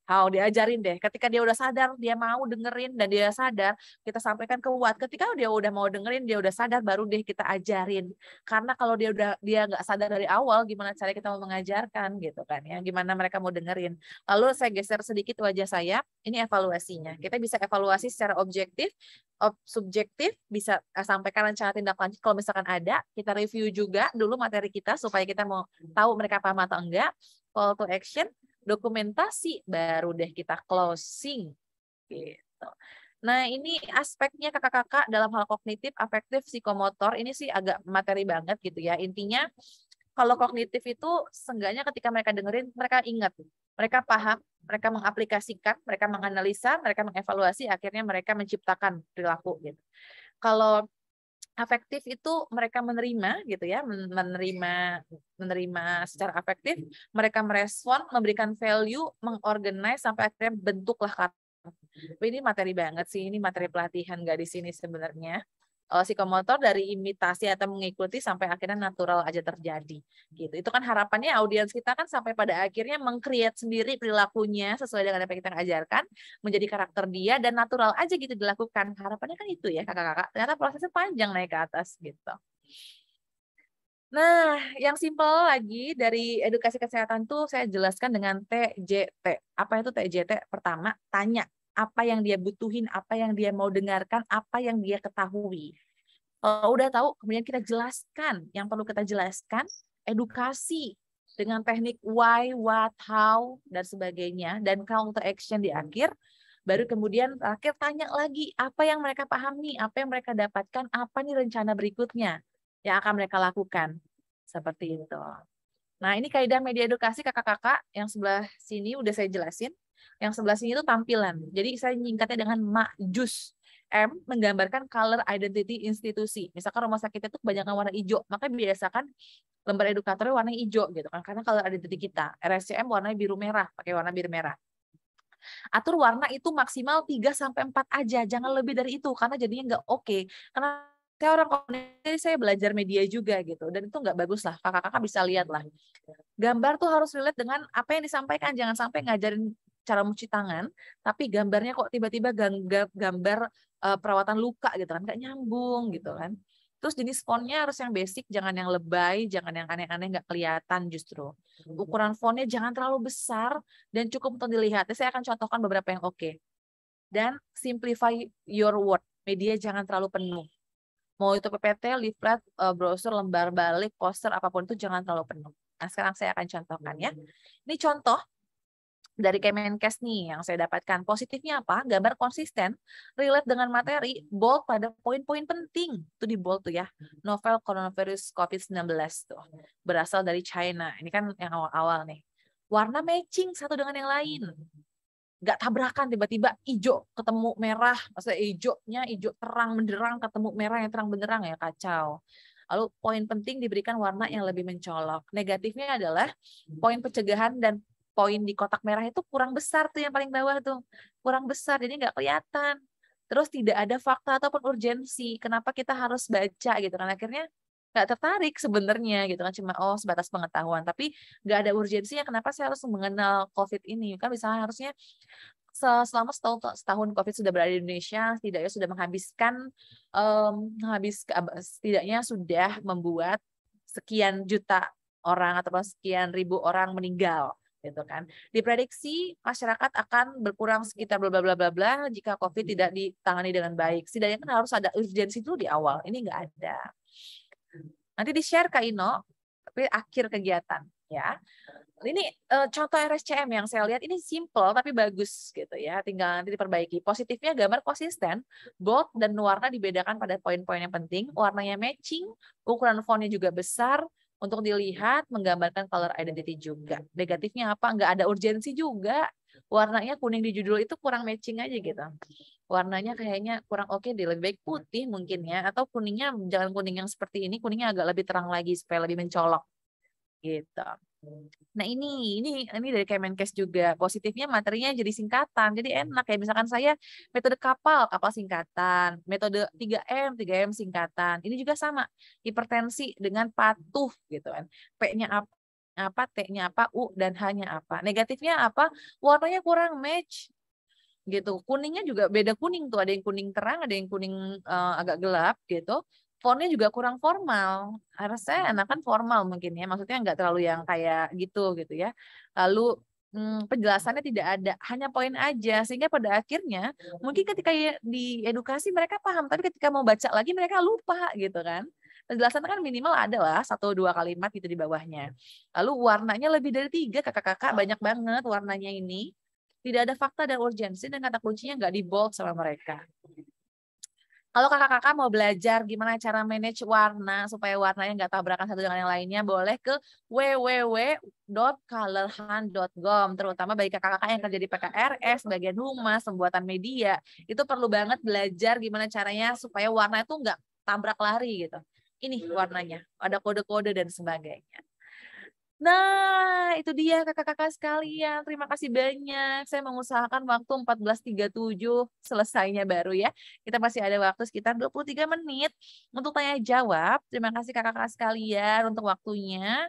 Kalau diajarin deh. Ketika dia udah sadar, dia mau dengerin dan dia sadar, kita sampaikan ke Wat. Ketika dia udah mau dengerin, dia udah sadar, baru deh kita ajarin. Karena kalau dia udah dia nggak sadar dari awal, gimana cara kita mau mengajarkan gitu kan ya? Gimana mereka mau dengerin? Lalu saya geser sedikit wajah saya. Ini evaluasinya. Kita bisa evaluasi secara objektif, ob, subjektif, bisa eh, sampaikan rencana tindak lanjut kalau misalkan ada. Kita review juga dulu materi kita supaya kita mau tahu mereka paham atau enggak. Call to action dokumentasi baru deh kita closing gitu. Nah, ini aspeknya kakak-kakak dalam hal kognitif, afektif, psikomotor ini sih agak materi banget gitu ya. Intinya kalau kognitif itu seenggaknya ketika mereka dengerin mereka ingat, mereka paham, mereka mengaplikasikan, mereka menganalisa, mereka mengevaluasi, akhirnya mereka menciptakan perilaku gitu. Kalau afektif itu mereka menerima gitu ya menerima menerima secara afektif mereka merespon memberikan value mengorganize sampai akhirnya bentuklah kata ini materi banget sih ini materi pelatihan nggak di sini sebenarnya uh, psikomotor dari imitasi atau mengikuti sampai akhirnya natural aja terjadi gitu itu kan harapannya audiens kita kan sampai pada akhirnya mengcreate sendiri perilakunya sesuai dengan apa yang kita ajarkan menjadi karakter dia dan natural aja gitu dilakukan harapannya kan itu ya kakak-kakak ternyata prosesnya panjang naik ke atas gitu Nah, yang simpel lagi dari edukasi kesehatan tuh saya jelaskan dengan TJT. Apa itu TJT? Pertama, tanya apa yang dia butuhin, apa yang dia mau dengarkan, apa yang dia ketahui. Kalau eh, udah tahu, kemudian kita jelaskan yang perlu kita jelaskan, edukasi dengan teknik why, what, how, dan sebagainya, dan to action di akhir, baru kemudian terakhir tanya lagi apa yang mereka pahami, apa yang mereka dapatkan, apa nih rencana berikutnya yang akan mereka lakukan. Seperti itu. Nah, ini kaidah media edukasi kakak-kakak yang sebelah sini udah saya jelasin. Yang sebelah sini itu tampilan. Jadi saya nyingkatnya dengan majus. M menggambarkan color identity institusi. Misalkan rumah sakit itu kebanyakan warna hijau, maka biasakan lembar edukatornya warna hijau gitu kan karena color identity kita. RSCM warnanya biru merah, pakai warna biru merah. Atur warna itu maksimal 3 sampai 4 aja, jangan lebih dari itu karena jadinya nggak oke. Okay. Karena saya orang komunikasi saya belajar media juga gitu dan itu nggak bagus lah kakak-kakak bisa lihat lah gambar tuh harus relate dengan apa yang disampaikan jangan sampai ngajarin cara mencuci tangan, tapi gambarnya kok tiba-tiba gambar uh, perawatan luka gitu kan, nggak nyambung gitu kan. Terus jenis fontnya harus yang basic, jangan yang lebay, jangan yang aneh-aneh nggak kelihatan justru. Mhm. Ukuran fontnya jangan terlalu besar dan cukup untuk dilihat. Saya akan contohkan beberapa yang oke. Okay. Dan simplify your word. Media jangan terlalu penuh. Mau itu PPT, leaflet, eh, brosur, lembar balik, poster, apapun itu jangan terlalu penuh. Nah, sekarang saya akan contohkan ya. Mhm. Ini contoh dari Kemenkes nih yang saya dapatkan. Positifnya apa? Gambar konsisten, relate dengan materi, bold pada poin-poin penting. Itu di bold tuh ya. Novel coronavirus COVID-19 tuh. Berasal dari China. Ini kan yang awal-awal nih. Warna matching satu dengan yang lain. Gak tabrakan tiba-tiba hijau ketemu merah. Maksudnya hijaunya hijau terang menderang ketemu merah yang terang benderang ya kacau. Lalu poin penting diberikan warna yang lebih mencolok. Negatifnya adalah poin pencegahan dan poin di kotak merah itu kurang besar tuh yang paling bawah tuh kurang besar jadi nggak kelihatan terus tidak ada fakta ataupun urgensi kenapa kita harus baca gitu kan akhirnya nggak tertarik sebenarnya gitu kan cuma oh sebatas pengetahuan tapi nggak ada urgensinya kenapa saya harus mengenal covid ini kan misalnya harusnya selama setahun, setahun COVID sudah berada di Indonesia, setidaknya sudah menghabiskan, um, habis, setidaknya sudah membuat sekian juta orang atau sekian ribu orang meninggal gitu kan. Diprediksi masyarakat akan berkurang sekitar bla bla bla bla jika COVID tidak ditangani dengan baik. Setidaknya kan harus ada urgensi dulu di awal. Ini nggak ada. Nanti di share ke Ino, tapi akhir kegiatan ya. Ini e, contoh RSCM yang saya lihat ini simple tapi bagus gitu ya. Tinggal nanti diperbaiki. Positifnya gambar konsisten, bold dan warna dibedakan pada poin-poin yang penting. Warnanya matching, ukuran fontnya juga besar, untuk dilihat menggambarkan color identity juga. Negatifnya apa? Nggak ada urgensi juga. Warnanya kuning di judul itu kurang matching aja gitu. Warnanya kayaknya kurang oke okay, di Lebih baik putih mungkin ya. Atau kuningnya, jangan kuning yang seperti ini. Kuningnya agak lebih terang lagi supaya lebih mencolok. Gitu. Nah ini, ini ini dari Kemenkes juga. Positifnya materinya jadi singkatan, jadi enak. Kayak misalkan saya metode kapal, kapal singkatan. Metode 3M, 3M singkatan. Ini juga sama, hipertensi dengan patuh gitu kan. P-nya apa? apa T-nya apa, U dan H-nya apa. Negatifnya apa? Warnanya kurang match gitu. Kuningnya juga beda kuning tuh, ada yang kuning terang, ada yang kuning uh, agak gelap gitu fontnya juga kurang formal. Harusnya anak kan formal mungkin ya, maksudnya nggak terlalu yang kayak gitu gitu ya. Lalu hmm, penjelasannya tidak ada, hanya poin aja sehingga pada akhirnya mungkin ketika ya di edukasi mereka paham, tapi ketika mau baca lagi mereka lupa gitu kan. Penjelasan kan minimal ada lah satu dua kalimat gitu di bawahnya. Lalu warnanya lebih dari tiga kakak-kakak banyak banget warnanya ini. Tidak ada fakta dan urgensi dan kata kuncinya nggak di bold sama mereka. Kalau kakak-kakak mau belajar gimana cara manage warna supaya warnanya nggak tabrakan satu dengan yang lainnya, boleh ke www.colorhan.com. Terutama bagi kakak-kakak yang kerja di PKRS, bagian humas, pembuatan media, itu perlu banget belajar gimana caranya supaya warna itu nggak tabrak lari gitu. Ini warnanya, ada kode-kode dan sebagainya. Nah, itu dia kakak-kakak sekalian. Terima kasih banyak. Saya mengusahakan waktu 14.37 selesainya baru ya. Kita masih ada waktu sekitar 23 menit untuk tanya jawab. Terima kasih kakak-kakak sekalian untuk waktunya.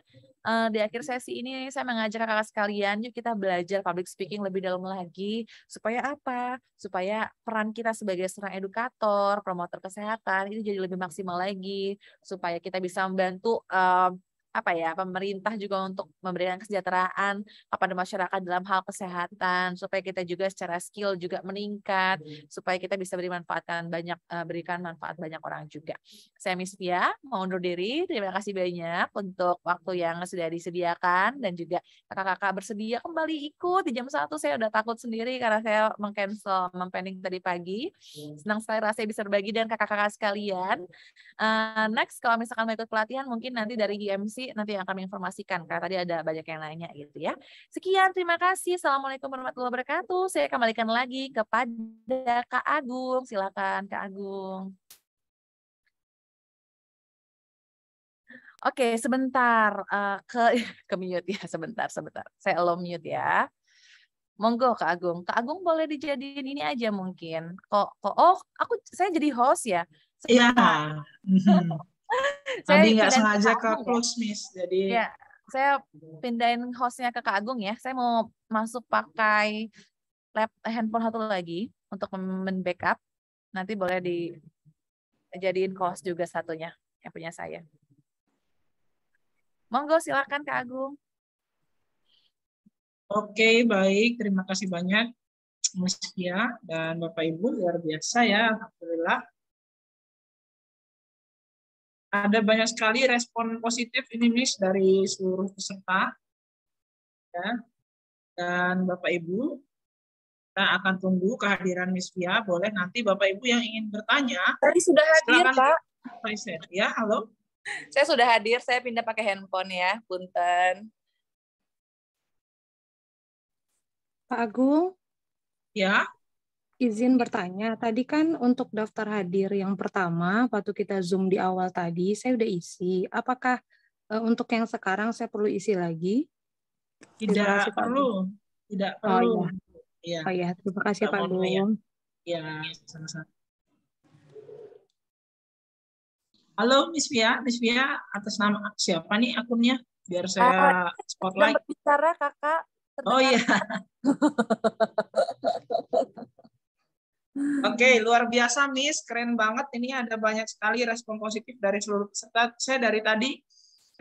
Eh, di akhir sesi ini saya mengajak kakak sekalian yuk kita belajar public speaking lebih dalam lagi supaya apa? Supaya peran kita sebagai seorang edukator, promotor kesehatan itu jadi lebih maksimal lagi supaya kita bisa membantu eh, apa ya pemerintah juga untuk memberikan kesejahteraan kepada masyarakat dalam hal kesehatan supaya kita juga secara skill juga meningkat hmm. supaya kita bisa beri manfaatan banyak eh, berikan manfaat banyak orang juga. Saya Misfia mau undur diri. Terima kasih banyak untuk waktu yang sudah disediakan dan juga kakak-kakak bersedia kembali ikut di jam satu saya udah takut sendiri karena saya mengcancel mempending tadi pagi. Hmm. Senang sekali rasanya bisa berbagi dan kakak-kakak sekalian. Uh, next kalau misalkan mau ikut pelatihan mungkin nanti dari GMC nanti yang kami informasikan karena tadi ada banyak yang lainnya gitu ya. Sekian terima kasih. Assalamualaikum warahmatullahi wabarakatuh. Saya kembalikan lagi kepada Kak Agung. Silakan Kak Agung. Oke, sebentar uh, ke *laughs* ke mute ya, sebentar, sebentar. Saya lo mute ya. Monggo Kak Agung. Kak Agung boleh dijadiin ini aja mungkin. Kok kok oh, aku saya jadi host ya. Iya. Yeah. Tadi nggak sengaja ke, ya. close ya. miss, jadi. Ya, saya pindahin hostnya ke Kak Agung ya. Saya mau masuk pakai lab handphone satu lagi untuk men-backup. Nanti boleh dijadiin host juga satunya yang punya saya. Monggo silakan Kak Agung. Oke, baik. Terima kasih banyak Mas Kia dan Bapak Ibu luar biasa ya, alhamdulillah ada banyak sekali respon positif ini Miss dari seluruh peserta. Ya. Dan Bapak Ibu, kita akan tunggu kehadiran Miss Via. Boleh nanti Bapak Ibu yang ingin bertanya. Tadi sudah hadir, Pak. Ya, halo. Saya sudah hadir, saya pindah pakai handphone ya, punten. Pak Agung? Ya izin iya. bertanya, tadi kan untuk daftar hadir yang pertama waktu kita Zoom di awal tadi, saya udah isi. Apakah uh, untuk yang sekarang saya perlu isi lagi? Tidak kasih, perlu. Tidak Oh iya. Ya. Oh iya, terima kasih Tidak Pak iya. Bung. ya sama Halo Miss Mia, Miss Mia atas nama siapa nih akunnya? Biar ah, saya oh, spotlight. Bicara kakak. Oh iya. *laughs* Oke, okay, luar biasa Miss, keren banget. Ini ada banyak sekali respon positif dari seluruh peserta. Saya dari tadi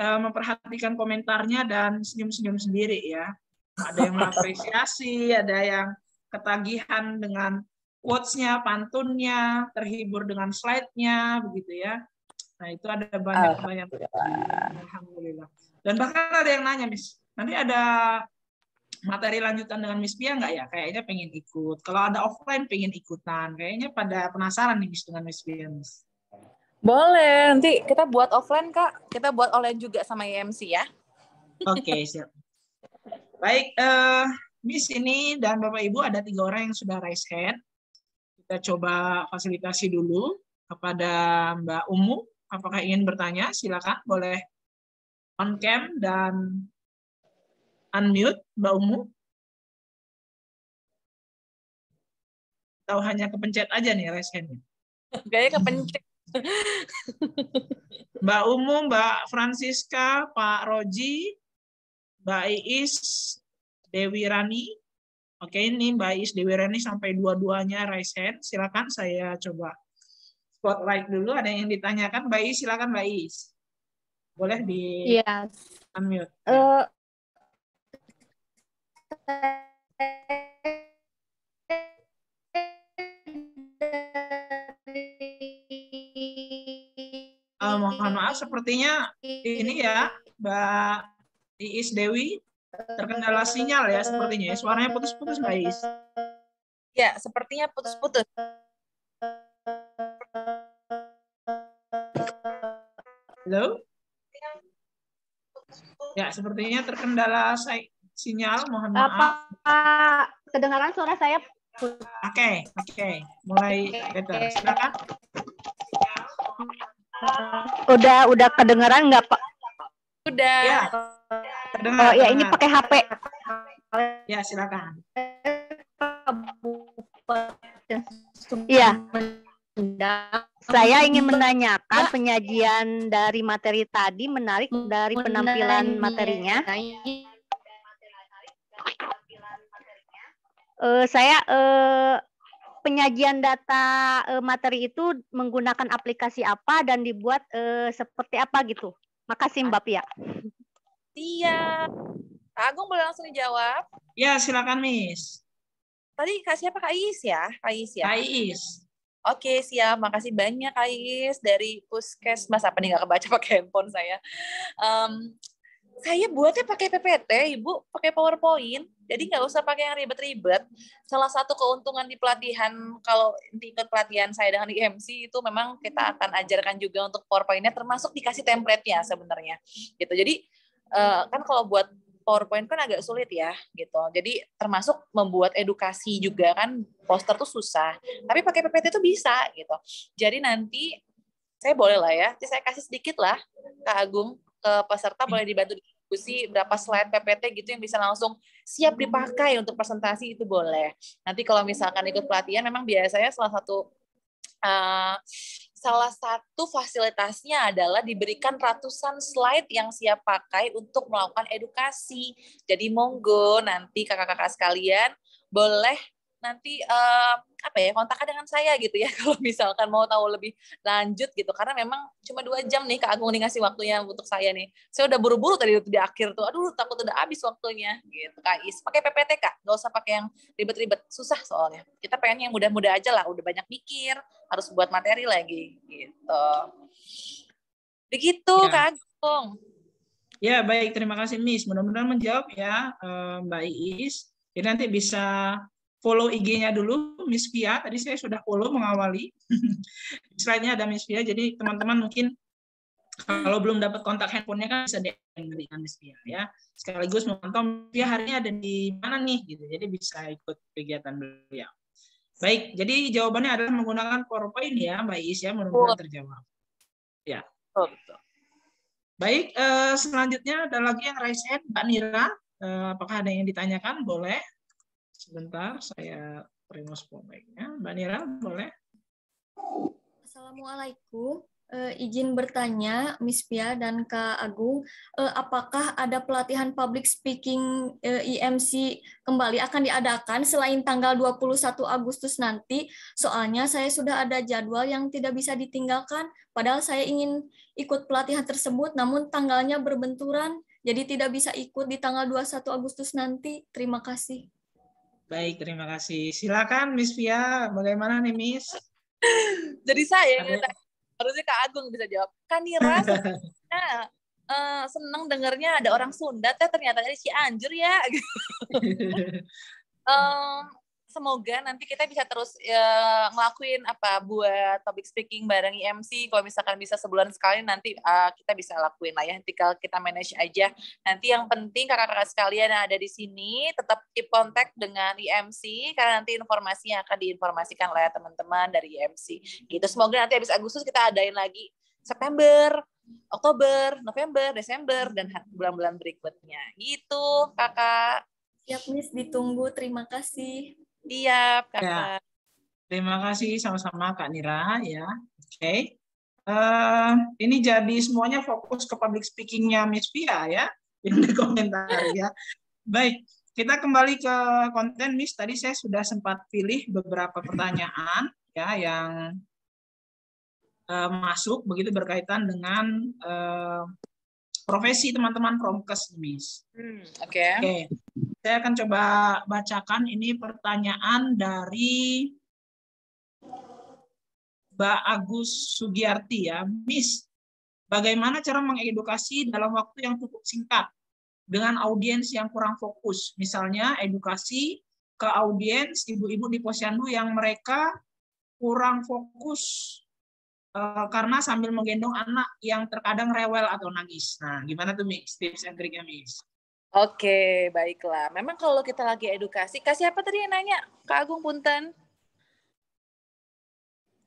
uh, memperhatikan komentarnya dan senyum-senyum sendiri ya. Ada yang mengapresiasi, ada yang ketagihan dengan quotes-nya, pantunnya, terhibur dengan slide-nya, begitu ya. Nah, itu ada banyak-banyak. Alhamdulillah. Alhamdulillah. Dan bahkan ada yang nanya, Miss, nanti ada materi lanjutan dengan Miss Pia nggak ya? Kayaknya pengen ikut. Kalau ada offline pengen ikutan. Kayaknya pada penasaran nih Miss dengan Miss Pia. Miss. Boleh, nanti kita buat offline Kak. Kita buat online juga sama IMC e ya. Oke, okay, *laughs* siap. Baik, uh, Miss ini dan Bapak Ibu ada tiga orang yang sudah raise hand. Kita coba fasilitasi dulu kepada Mbak Umu. Apakah ingin bertanya? Silakan, boleh on cam dan unmute Mbak Umu? Atau hanya kepencet aja nih raise hand-nya? Kayaknya kepencet. *laughs* Mbak Umu, Mbak Francisca, Pak Roji, Mbak Iis, Dewi Rani. Oke, ini Mbak Iis, Dewi Rani sampai dua-duanya raise hand. Silakan saya coba spotlight dulu. Ada yang ditanyakan, Mbak Iis, silakan Mbak Iis. Boleh di yes. Iya. unmute. Uh, Uh, mohon maaf, sepertinya ini ya, Mbak Iis Dewi terkendala sinyal ya, sepertinya. Ya. Suaranya putus-putus, Mbak Iis. Ya, sepertinya putus-putus. Halo? Ya, sepertinya terkendala saya sinyal, mohon maaf. Pak, kedengaran suara saya? Oke, okay, oke. Okay. Mulai better. Silakan. Udah, udah kedengaran nggak, Pak? Udah. Ya, kedengaran. Oh, ya, ini pakai HP. Ya, silakan. Iya. Saya ingin menanyakan penyajian dari materi tadi menarik dari penampilan materinya. Uh, saya uh, penyajian data uh, materi itu menggunakan aplikasi apa dan dibuat uh, seperti apa gitu. Makasih Mbak Pia. Iya. Agung boleh langsung dijawab? Ya, silakan Miss. Tadi kasih apa Kak ya? Kak ya? Kak Oke, siap. Makasih banyak, Kais, dari Puskesmas. Apa nih, nggak kebaca pakai handphone saya. Um, saya buatnya pakai PPT, Ibu, pakai PowerPoint. Jadi nggak usah pakai yang ribet-ribet. Salah satu keuntungan di pelatihan, kalau ikut pelatihan saya dengan IMC itu memang kita hmm. akan ajarkan juga untuk PowerPoint-nya, termasuk dikasih template-nya sebenarnya. gitu. Jadi eh, kan kalau buat PowerPoint kan agak sulit ya gitu. Jadi termasuk membuat edukasi juga kan poster tuh susah. Tapi pakai PPT tuh bisa gitu. Jadi nanti saya boleh lah ya, saya kasih sedikit lah Kak Agung ke peserta boleh dibantu diskusi berapa slide PPT gitu yang bisa langsung siap dipakai untuk presentasi itu boleh. Nanti kalau misalkan ikut pelatihan memang biasanya salah satu uh, salah satu fasilitasnya adalah diberikan ratusan slide yang siap pakai untuk melakukan edukasi. Jadi monggo nanti kakak-kakak sekalian boleh nanti um, apa ya kontakkan dengan saya gitu ya *laughs* kalau misalkan mau tahu lebih lanjut gitu karena memang cuma dua jam nih Kak Agung nih ngasih waktunya untuk saya nih saya udah buru-buru tadi di akhir tuh aduh takut udah habis waktunya gitu Kak Is pakai PPT Kak nggak usah pakai yang ribet-ribet susah soalnya kita pengen yang mudah-mudah aja lah udah banyak mikir harus buat materi lagi gitu begitu ya. Kak Agung ya baik terima kasih Miss mudah-mudahan menjawab ya eh, Mbak Is jadi nanti bisa follow IG-nya dulu Miss Pia. Tadi saya sudah follow mengawali. Selainnya *laughs* ada Miss Pia, Jadi teman-teman mungkin kalau belum dapat kontak handphonenya kan bisa DM dari Miss Pia ya. Sekaligus memantau Miss Pia hari ini ada di mana nih gitu. Jadi bisa ikut kegiatan beliau. Baik, jadi jawabannya adalah menggunakan PowerPoint ya, Mbak Iis ya, mudah-mudahan terjawab. Ya. Oh, Baik, eh, selanjutnya ada lagi yang raise hand, Mbak Nira. Eh, apakah ada yang ditanyakan? Boleh. Sebentar, saya remove powerpointnya. Mbak Nira, boleh? Assalamualaikum. E, izin bertanya, Miss Pia dan Kak Agung, e, apakah ada pelatihan public speaking e, eh, IMC kembali akan diadakan selain tanggal 21 Agustus nanti? Soalnya saya sudah ada jadwal yang tidak bisa ditinggalkan, padahal saya ingin ikut pelatihan tersebut, namun tanggalnya berbenturan, jadi tidak bisa ikut di tanggal 21 Agustus nanti. Terima kasih. Baik, terima kasih. Silakan Miss Pia, bagaimana nih Miss? *laughs* Jadi saya Ada... harusnya Kak Agung bisa jawab. Kanira Nira, uh, seneng dengernya ada orang Sunda teh ternyata dari Cianjur ya. um, *laughs* *laughs* semoga nanti kita bisa terus ya, ngelakuin apa buat public speaking bareng IMC e kalau misalkan bisa sebulan sekali nanti uh, kita bisa lakuin lah ya Nanti kalau kita manage aja nanti yang penting kakak-kakak sekalian yang ada di sini tetap keep contact dengan IMC e karena nanti informasinya akan diinformasikan oleh ya, teman-teman dari IMC e gitu semoga nanti habis Agustus kita adain lagi September Oktober, November, Desember, dan bulan-bulan berikutnya. Gitu, kakak. Siap, Miss. Ditunggu. Terima kasih. Siap, Kak. Ya. Terima kasih sama-sama Kak Nira ya. Oke. Okay. Uh, eh, ini jadi semuanya fokus ke public speaking-nya Miss Pia ya yang di *laughs* komentar ya. Baik, kita kembali ke konten Miss. Tadi saya sudah sempat pilih beberapa pertanyaan ya yang uh, masuk begitu berkaitan dengan uh, profesi teman-teman promkes Miss. Hmm, Oke. Okay. Okay. Saya akan coba bacakan ini pertanyaan dari Mbak Agus Sugiyarti ya, Miss. Bagaimana cara mengedukasi dalam waktu yang cukup singkat dengan audiens yang kurang fokus? Misalnya edukasi ke audiens ibu-ibu di posyandu yang mereka kurang fokus Eh, karena sambil menggendong anak yang terkadang rewel atau nangis. Nah, gimana tuh Mix? Tips and triknya Mix? Oke, baiklah. Memang kalau kita lagi edukasi, kasih apa tadi yang nanya? Kak Agung Punten?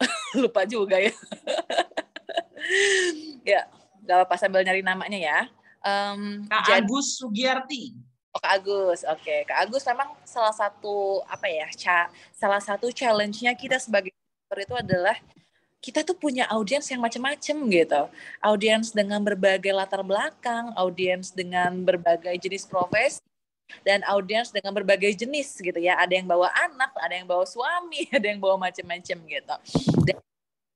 *laughs* Lupa juga ya. *laughs* ya, gak apa-apa sambil nyari namanya ya. Um, Kak jadi... Agus Sugiyarti. Oh, Kak Agus, oke. Okay. Kak Agus memang salah satu apa ya, salah satu challenge-nya kita sebagai itu adalah kita tuh punya audiens yang macam-macam gitu. Audiens dengan berbagai latar belakang, audiens dengan berbagai jenis profesi, dan audiens dengan berbagai jenis gitu ya. Ada yang bawa anak, ada yang bawa suami, *laughs* ada yang bawa macam-macam gitu. Dan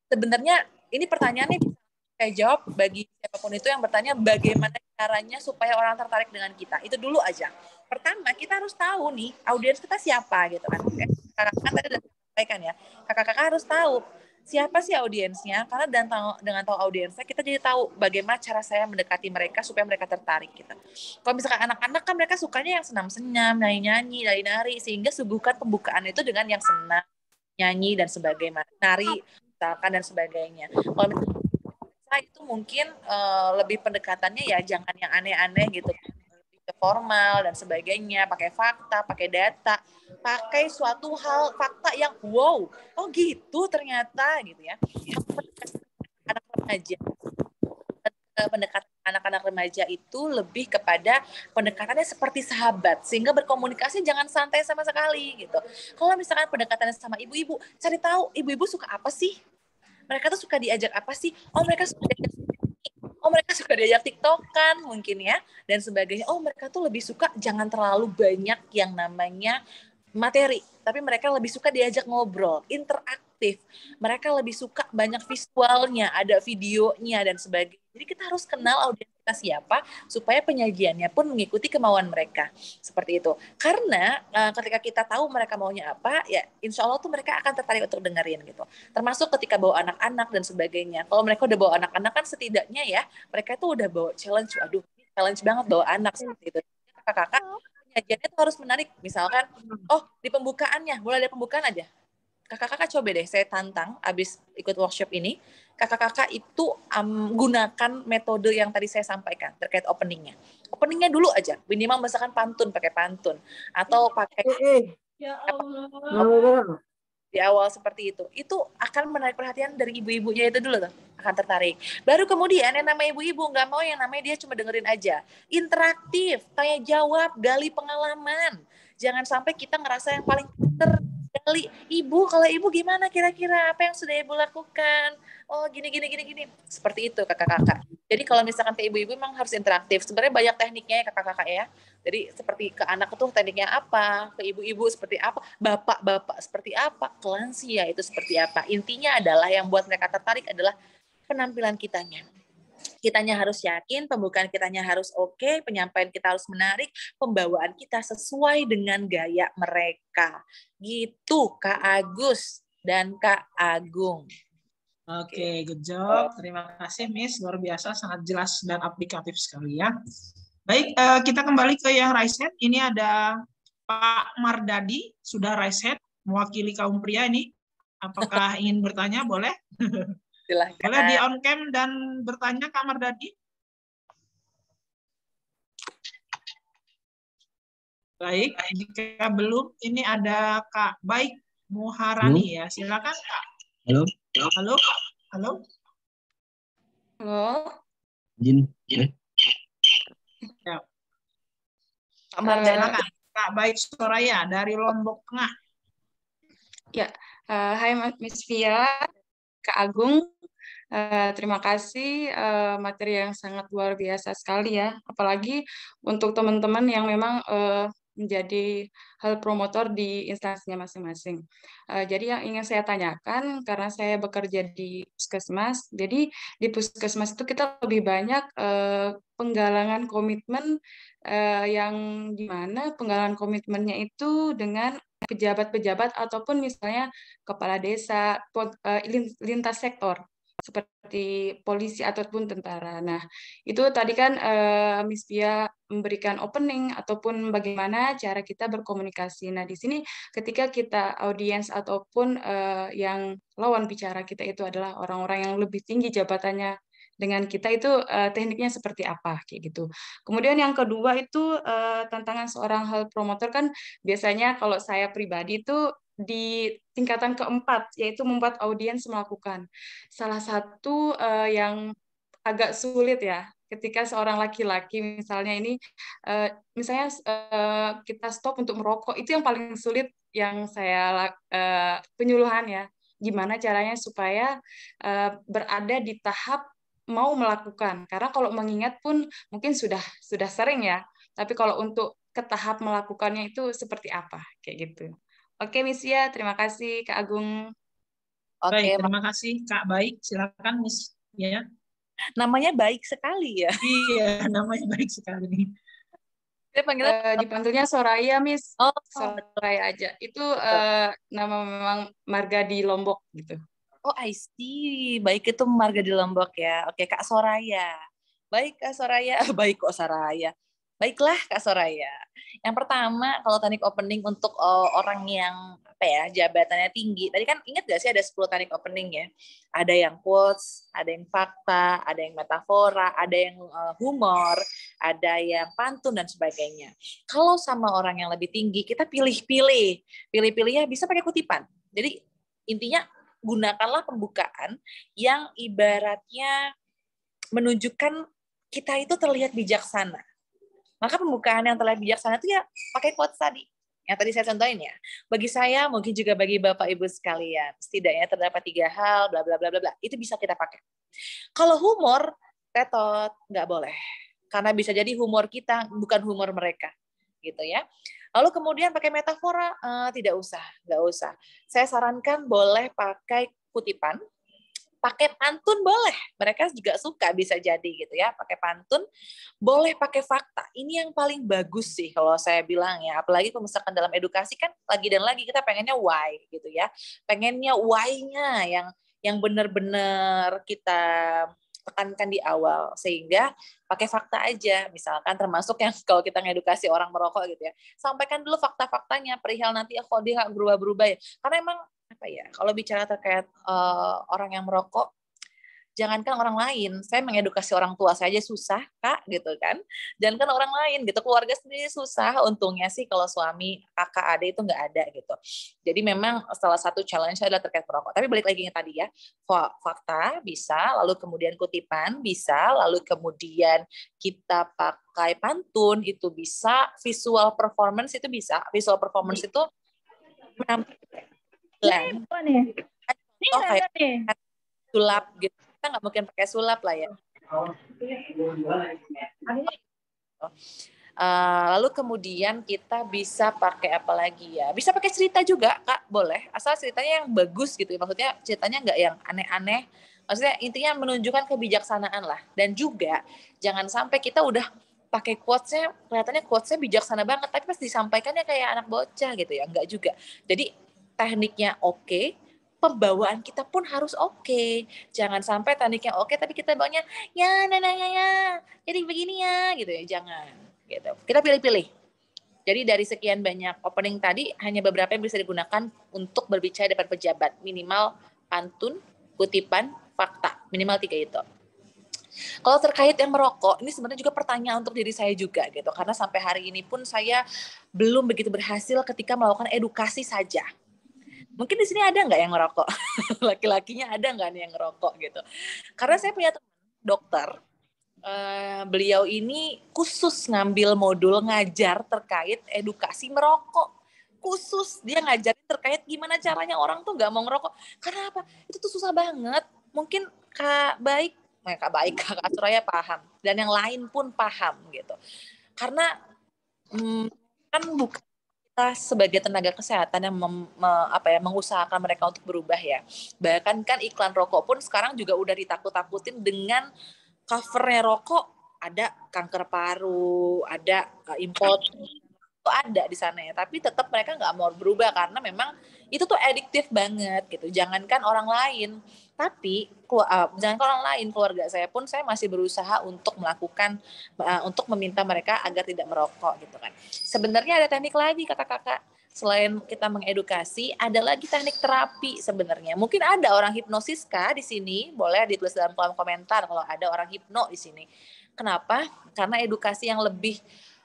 sebenarnya ini pertanyaannya bisa saya jawab bagi siapapun itu yang bertanya bagaimana caranya supaya orang tertarik dengan kita. Itu dulu aja. Pertama, kita harus tahu nih audiens kita siapa gitu kan. Kakak-kakak tadi sudah sampaikan ya. Kakak-kakak harus tahu siapa sih audiensnya karena dan tahu, dengan tahu audiensnya kita jadi tahu bagaimana cara saya mendekati mereka supaya mereka tertarik kita gitu. kalau misalkan anak-anak kan mereka sukanya yang senam-senyam nyanyi-nyanyi nari-nari sehingga suguhkan pembukaan itu dengan yang senam nyanyi dan sebagainya nari misalkan dan sebagainya kalau misalkan itu mungkin uh, lebih pendekatannya ya jangan yang aneh-aneh gitu formal dan sebagainya, pakai fakta, pakai data, pakai suatu hal fakta yang wow, oh gitu ternyata gitu ya. Anak remaja eh, pendekatan anak-anak remaja itu lebih kepada pendekatannya seperti sahabat sehingga berkomunikasi jangan santai sama sekali gitu. Kalau misalkan pendekatannya sama ibu-ibu, cari tahu ibu-ibu suka apa sih? Mereka tuh suka diajak apa sih? Oh mereka suka diajak mereka suka diajak tiktokan mungkin ya dan sebagainya oh mereka tuh lebih suka jangan terlalu banyak yang namanya materi tapi mereka lebih suka diajak ngobrol interaktif mereka lebih suka banyak visualnya ada videonya dan sebagainya jadi kita harus kenal audiens kita siapa supaya penyajiannya pun mengikuti kemauan mereka seperti itu karena uh, ketika kita tahu mereka maunya apa ya insya Allah tuh mereka akan tertarik untuk dengerin gitu termasuk ketika bawa anak-anak dan sebagainya kalau mereka udah bawa anak-anak kan setidaknya ya mereka tuh udah bawa challenge aduh challenge banget bawa anak seperti itu kakak-kakak penyajiannya tuh harus menarik misalkan hmm. oh di pembukaannya mulai dari pembukaan aja kakak-kakak coba deh saya tantang abis ikut workshop ini kakak-kakak itu um, gunakan metode yang tadi saya sampaikan terkait openingnya openingnya dulu aja minimal misalkan pantun pakai pantun atau pakai eh, eh. ya Allah. di awal seperti itu itu akan menarik perhatian dari ibu-ibunya itu dulu tuh akan tertarik baru kemudian yang namanya ibu-ibu nggak mau yang namanya dia cuma dengerin aja interaktif tanya jawab gali pengalaman jangan sampai kita ngerasa yang paling pinter kali ibu kalau ibu gimana kira-kira apa yang sudah ibu lakukan oh gini gini gini gini seperti itu kakak-kakak jadi kalau misalkan ke ibu-ibu memang harus interaktif sebenarnya banyak tekniknya ya kakak-kakak ya jadi seperti ke anak tuh tekniknya apa ke ibu-ibu seperti apa bapak-bapak seperti apa ke lansia itu seperti apa intinya adalah yang buat mereka tertarik adalah penampilan kitanya kitanya harus yakin, pembukaan kitanya harus oke, okay, penyampaian kita harus menarik, pembawaan kita sesuai dengan gaya mereka. Gitu Kak Agus dan Kak Agung. Oke, okay, gitu. good job. Terima kasih Miss, luar biasa sangat jelas dan aplikatif sekali ya. Baik, eh, kita kembali ke yang raise Ini ada Pak Mardadi sudah raise mewakili kaum pria ini. Apakah ingin bertanya? Boleh? *laughs* silahkan. Boleh di on cam dan bertanya Kamar Dadi? Baik, jika belum, ini ada Kak Baik Muharani Halo. ya. Silakan Kak. Halo. Halo. Halo. Halo. Jin. Jin. Ya. ya. Kamar Mardana, Kak. Baik Soraya dari Lombok Tengah. Ya, uh, hai Mas Miss Fia. Kak Agung. Uh, eh, terima kasih uh, materi yang sangat luar biasa sekali ya. Apalagi untuk teman-teman yang memang uh, menjadi hal promotor di instansinya masing-masing. Uh, jadi yang ingin saya tanyakan karena saya bekerja di puskesmas, jadi di puskesmas itu kita lebih banyak uh, penggalangan komitmen uh, yang dimana penggalangan komitmennya itu dengan pejabat-pejabat ataupun misalnya kepala desa eh, lintas sektor seperti polisi ataupun tentara. Nah, itu tadi kan uh, Miss Pia memberikan opening ataupun bagaimana cara kita berkomunikasi. Nah, di sini ketika kita audiens ataupun uh, yang lawan bicara kita itu adalah orang-orang yang lebih tinggi jabatannya dengan kita itu uh, tekniknya seperti apa kayak gitu. Kemudian yang kedua itu uh, tantangan seorang health promoter kan biasanya kalau saya pribadi itu di tingkatan keempat yaitu membuat audiens melakukan salah satu uh, yang agak sulit ya ketika seorang laki-laki misalnya ini uh, misalnya uh, kita stop untuk merokok itu yang paling sulit yang saya uh, penyuluhan ya gimana caranya supaya uh, berada di tahap mau melakukan karena kalau mengingat pun mungkin sudah sudah sering ya tapi kalau untuk ke tahap melakukannya itu seperti apa kayak gitu oke Misia terima kasih Kak Agung oke baik, terima kasih Kak Baik silakan Miss ya namanya baik sekali ya iya namanya baik sekali dia panggil uh, eh, dipanggilnya Soraya, Miss. Oh, Soraya aja. Itu uh, nama memang marga di Lombok gitu. Oh, I see. Baik itu marga di Lombok ya. Oke, Kak Soraya. Baik, Kak Soraya. *laughs* Baik, kok Soraya. Baiklah, Kak Soraya. Yang pertama, kalau teknik opening untuk eh, orang yang apa ya jabatannya tinggi. Tadi kan ingat gak sih ada 10 teknik opening ya? Ada yang quotes, ada yang fakta, ada yang metafora, ada yang eh, humor, ada yang pantun dan sebagainya. Kalau sama orang yang lebih tinggi, kita pilih-pilih. Pilih-pilihnya bisa pakai kutipan. Jadi intinya gunakanlah pembukaan yang ibaratnya menunjukkan kita itu terlihat bijaksana. Maka pembukaan yang terlihat bijaksana itu ya pakai quotes tadi. Yang tadi saya contohin ya. Bagi saya, mungkin juga bagi Bapak Ibu sekalian, setidaknya terdapat tiga hal, bla bla bla bla bla. Itu bisa kita pakai. Kalau humor, tetot, nggak boleh. Karena bisa jadi humor kita bukan humor mereka. Gitu ya. Lalu kemudian pakai metafora uh, tidak usah, nggak usah. Saya sarankan boleh pakai kutipan, pakai pantun boleh. Mereka juga suka bisa jadi gitu ya, pakai pantun, boleh pakai fakta. Ini yang paling bagus sih kalau saya bilang ya. Apalagi pemesakan dalam edukasi kan lagi dan lagi kita pengennya why gitu ya. Pengennya why-nya yang yang benar-benar kita tekankan di awal sehingga pakai fakta aja misalkan termasuk yang *laughs* kalau kita ngedukasi orang merokok gitu ya sampaikan dulu fakta-faktanya perihal nanti kok dia berubah-berubah ya karena emang apa ya kalau bicara terkait uh, orang yang merokok jangankan orang lain, saya mengedukasi orang tua saja susah, Kak, gitu kan. Jangankan orang lain, gitu. Keluarga sendiri susah, untungnya sih kalau suami, kakak, adik itu nggak ada, gitu. Jadi memang salah satu challenge adalah terkait perokok. Tapi balik lagi yang tadi ya, fakta bisa, lalu kemudian kutipan bisa, lalu kemudian kita pakai pantun itu bisa, visual performance itu bisa. Visual performance itu menampilkan. Ini, ini, ini, ini, ini, ini, sulap gitu kita nggak mungkin pakai sulap lah ya. Eh, lalu kemudian kita bisa pakai apa lagi ya? Bisa pakai cerita juga, Kak, boleh. Asal ceritanya yang bagus gitu. Ya. Maksudnya ceritanya nggak yang aneh-aneh. Maksudnya intinya menunjukkan kebijaksanaan lah. Dan juga jangan sampai kita udah pakai quotes-nya, kelihatannya quotes-nya bijaksana banget, tapi pas disampaikannya kayak anak bocah gitu ya, nggak juga. Jadi tekniknya oke, okay, pembawaan kita pun harus oke. Okay. Jangan sampai tekniknya oke okay, tapi kita bawanya ya nah, nah, ya ya. Jadi begini ya gitu ya, jangan gitu. Kita pilih-pilih. Jadi dari sekian banyak opening tadi hanya beberapa yang bisa digunakan untuk berbicara depan pejabat. Minimal pantun, kutipan, fakta. Minimal tiga itu. Kalau terkait yang merokok, ini sebenarnya juga pertanyaan untuk diri saya juga gitu. Karena sampai hari ini pun saya belum begitu berhasil ketika melakukan edukasi saja mungkin di sini ada nggak yang ngerokok *laughs* laki-lakinya ada nggak nih yang ngerokok gitu karena saya punya teman dokter uh, beliau ini khusus ngambil modul ngajar terkait edukasi merokok khusus dia ngajarin terkait gimana caranya orang tuh nggak mau ngerokok karena apa itu tuh susah banget mungkin kak baik mereka eh, kak baik *laughs* kak Suraya paham dan yang lain pun paham gitu karena hmm, kan bukan kita sebagai tenaga kesehatan yang mem, me, apa ya mengusahakan mereka untuk berubah ya. Bahkan kan iklan rokok pun sekarang juga udah ditakut-takutin dengan covernya rokok ada kanker paru, ada e, impot ada di sana ya tapi tetap mereka nggak mau berubah karena memang itu tuh adiktif banget gitu jangankan orang lain tapi uh, jangankan orang lain keluarga saya pun saya masih berusaha untuk melakukan uh, untuk meminta mereka agar tidak merokok gitu kan sebenarnya ada teknik lagi kakak-kakak selain kita mengedukasi, ada lagi teknik terapi sebenarnya. Mungkin ada orang hipnosis kah di sini? Boleh ditulis dalam kolom komentar kalau ada orang hipno di sini. Kenapa? Karena edukasi yang lebih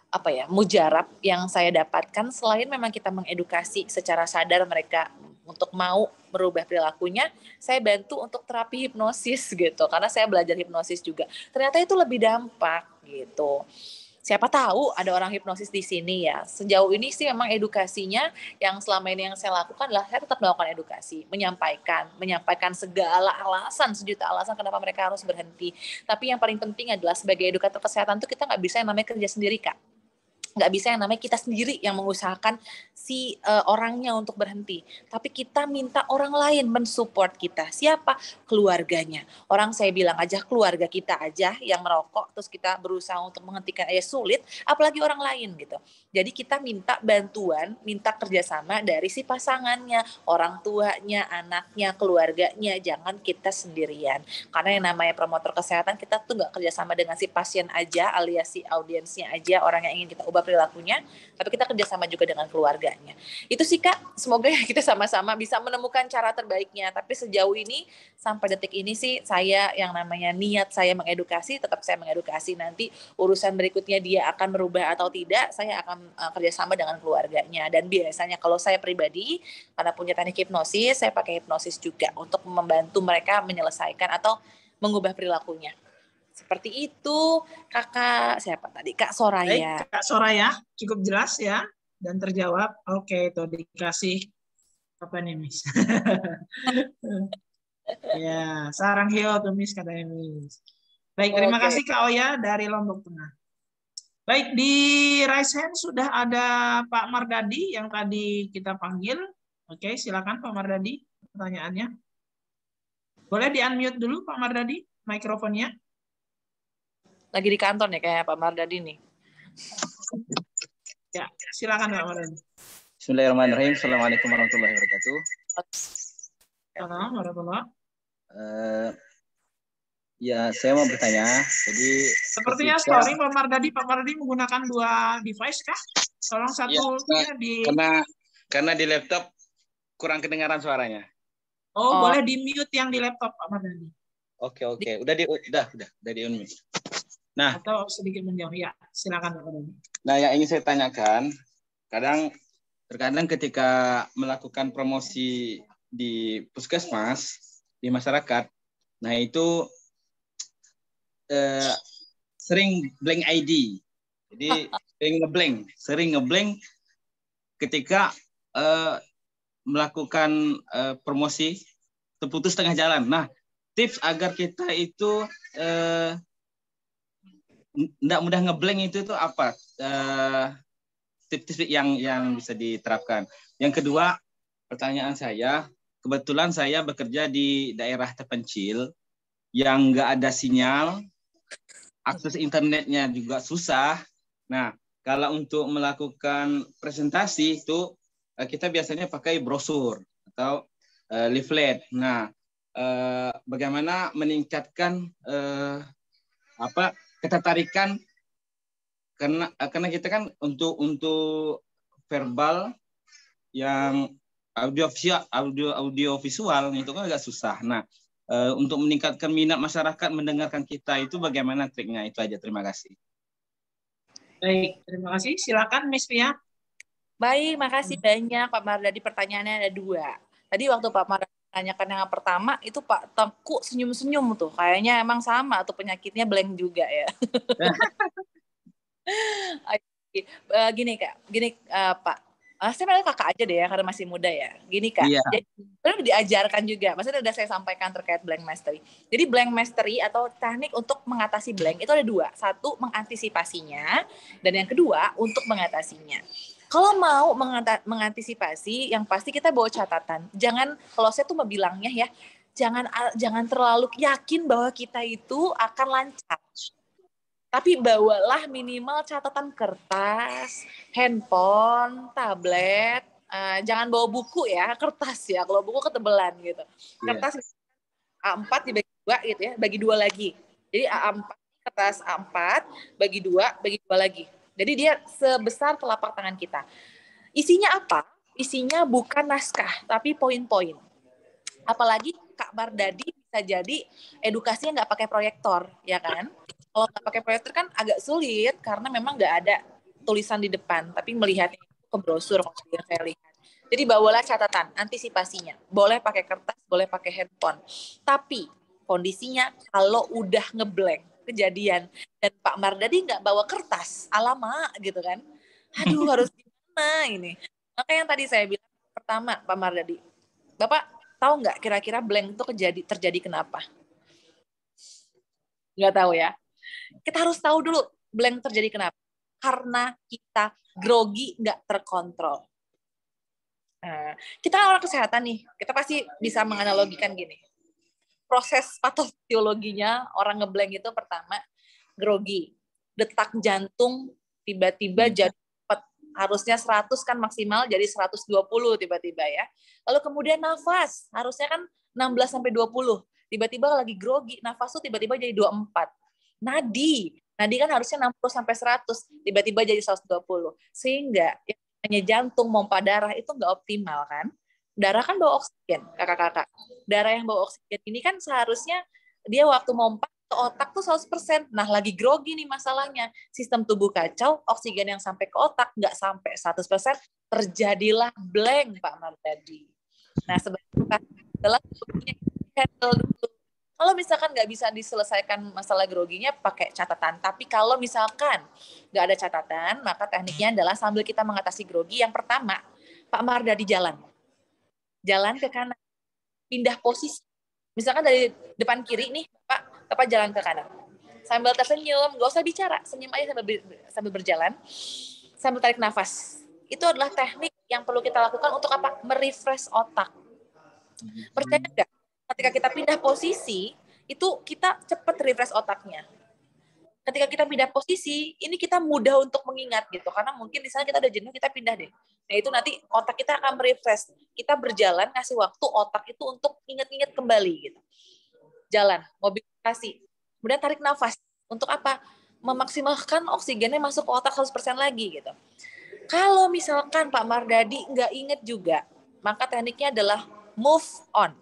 apa ya mujarab yang saya dapatkan selain memang kita mengedukasi secara sadar mereka untuk mau merubah perilakunya, saya bantu untuk terapi hipnosis gitu. Karena saya belajar hipnosis juga. Ternyata itu lebih dampak gitu. Siapa tahu ada orang hipnosis di sini ya. Sejauh ini sih memang edukasinya yang selama ini yang saya lakukan adalah saya tetap melakukan edukasi, menyampaikan, menyampaikan segala alasan, sejuta alasan kenapa mereka harus berhenti. Tapi yang paling penting adalah sebagai edukator kesehatan tuh kita nggak bisa yang namanya kerja sendiri kak nggak bisa yang namanya kita sendiri yang mengusahakan si uh, orangnya untuk berhenti tapi kita minta orang lain mensupport kita siapa keluarganya orang saya bilang aja keluarga kita aja yang merokok terus kita berusaha untuk menghentikan aja sulit apalagi orang lain gitu jadi kita minta bantuan minta kerjasama dari si pasangannya orang tuanya anaknya keluarganya jangan kita sendirian karena yang namanya promotor kesehatan kita tuh nggak kerjasama dengan si pasien aja alias si audiensnya aja orang yang ingin kita ubah perilakunya, tapi kita kerjasama juga dengan keluarganya. Itu sih Kak, semoga *laughs* kita sama-sama bisa menemukan cara terbaiknya. Tapi sejauh ini, sampai detik ini sih saya yang namanya niat saya mengedukasi, tetap saya mengedukasi. Nanti urusan berikutnya dia akan merubah atau tidak, saya akan uh, kerjasama dengan keluarganya. Dan biasanya kalau saya pribadi, karena punya teknik hipnosis, saya pakai hipnosis juga untuk membantu mereka menyelesaikan atau mengubah perilakunya. Seperti itu, Kakak siapa tadi? Kak Soraya. Baik, eh, Kak Soraya, cukup jelas ya dan terjawab. Oke, itu dikasih apa nih, Miss? *laughs* ya, sarang hiu tuh Miss katanya Miss. Baik, terima Oke. kasih Kak Oya dari Lombok Tengah. Baik, di Rise hand sudah ada Pak Mardadi yang tadi kita panggil. Oke, silakan Pak Mardadi pertanyaannya. Boleh di-unmute dulu Pak Mardadi mikrofonnya? lagi di kantor nih kayak Pak Mardadi nih. Ya, silakan Pak Mardadi. Bismillahirrahmanirrahim. Assalamualaikum warahmatullahi wabarakatuh. Assalamualaikum warahmatullahi wabarakatuh. Eh, ya, saya mau bertanya. Jadi sepertinya ketika... sorry Pak Mardadi, Pak Mardadi menggunakan dua device kah? Tolong iya, satu ya, di karena karena di laptop kurang kedengaran suaranya. Oh, oh. boleh di mute yang di laptop Pak Mardadi. Oke, oke. Udah di udah udah udah di unmute. Nah, atau sedikit menjawab ya, silakan Pak Nah, yang ingin saya tanyakan, kadang terkadang ketika melakukan promosi di puskesmas di masyarakat, nah itu eh, sering blank ID. Jadi sering ngeblank, sering ngeblank ketika eh, melakukan eh, promosi terputus tengah jalan. Nah, tips agar kita itu eh, nggak mudah ngeblank itu tuh apa tips eh, tips-tips yang yang bisa diterapkan. Yang kedua pertanyaan saya kebetulan saya bekerja di daerah terpencil yang nggak ada sinyal, akses internetnya juga susah. Nah kalau untuk melakukan presentasi itu eh, kita biasanya pakai brosur atau uh, leaflet. Nah, uh, bagaimana meningkatkan uh, apa ketertarikan karena karena kita kan untuk untuk verbal yang audio visual audio audio visual itu kan agak susah. Nah, eh, untuk meningkatkan minat masyarakat mendengarkan kita itu bagaimana triknya itu aja. Terima kasih. Baik, terima kasih. Silakan Miss Pia. Baik, makasih hmm. banyak Pak Mardadi. Pertanyaannya ada dua. Tadi waktu Pak Mardadi tanyakan yang pertama itu Pak Tengku senyum-senyum tuh. Kayaknya emang sama atau penyakitnya blank juga ya. *laughs* Eh, gini Kak, gini uh, Pak. Uh, saya malah kakak aja deh ya karena masih muda ya. Gini Kak. Iya. Jadi perlu diajarkan juga. Maksudnya sudah saya sampaikan terkait blank mastery. Jadi blank mastery atau teknik untuk mengatasi blank itu ada dua. Satu mengantisipasinya dan yang kedua untuk mengatasinya. Kalau mau mengantisipasi, yang pasti kita bawa catatan. Jangan kalau saya tuh mau bilangnya ya, jangan jangan terlalu yakin bahwa kita itu akan lancar. Tapi bawalah minimal catatan kertas, handphone, tablet. Uh, jangan bawa buku ya, *laughs* kertas ya. Kalau buku ketebelan gitu. Iya. Kertas yeah. A4 dibagi dua gitu ya, bagi dua lagi. Jadi A4 kertas A4 bagi dua, bagi dua lagi jadi dia sebesar telapak tangan kita. Isinya apa? Isinya bukan naskah, tapi poin-poin. Apalagi Kak Mardadi bisa jadi edukasinya nggak pakai proyektor, ya kan? Kalau nggak pakai proyektor kan agak sulit karena memang nggak ada tulisan di depan, tapi melihat ke brosur yang saya lihat. Jadi bawalah catatan, antisipasinya. Boleh pakai kertas, boleh pakai handphone. Tapi kondisinya kalau udah ngeblank, kejadian dan Pak Mardadi nggak bawa kertas alama ah, gitu kan aduh *laughs* harus gimana ini maka yang tadi saya bilang pertama Pak Mardadi Bapak tahu nggak kira-kira blank itu terjadi terjadi kenapa nggak tahu ya kita harus tahu dulu blank terjadi kenapa karena kita grogi nggak terkontrol Nah, kita kan orang kesehatan nih, kita pasti bisa menganalogikan gini proses patofisiologinya orang ngeblank itu pertama grogi detak jantung tiba-tiba hmm. jadi harusnya 100 kan maksimal jadi 120 tiba-tiba ya. Lalu kemudian nafas, harusnya kan 16 sampai 20. Tiba-tiba lagi grogi, nafas tuh tiba-tiba jadi 24. Nadi, nadi kan harusnya 60 sampai 100, tiba-tiba jadi 120. Sehingga hanya jantung pompa darah itu nggak optimal kan. Darah kan bawa oksigen, kakak-kakak darah yang bawa oksigen ini kan seharusnya dia waktu mompa ke otak tuh 100%. Nah, lagi grogi nih masalahnya. Sistem tubuh kacau, oksigen yang sampai ke otak nggak sampai 100%, terjadilah blank, Pak Mardadi. Nah, sebenarnya adalah handle dulu. Kalau misalkan nggak bisa diselesaikan masalah groginya pakai catatan, tapi kalau misalkan nggak ada catatan, maka tekniknya adalah sambil kita mengatasi grogi, yang pertama, Pak Mardadi jalan. Jalan ke kanan pindah posisi. Misalkan dari depan kiri nih, Pak, Bapak jalan ke kanan. Sambil tersenyum, gak usah bicara, senyum aja sambil, sambil berjalan, sambil tarik nafas. Itu adalah teknik yang perlu kita lakukan untuk apa? Merefresh otak. Percaya hmm. nggak? Ketika kita pindah posisi, itu kita cepat refresh otaknya ketika kita pindah posisi ini kita mudah untuk mengingat gitu karena mungkin di sana kita udah jenuh kita pindah deh nah itu nanti otak kita akan merefresh kita berjalan ngasih waktu otak itu untuk inget-inget kembali gitu jalan mobilisasi kemudian tarik nafas untuk apa memaksimalkan oksigennya masuk ke otak 100% lagi gitu kalau misalkan Pak Mardadi nggak inget juga maka tekniknya adalah move on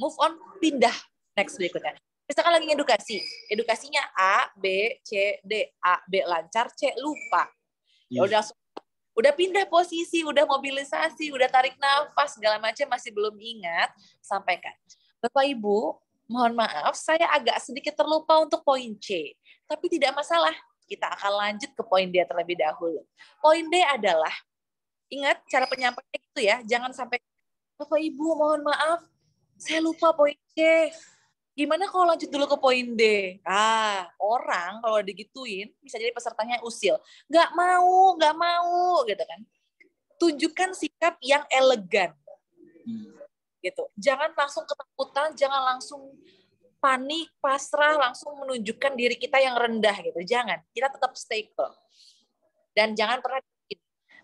move on pindah next berikutnya misalkan lagi edukasi edukasinya A B C D A B lancar C lupa ya iya. udah udah pindah posisi udah mobilisasi udah tarik nafas segala macam masih belum ingat sampaikan bapak ibu mohon maaf saya agak sedikit terlupa untuk poin C tapi tidak masalah kita akan lanjut ke poin D terlebih dahulu. Poin D adalah ingat cara penyampaiannya itu ya, jangan sampai Bapak Ibu mohon maaf, saya lupa poin C gimana kalau lanjut dulu ke poin D? Ah, orang kalau digituin bisa jadi pesertanya usil. Gak mau, gak mau, gitu kan. Tunjukkan sikap yang elegan. Hmm. Gitu. Jangan langsung ketakutan, jangan langsung panik, pasrah, langsung menunjukkan diri kita yang rendah gitu. Jangan. Kita tetap stay calm. Dan jangan pernah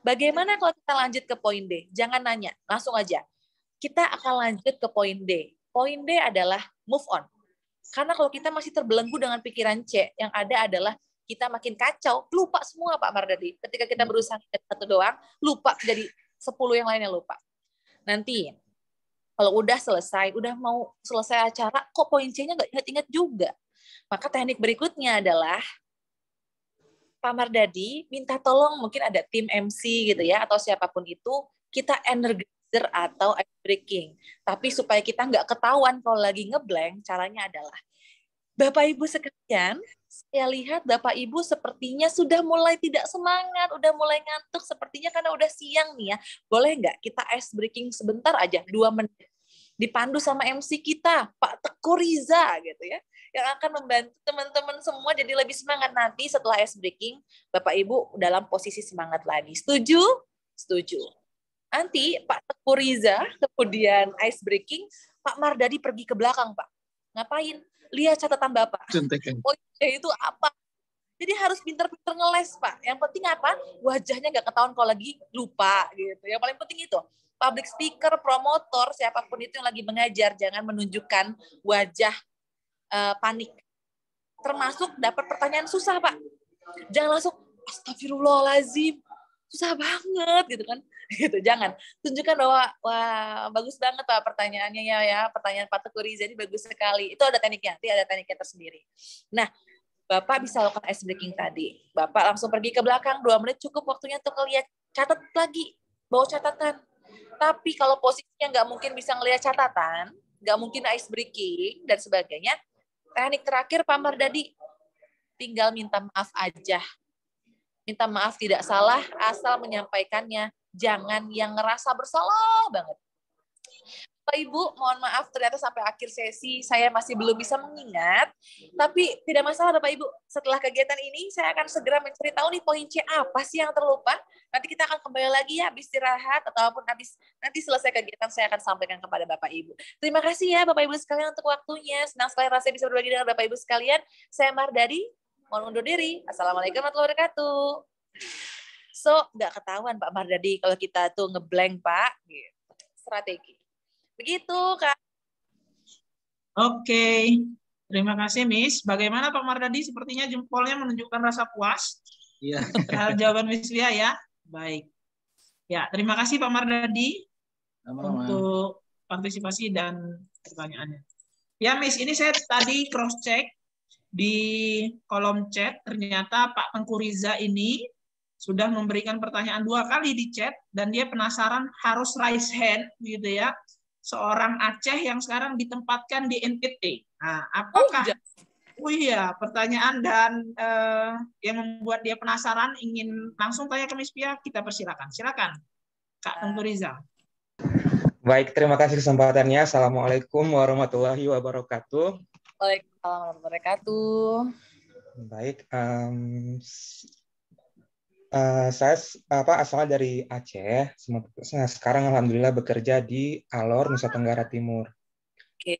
Bagaimana kalau kita lanjut ke poin D? Jangan nanya, langsung aja. Kita akan lanjut ke poin D. Poin D adalah move on. Karena kalau kita masih terbelenggu dengan pikiran C, yang ada adalah kita makin kacau, lupa semua Pak Mardadi. Ketika kita berusaha ke satu doang, lupa jadi sepuluh yang lainnya lupa. Nanti kalau udah selesai, udah mau selesai acara, kok poin C-nya nggak ingat-ingat juga. Maka teknik berikutnya adalah Pak Mardadi minta tolong mungkin ada tim MC gitu ya atau siapapun itu kita energi buzzer atau ice breaking. Tapi supaya kita nggak ketahuan kalau lagi ngeblank, caranya adalah Bapak Ibu sekalian, saya lihat Bapak Ibu sepertinya sudah mulai tidak semangat, udah mulai ngantuk, sepertinya karena udah siang nih ya. Boleh nggak kita ice breaking sebentar aja, dua menit. Dipandu sama MC kita, Pak Teku Riza gitu ya yang akan membantu teman-teman semua jadi lebih semangat nanti setelah ice breaking Bapak Ibu dalam posisi semangat lagi. Setuju? Setuju. Nanti Pak Teguh Riza, kemudian ice breaking, Pak Mardadi pergi ke belakang, Pak. Ngapain? Lihat catatan Bapak. Contekan. Oh, iya, itu apa? Jadi harus pinter-pinter ngeles, Pak. Yang penting apa? Wajahnya nggak ketahuan kalau lagi lupa, gitu. Yang paling penting itu. Public speaker, promotor, siapapun itu yang lagi mengajar, jangan menunjukkan wajah uh, panik. Termasuk dapat pertanyaan susah, Pak. Jangan langsung, astagfirullahalazim, susah banget, gitu kan *laughs* gitu jangan tunjukkan bahwa wah bagus banget pak pertanyaannya ya ya pertanyaan Pak Teguh Riza ini bagus sekali itu ada tekniknya nanti ada tekniknya tersendiri nah Bapak bisa lakukan ice breaking tadi. Bapak langsung pergi ke belakang, dua menit cukup waktunya untuk ngelihat catat lagi, bawa catatan. Tapi kalau posisinya nggak mungkin bisa ngelihat catatan, nggak mungkin ice breaking dan sebagainya, teknik terakhir Pak Mardadi, tinggal minta maaf aja minta maaf tidak salah asal menyampaikannya jangan yang ngerasa bersalah banget. pak Ibu, mohon maaf ternyata sampai akhir sesi saya masih belum bisa mengingat, tapi tidak masalah Bapak Ibu. Setelah kegiatan ini saya akan segera mencari tahu nih poin C apa sih yang terlupa. Nanti kita akan kembali lagi ya habis istirahat ataupun habis nanti selesai kegiatan saya akan sampaikan kepada Bapak Ibu. Terima kasih ya Bapak Ibu sekalian untuk waktunya. Senang sekali rasanya bisa berbagi dengan Bapak Ibu sekalian. Saya Mardari, mohon undur diri. Assalamualaikum warahmatullahi wabarakatuh. So nggak ketahuan Pak Mardadi kalau kita tuh ngeblank Pak. Strategi. Begitu Kak. Oke. Terima kasih Miss. Bagaimana Pak Mardadi? Sepertinya jempolnya menunjukkan rasa puas. Iya. Terhadap *laughs* jawaban Miss Lia ya. Baik. Ya, terima kasih Pak Mardadi Sama-sama. untuk partisipasi dan pertanyaannya. Ya Miss, ini saya tadi cross check di kolom chat ternyata Pak Tengku Riza ini sudah memberikan pertanyaan dua kali di chat dan dia penasaran harus raise hand gitu ya seorang Aceh yang sekarang ditempatkan di NTT. Nah, apakah Oh iya, oh, iya pertanyaan dan uh, yang membuat dia penasaran ingin langsung tanya ke Miss Pia, kita persilakan. Silakan, Kak Tengku Rizal. Baik, terima kasih kesempatannya. Assalamualaikum warahmatullahi wabarakatuh. Waalaikumsalam warahmatullahi wabarakatuh. Baik, um, Eh, saya apa asal dari Aceh. Nah, sekarang alhamdulillah bekerja di Alor Nusa Tenggara Timur. Okay.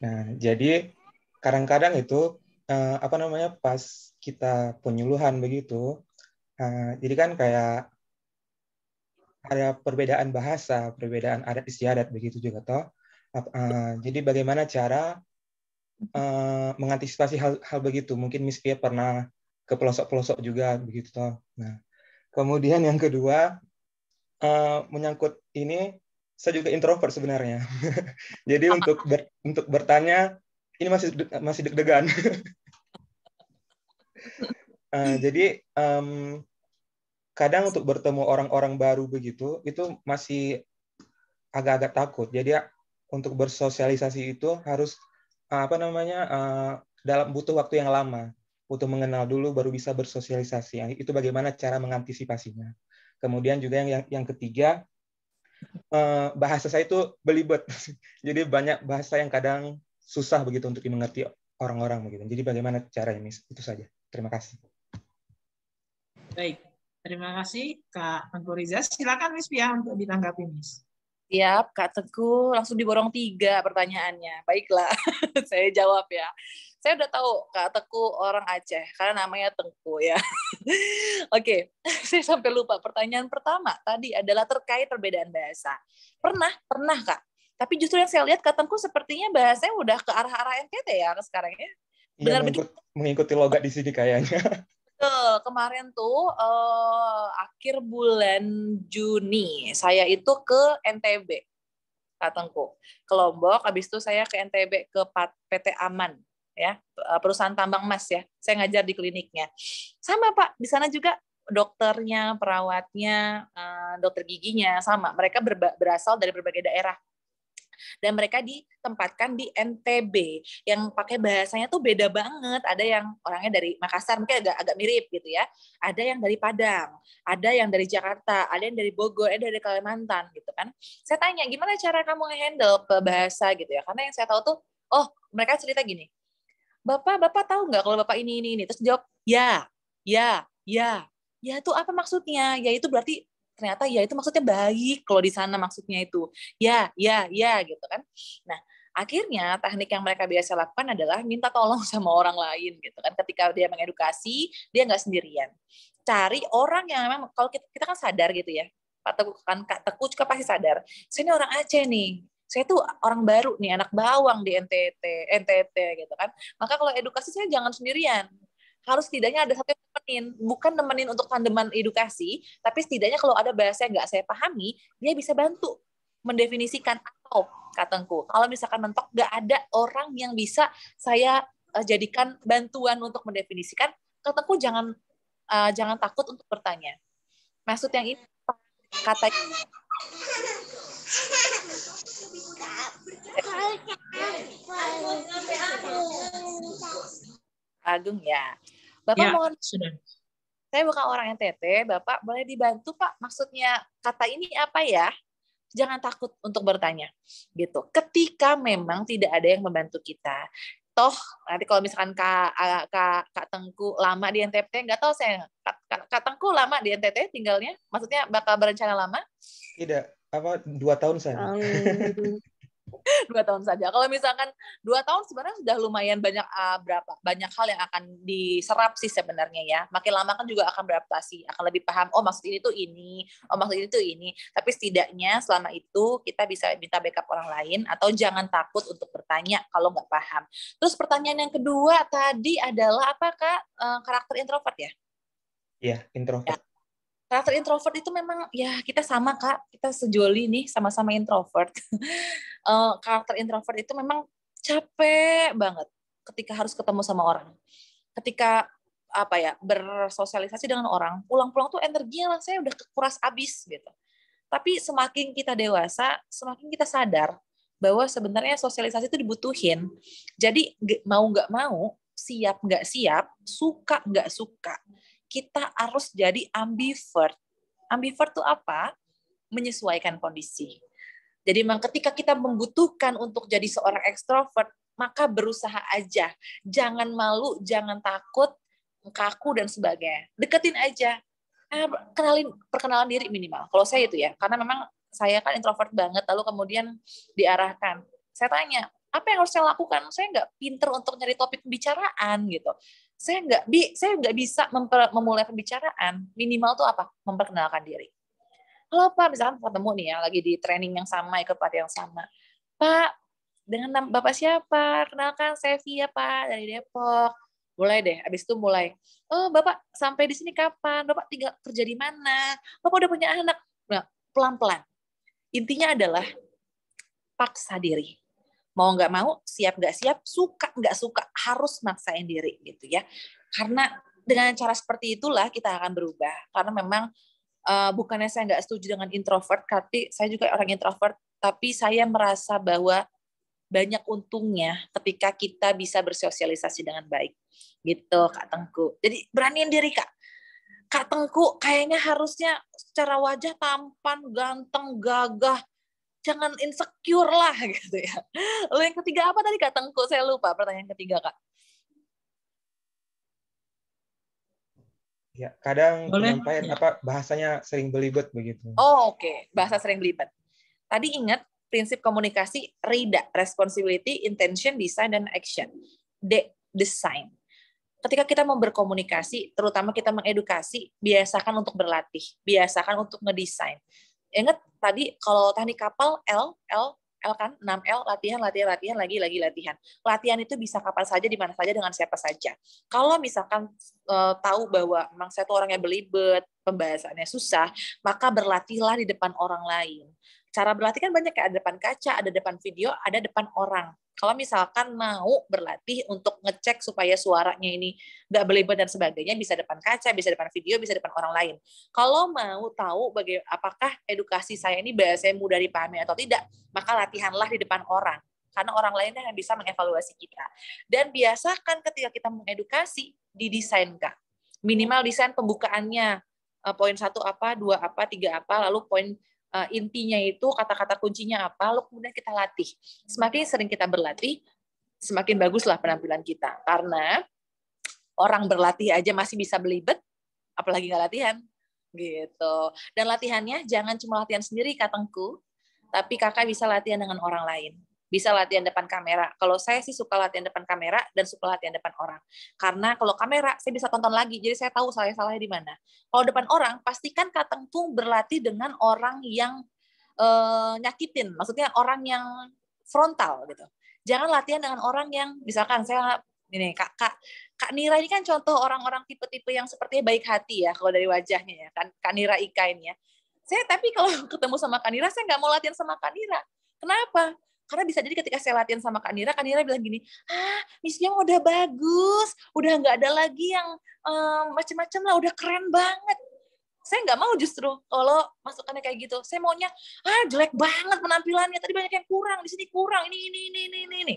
Nah, jadi kadang-kadang itu uh, apa namanya pas kita penyuluhan begitu, uh, jadi kan kayak ada perbedaan bahasa, perbedaan adat istiadat begitu juga toh. Uh, jadi bagaimana cara uh, mengantisipasi hal, hal begitu? Mungkin Miss Pia pernah ke pelosok-pelosok juga begitu toh. Nah, Kemudian yang kedua uh, menyangkut ini saya juga introvert sebenarnya. *laughs* Jadi untuk ber, untuk bertanya ini masih masih deg-degan. uh, *laughs* jadi um, kadang untuk bertemu orang-orang baru begitu itu masih agak-agak takut. Jadi untuk bersosialisasi itu harus apa namanya uh, dalam butuh waktu yang lama untuk mengenal dulu baru bisa bersosialisasi. Itu bagaimana cara mengantisipasinya. Kemudian juga yang yang ketiga eh, bahasa saya itu belibet. *laughs* Jadi banyak bahasa yang kadang susah begitu untuk dimengerti orang-orang begitu. Jadi bagaimana caranya, Miss? Itu saja. Terima kasih. Baik. Terima kasih Kak Angkuriza. Silakan Miss Pia untuk ditanggapi Miss. Siap, Kak Teguh. Langsung diborong tiga pertanyaannya. Baiklah, *laughs* saya jawab ya. Saya udah tahu Kak Teguh orang Aceh, karena namanya Tengku ya. *laughs* Oke, *laughs* saya sampai lupa. Pertanyaan pertama tadi adalah terkait perbedaan bahasa. Pernah, pernah Kak. Tapi justru yang saya lihat Kak Tengku sepertinya bahasanya udah ke arah-arah NTT ya sekarang ya. Iya, Benar ya, mengikuti, mengikuti logat di sini kayaknya. Betul, kemarin tuh uh, akhir bulan Juni saya itu ke NTB, Katengku, ke Lombok. Abis itu saya ke NTB ke PT Aman ya eh, perusahaan tambang emas ya saya ngajar di kliniknya sama pak di sana juga dokternya, perawatnya, eh, dokter giginya sama. Mereka berasal dari berbagai daerah dan mereka ditempatkan di NTB yang pakai bahasanya tuh beda banget ada yang orangnya dari Makassar mungkin agak agak mirip gitu ya ada yang dari Padang ada yang dari Jakarta ada yang dari Bogor ada eh, dari Kalimantan gitu kan saya tanya gimana cara kamu handle ke bahasa gitu ya karena yang saya tahu tuh oh mereka cerita gini bapak bapak tahu nggak kalau bapak ini ini ini terus jawab ya ya ya ya itu apa maksudnya ya itu berarti ternyata ya itu maksudnya baik kalau di sana maksudnya itu ya ya ya gitu kan nah akhirnya teknik yang mereka biasa lakukan adalah minta tolong *laughs* sama orang lain gitu kan ketika dia mengedukasi dia nggak sendirian cari orang yang memang kalau kita, kita kan sadar gitu ya Pak Teguh kan Kak Teguh juga pasti sadar saya ini orang Aceh nih saya tuh orang baru nih anak bawang di NTT NTT gitu kan maka kalau edukasi saya jangan sendirian harus setidaknya ada satu yang nemenin bukan nemenin untuk tandeman edukasi tapi setidaknya kalau ada bahasa yang nggak saya pahami dia bisa bantu mendefinisikan atau katengku kalau misalkan mentok nggak ada orang yang bisa saya jadikan bantuan untuk mendefinisikan katengku jangan uh, jangan takut untuk bertanya maksud yang ini kata Agung ya. Bapak ya, mohon sudah. Saya bukan orang NTT, Bapak boleh dibantu Pak. Maksudnya kata ini apa ya? Jangan takut untuk bertanya. Gitu. Ketika memang tidak ada yang membantu kita. Toh nanti kalau misalkan Kak, Kak, Kak Tengku lama di NTT, nggak tahu saya Kak, Kak, Tengku lama di NTT tinggalnya, maksudnya bakal berencana lama? Tidak, apa dua tahun saya. *laughs* dua tahun saja. Kalau misalkan dua tahun sebenarnya sudah lumayan banyak uh, berapa banyak hal yang akan diserap sih sebenarnya ya. Makin lama kan juga akan beradaptasi, akan lebih paham. Oh maksud ini tuh ini, oh maksud ini tuh ini. Tapi setidaknya selama itu kita bisa minta backup orang lain atau jangan takut untuk bertanya kalau nggak paham. Terus pertanyaan yang kedua tadi adalah apakah eh, uh, karakter introvert ya? Iya, introvert. Ya karakter introvert itu memang ya kita sama kak kita sejoli nih sama-sama introvert uh, *laughs* karakter introvert itu memang capek banget ketika harus ketemu sama orang ketika apa ya bersosialisasi dengan orang pulang-pulang tuh energinya saya udah kekuras abis gitu tapi semakin kita dewasa semakin kita sadar bahwa sebenarnya sosialisasi itu dibutuhin jadi mau nggak mau siap nggak siap suka nggak suka kita harus jadi ambivert. Ambivert itu apa? Menyesuaikan kondisi. Jadi memang ketika kita membutuhkan untuk jadi seorang ekstrovert, maka berusaha aja. Jangan malu, jangan takut, kaku dan sebagainya. Deketin aja. Eh, kenalin perkenalan diri minimal. Kalau saya itu ya, karena memang saya kan introvert banget, lalu kemudian diarahkan. Saya tanya, apa yang harus saya lakukan? Saya nggak pinter untuk nyari topik pembicaraan gitu saya nggak bi saya nggak bisa memulai pembicaraan minimal tuh apa memperkenalkan diri kalau pak misalkan ketemu nih ya lagi di training yang sama ikut pelatih yang sama pak dengan bapak siapa kenalkan saya Via pak dari Depok mulai deh habis itu mulai oh bapak sampai di sini kapan bapak tinggal kerja di mana bapak udah punya anak nah pelan pelan intinya adalah paksa diri mau nggak mau siap nggak siap suka nggak suka harus maksain diri gitu ya karena dengan cara seperti itulah kita akan berubah karena memang uh, bukannya saya nggak setuju dengan introvert tapi saya juga orang introvert tapi saya merasa bahwa banyak untungnya ketika kita bisa bersosialisasi dengan baik gitu kak Tengku jadi beraniin diri kak Kak Tengku kayaknya harusnya secara wajah tampan, ganteng, gagah, jangan insecure lah *laughs* gitu ya. Lalu yang ketiga apa tadi Kak Tengku? Saya lupa pertanyaan ketiga Kak. Ya, kadang penyampaian ya. apa bahasanya sering belibet begitu. Oh, oke. Okay. Bahasa sering belibet. Tadi ingat prinsip komunikasi RIDA, responsibility, intention, design dan action. D, design. Ketika kita mau berkomunikasi, terutama kita mengedukasi, biasakan untuk berlatih, biasakan untuk ngedesain inget tadi kalau teknik kapal L L L kan 6L latihan latihan latihan lagi lagi latihan. Latihan itu bisa kapan saja di mana saja dengan siapa saja. Kalau misalkan e, tahu bahwa memang saya tuh orangnya belibet, pembahasannya susah, maka berlatihlah di depan orang lain cara berlatih kan banyak kayak ada depan kaca, ada depan video, ada depan orang. Kalau misalkan mau berlatih untuk ngecek supaya suaranya ini nggak berlebihan dan sebagainya, bisa depan kaca, bisa depan video, bisa depan orang lain. Kalau mau tahu bagaimana apakah edukasi saya ini bahasanya mudah dipahami atau tidak, maka latihanlah di depan orang karena orang lain yang bisa mengevaluasi kita. Dan biasakan ketika kita mengedukasi, didesain kak. Minimal desain pembukaannya, eh, poin satu apa, dua apa, tiga apa, lalu poin uh, intinya itu kata-kata kuncinya apa, lalu kemudian kita latih. Semakin sering kita berlatih, semakin baguslah penampilan kita. Karena orang berlatih aja masih bisa belibet, apalagi nggak latihan gitu. Dan latihannya jangan cuma latihan sendiri katengku, tapi kakak bisa latihan dengan orang lain bisa latihan depan kamera. Kalau saya sih suka latihan depan kamera dan suka latihan depan orang. Karena kalau kamera saya bisa tonton lagi, jadi saya tahu salah-salahnya di mana. Kalau depan orang, pastikan Kateng tuh berlatih dengan orang yang uh, nyakitin, maksudnya orang yang frontal gitu. Jangan latihan dengan orang yang misalkan saya ini Kak Kak Kak Nira ini kan contoh orang-orang tipe-tipe yang sepertinya baik hati ya kalau dari wajahnya ya kan Kak Nira Ika ini ya. Saya tapi kalau *laughs* ketemu sama Kak Nira saya nggak mau latihan sama Kak Nira. Kenapa? Karena bisa jadi ketika saya latihan sama Kak Nira, Kak Nira bilang gini, ah Miss udah bagus, udah nggak ada lagi yang um, macem-macem lah, udah keren banget. Saya nggak mau justru kalau masukannya kayak gitu. Saya maunya, ah jelek banget penampilannya, tadi banyak yang kurang, di sini kurang, ini, ini, ini, ini, ini. ini.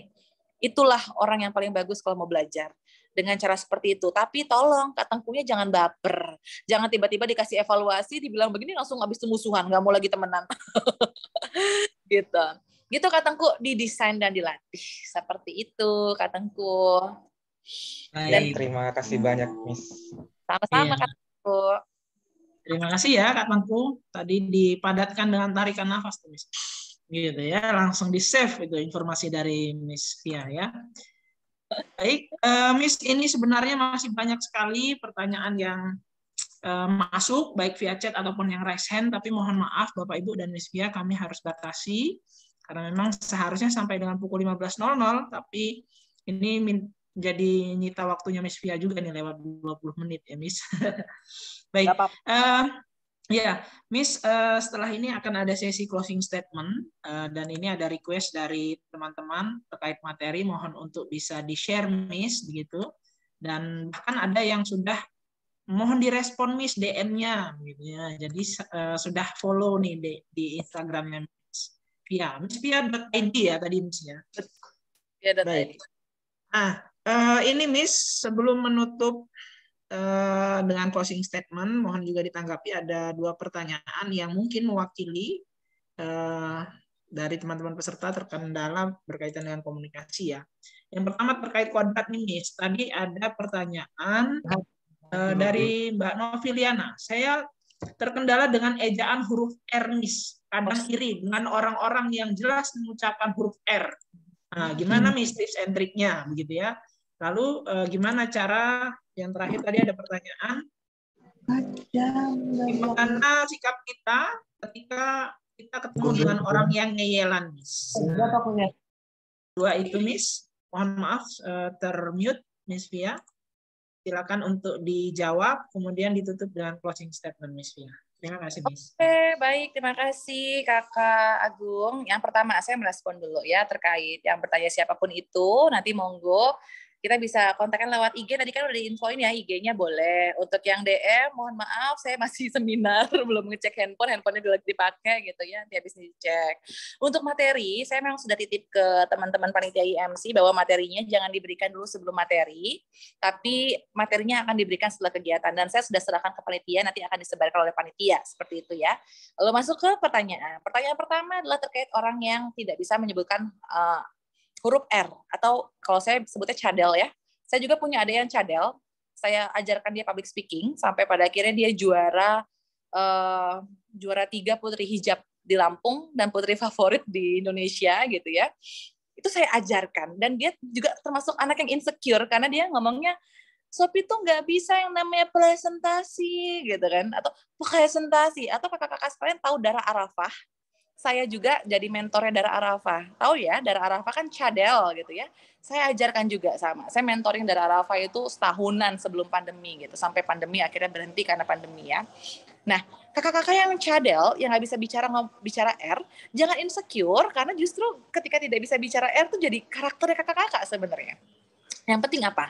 Itulah orang yang paling bagus kalau mau belajar dengan cara seperti itu. Tapi tolong Kak jangan baper. Jangan tiba-tiba dikasih evaluasi, dibilang begini langsung habis musuhan, nggak mau lagi temenan. *laughs* gitu. Gitu katengku didesain dan dilatih. Seperti itu katengku. nah, Dan terima kasih banyak Miss. Sama-sama iya. Terima kasih ya katengku. Tadi dipadatkan dengan tarikan nafas tuh Miss. Gitu ya, langsung di save itu informasi dari Miss Fia ya. Baik, uh, Miss ini sebenarnya masih banyak sekali pertanyaan yang eh, masuk baik via chat ataupun yang raise hand tapi mohon maaf Bapak Ibu dan Miss via kami harus batasi karena memang seharusnya sampai dengan pukul 15.00, tapi ini jadi nyita waktunya Miss Via juga nih lewat 20 menit ya Miss. *laughs* Baik. Uh, Ya, Miss, uh, setelah ini akan ada sesi closing statement uh, dan ini ada request dari teman-teman terkait materi, mohon untuk bisa di-share, Miss, gitu. Dan bahkan ada yang sudah mohon direspon, Miss, DM-nya, gitu ya. Jadi uh, sudah follow nih di, di Instagramnya Ya, ID ya tadi Miss ya. Mispia.id. Baik. Ah, ini Miss sebelum menutup eh, dengan closing statement, mohon juga ditanggapi ada dua pertanyaan yang mungkin mewakili eh, dari teman-teman peserta terkendala berkaitan dengan komunikasi ya. Yang pertama terkait kuadrat nih Miss. Tadi ada pertanyaan nah, dari Mbak Noviliana. Saya terkendala dengan ejaan huruf r mis kanan kiri dengan orang-orang yang jelas mengucapkan huruf R. Nah, hmm. gimana hmm. tips and triknya begitu ya? Lalu eh, gimana cara yang terakhir tadi ada pertanyaan? Gimana sikap kita ketika kita ketemu dengan orang yang ngeyelan, Miss? dua itu, Miss. Mohon maaf, eh, termute, Miss Via silakan untuk dijawab, kemudian ditutup dengan closing statement, Miss Fia. Terima kasih, Miss. Oke, okay, baik. Terima kasih, Kakak Agung. Yang pertama, saya merespon dulu ya terkait yang bertanya siapapun itu, nanti monggo kita bisa kontakkan lewat IG tadi kan udah diinfoin ya IG-nya boleh untuk yang DM mohon maaf saya masih *laughs* seminar belum ngecek handphone handphonenya lagi dipakai gitu ya nanti habis dicek untuk materi saya memang sudah titip ke teman-teman panitia IMC bahwa materinya jangan diberikan dulu sebelum materi tapi materinya akan diberikan setelah kegiatan dan saya sudah serahkan ke panitia nanti akan disebarkan oleh panitia seperti itu ya lalu masuk ke pertanyaan pertanyaan pertama adalah terkait orang yang tidak bisa menyebutkan uh, huruf R atau kalau saya sebutnya cadel ya. Saya juga punya ada yang cadel. Saya ajarkan dia public speaking sampai pada akhirnya dia juara uh, juara tiga putri hijab di Lampung dan putri favorit di Indonesia gitu ya. Itu saya ajarkan dan dia juga termasuk anak yang insecure karena dia ngomongnya Sopi tuh nggak bisa yang namanya presentasi gitu kan atau presentasi atau kakak-kakak sekalian tahu darah arafah saya juga jadi mentornya Dara Arafah. Tahu ya, Dara Arafah kan cadel gitu ya. Saya ajarkan juga sama. Saya mentoring Dara Arafah itu setahunan sebelum pandemi gitu. Sampai pandemi akhirnya berhenti karena pandemi ya. Nah, kakak-kakak yang cadel, yang nggak bisa bicara bicara R, jangan insecure karena justru ketika tidak bisa bicara R tuh jadi karakternya kakak-kakak sebenarnya. Yang penting apa?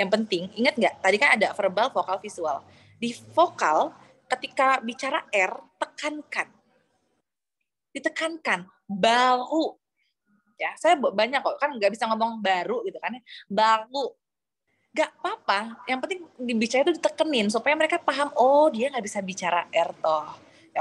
Yang penting, ingat nggak? Tadi kan ada verbal, vokal, visual. Di vokal, ketika bicara R, tekankan ditekankan baru ya saya banyak kok kan nggak bisa ngomong baru gitu kan ya, baru nggak apa-apa yang penting dibicara itu ditekenin supaya mereka paham oh dia nggak bisa bicara R toh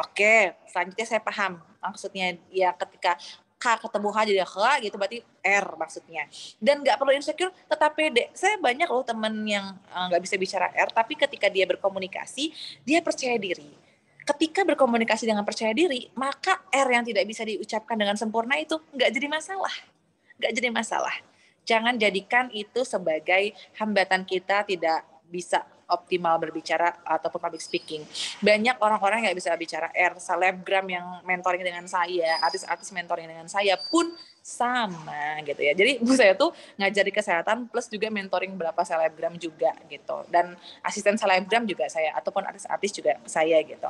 oke selanjutnya saya paham maksudnya ya ketika K ketemu H jadi H gitu berarti R maksudnya dan nggak perlu insecure tetap pede saya banyak loh temen yang eh, nggak bisa bicara R tapi ketika dia berkomunikasi dia percaya diri ketika berkomunikasi dengan percaya diri, maka R yang tidak bisa diucapkan dengan sempurna itu nggak jadi masalah. Nggak jadi masalah. Jangan jadikan itu sebagai hambatan kita tidak bisa optimal berbicara ataupun public speaking. Banyak orang-orang yang nggak bisa bicara R, selebgram yang mentoring dengan saya, artis-artis mentoring dengan saya pun sama gitu ya. Jadi *laughs* bu saya tuh ngajari kesehatan plus juga mentoring beberapa selebgram juga gitu. Dan asisten selebgram juga saya ataupun artis-artis juga saya gitu.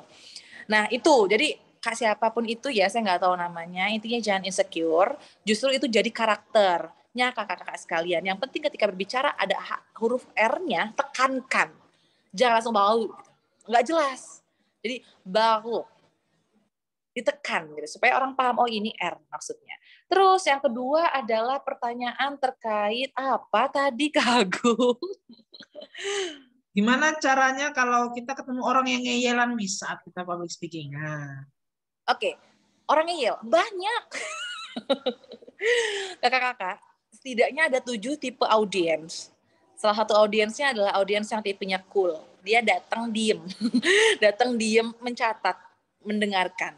Nah itu jadi kak siapapun itu ya saya nggak tahu namanya intinya jangan insecure justru itu jadi karakternya kakak-kakak sekalian yang penting ketika berbicara ada huruf R-nya tekankan jangan langsung bau nggak jelas jadi bau ditekan gitu supaya orang paham oh ini R maksudnya. Terus yang kedua adalah pertanyaan terkait apa tadi kagum. *laughs* Gimana caranya kalau kita ketemu orang yang ngeyelan mis saat kita public speaking? Nah. Oke, okay. orang ngeyel banyak. *laughs* Kakak-kakak, setidaknya ada tujuh tipe audiens salah satu audiensnya adalah audiens yang tipenya cool. Dia datang diem, *laughs* datang diem mencatat, mendengarkan.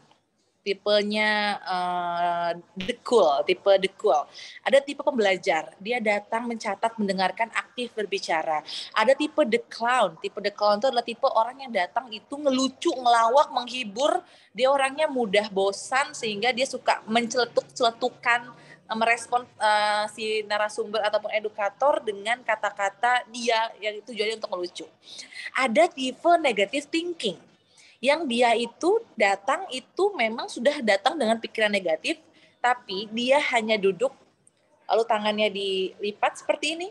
Tipenya uh, the cool, tipe the cool. Ada tipe pembelajar, dia datang mencatat, mendengarkan, aktif berbicara. Ada tipe the clown, tipe the clown itu adalah tipe orang yang datang itu ngelucu, ngelawak, menghibur. Dia orangnya mudah bosan sehingga dia suka menceletuk-celetukan merespon uh, si narasumber ataupun edukator dengan kata-kata dia yang itu jadi untuk melucu. Ada tipe negatif thinking yang dia itu datang itu memang sudah datang dengan pikiran negatif tapi dia hanya duduk lalu tangannya dilipat seperti ini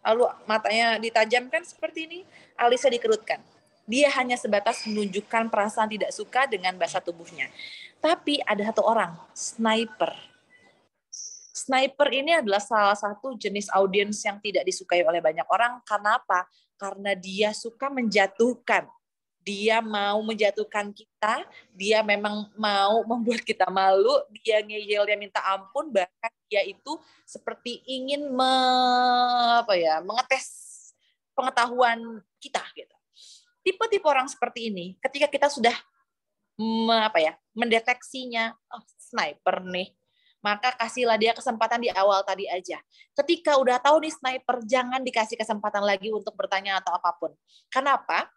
lalu matanya ditajamkan seperti ini alisnya dikerutkan dia hanya sebatas menunjukkan perasaan tidak suka dengan bahasa tubuhnya tapi ada satu orang sniper sniper ini adalah salah satu jenis audiens yang tidak disukai oleh banyak orang. Karena Karena dia suka menjatuhkan. Dia mau menjatuhkan kita, dia memang mau membuat kita malu, dia ngeyel, dia minta ampun, bahkan dia itu seperti ingin me, apa ya, mengetes pengetahuan kita gitu. Tipe-tipe orang seperti ini ketika kita sudah me, apa ya, mendeteksinya, oh, sniper nih, maka kasihlah dia kesempatan di awal tadi aja. Ketika udah tahu nih sniper, jangan dikasih kesempatan lagi untuk bertanya atau apapun. Kenapa?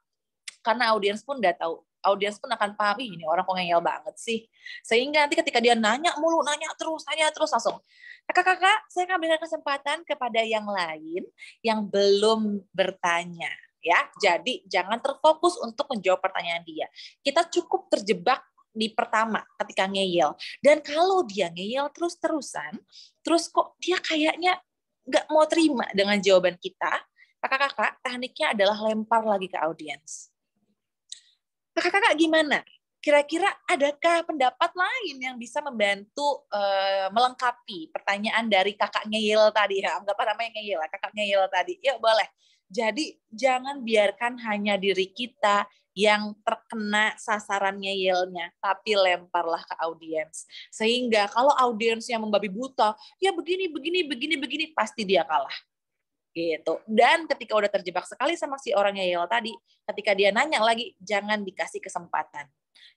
Karena audiens pun udah tahu audiens pun akan paham ini orang kok ngeyel banget sih sehingga nanti ketika dia nanya mulu nanya terus nanya terus langsung kakak-kakak saya akan berikan kesempatan kepada yang lain yang belum bertanya ya jadi jangan terfokus untuk menjawab pertanyaan dia kita cukup terjebak di pertama ketika ngeyel. Dan kalau dia ngeyel terus-terusan, terus kok dia kayaknya nggak mau terima dengan jawaban kita, kakak-kakak, tekniknya adalah lempar lagi ke audiens. Kakak-kakak gimana? Kira-kira adakah pendapat lain yang bisa membantu uh, melengkapi pertanyaan dari kakak ngeyel tadi ya? Anggap namanya ngeyel, ya, kakak ngeyel tadi. Yuk ya, boleh. Jadi jangan biarkan hanya diri kita yang terkena sasarannya yelnya, tapi lemparlah ke audiens. Sehingga kalau audiensnya membabi buta, ya begini, begini, begini, begini, pasti dia kalah gitu. Dan ketika udah terjebak sekali sama si orangnya Yel tadi, ketika dia nanya lagi, jangan dikasih kesempatan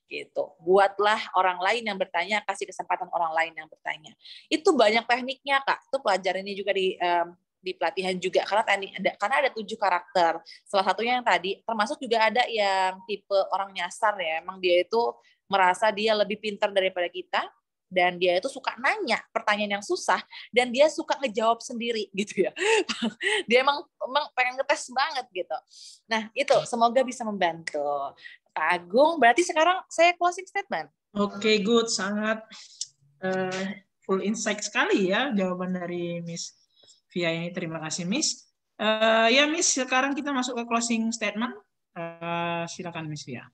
gitu. Buatlah orang lain yang bertanya, kasih kesempatan orang lain yang bertanya. Itu banyak tekniknya kak. Itu pelajarannya juga di um, di pelatihan juga karena tadi ada karena ada tujuh karakter salah satunya yang tadi termasuk juga ada yang tipe orang nyasar ya emang dia itu merasa dia lebih pintar daripada kita dan dia itu suka nanya pertanyaan yang susah dan dia suka ngejawab sendiri *laughs* gitu ya dia emang emang pengen ngetes banget gitu nah itu semoga bisa membantu Pak Agung berarti sekarang saya closing statement oke okay, good sangat uh, full insight sekali ya jawaban dari Miss via ini. Terima kasih, Miss. Uh, ya, Miss, sekarang kita masuk ke closing statement. Uh, silakan, Miss Via.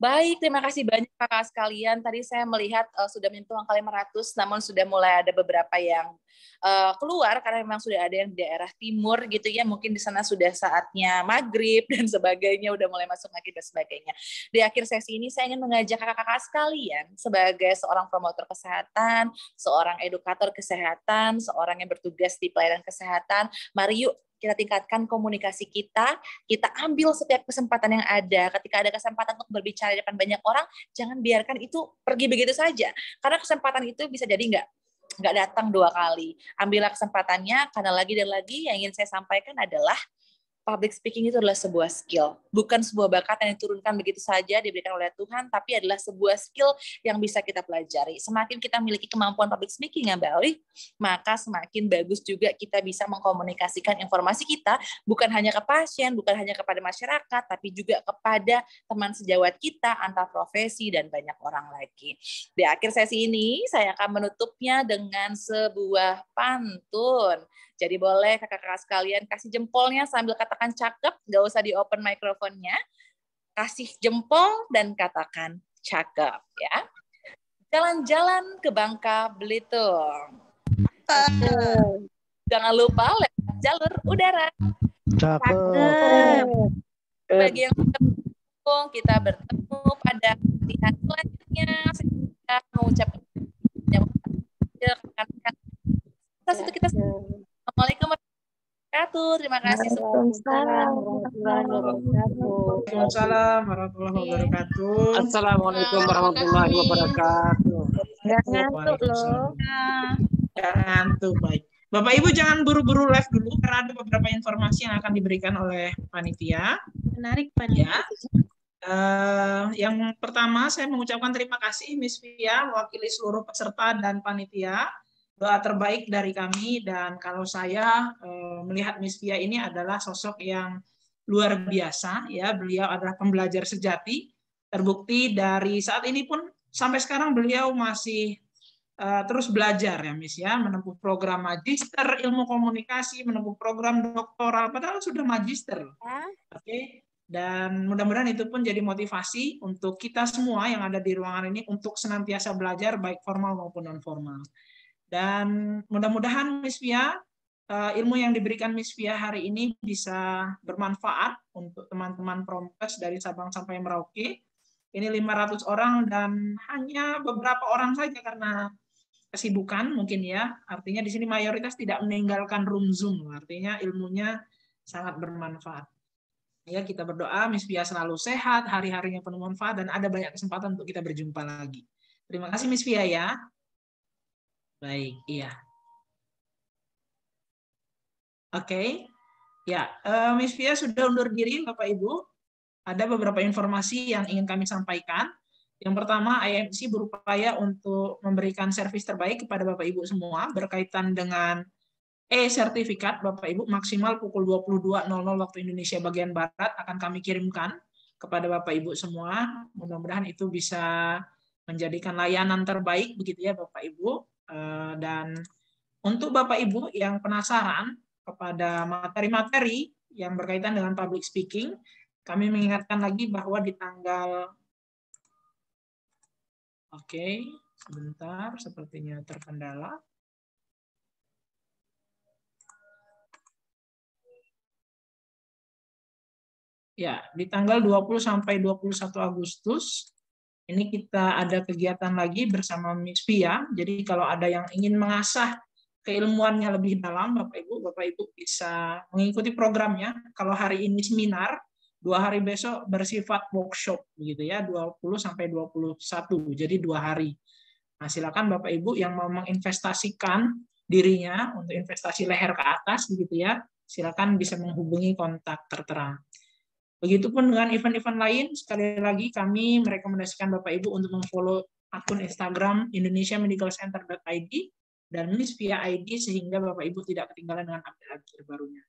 Baik, terima kasih banyak kakak sekalian. Tadi saya melihat uh, sudah menyentuh angka 500, namun sudah mulai ada beberapa yang uh, keluar karena memang sudah ada yang di daerah timur gitu ya. Mungkin di sana sudah saatnya maghrib dan sebagainya, udah mulai masuk lagi dan sebagainya. Di akhir sesi ini saya ingin mengajak kakak-kakak sekalian sebagai seorang promotor kesehatan, seorang edukator kesehatan, seorang yang bertugas di pelayanan kesehatan, mari yuk kita tingkatkan komunikasi kita, kita ambil setiap kesempatan yang ada. Ketika ada kesempatan untuk berbicara di depan banyak orang, jangan biarkan itu pergi begitu saja. Karena kesempatan itu bisa jadi enggak nggak datang dua kali. Ambillah kesempatannya karena lagi dan lagi yang ingin saya sampaikan adalah public speaking itu adalah sebuah skill, bukan sebuah bakat yang diturunkan begitu saja diberikan oleh Tuhan, tapi adalah sebuah skill yang bisa kita pelajari. Semakin kita memiliki kemampuan public speaking yang baik, maka semakin bagus juga kita bisa mengkomunikasikan informasi kita bukan hanya ke pasien, bukan hanya kepada masyarakat, tapi juga kepada teman sejawat kita antar profesi dan banyak orang lagi. Di akhir sesi ini saya akan menutupnya dengan sebuah pantun. Jadi boleh kakak-kakak sekalian kasih jempolnya sambil katakan cakep, nggak usah di open mikrofonnya. Kasih jempol dan katakan cakep ya. Jalan-jalan ke Bangka Belitung. Jangan lupa lewat jalur udara. Cakep. Bagi yang bertemu, kita bertemu pada latihan selanjutnya. Saya mengucapkan terima kasih. Kita Assalamualaikum wabarakatuh. Terima kasih Waalaikumsalam warahmatullahi iya. wabarakatuh. Assalamualaikum warahmatullahi wabarakatuh. Jangan iya. ngantuk loh. Jangan ngantuk baik. Bapak Ibu jangan buru-buru live dulu karena ada beberapa informasi yang akan diberikan oleh panitia. Menarik iya. panitia. Ya. Uh, yang pertama saya mengucapkan terima kasih Miss Fia mewakili seluruh peserta dan panitia doa terbaik dari kami dan kalau saya eh, melihat Miss Fia ini adalah sosok yang luar biasa ya beliau adalah pembelajar sejati terbukti dari saat ini pun sampai sekarang beliau masih eh, terus belajar ya Miss ya menempuh program magister ilmu komunikasi menempuh program doktoral padahal sudah magister ya. oke okay? dan mudah-mudahan itu pun jadi motivasi untuk kita semua yang ada di ruangan ini untuk senantiasa belajar baik formal maupun non formal. Dan mudah-mudahan Miss Fia, eh, ilmu yang diberikan Miss Fia hari ini bisa bermanfaat untuk teman-teman Promkes dari Sabang sampai Merauke. Ini 500 orang dan hanya beberapa orang saja karena kesibukan mungkin ya. Artinya di sini mayoritas tidak meninggalkan room Zoom. Artinya ilmunya sangat bermanfaat. Ya, kita berdoa Miss Fia selalu sehat, hari-harinya penuh manfaat dan ada banyak kesempatan untuk kita berjumpa lagi. Terima kasih Miss Fia ya. Baik, iya. Oke. Okay. Ya, uh, Miss Fia sudah undur diri, Bapak Ibu. Ada beberapa informasi yang ingin kami sampaikan. Yang pertama, IMC berupaya untuk memberikan servis terbaik kepada Bapak Ibu semua berkaitan dengan e-sertifikat Bapak Ibu maksimal pukul 22.00 waktu Indonesia bagian barat akan kami kirimkan kepada Bapak Ibu semua. Mudah-mudahan itu bisa menjadikan layanan terbaik begitu ya Bapak Ibu. Eh, dan untuk Bapak Ibu yang penasaran kepada materi-materi yang berkaitan dengan public speaking, kami mengingatkan lagi bahwa di tanggal Oke, sebentar, sepertinya terkendala. Ya, di tanggal 20 sampai 21 Agustus ini kita ada kegiatan lagi bersama Miss Pia. Jadi kalau ada yang ingin mengasah keilmuannya lebih dalam, Bapak Ibu, Bapak Ibu bisa mengikuti programnya. Kalau hari ini seminar, dua hari besok bersifat workshop begitu ya, 20 sampai 21. Jadi dua hari. Nah, silakan Bapak Ibu yang mau menginvestasikan dirinya untuk investasi leher ke atas begitu ya, silakan bisa menghubungi kontak tertera. Begitupun dengan event-event lain, sekali lagi kami merekomendasikan Bapak Ibu untuk memfollow akun Instagram Indonesia Medical Center ID dan list via ID sehingga Bapak Ibu tidak ketinggalan dengan update-update terbarunya.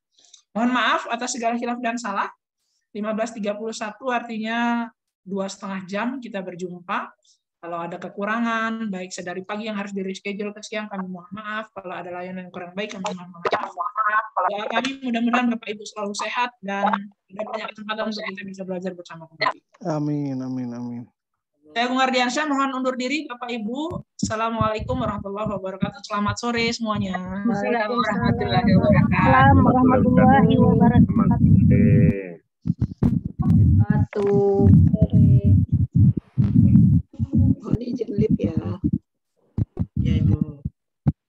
Mohon maaf atas segala khilaf dan salah. 15.31 artinya dua setengah jam kita berjumpa. Kalau ada kekurangan, baik sedari pagi yang harus di reschedule ke siang, kami mohon maaf. Kalau ada layanan yang kurang baik, kami mohon maaf. Ya, kami mudah-mudahan Bapak Ibu selalu sehat dan ada banyak kesempatan untuk kita bisa belajar bersama kembali. Amin, amin, amin. Saya Gungardiansyah, mohon undur diri Bapak Ibu. Assalamualaikum warahmatullahi wabarakatuh. Selamat sore semuanya. Assalamualaikum warahmatullahi wabarakatuh. warahmatullahi wabarakatuh. sore. Mohon izin lip ya. Ya Ibu.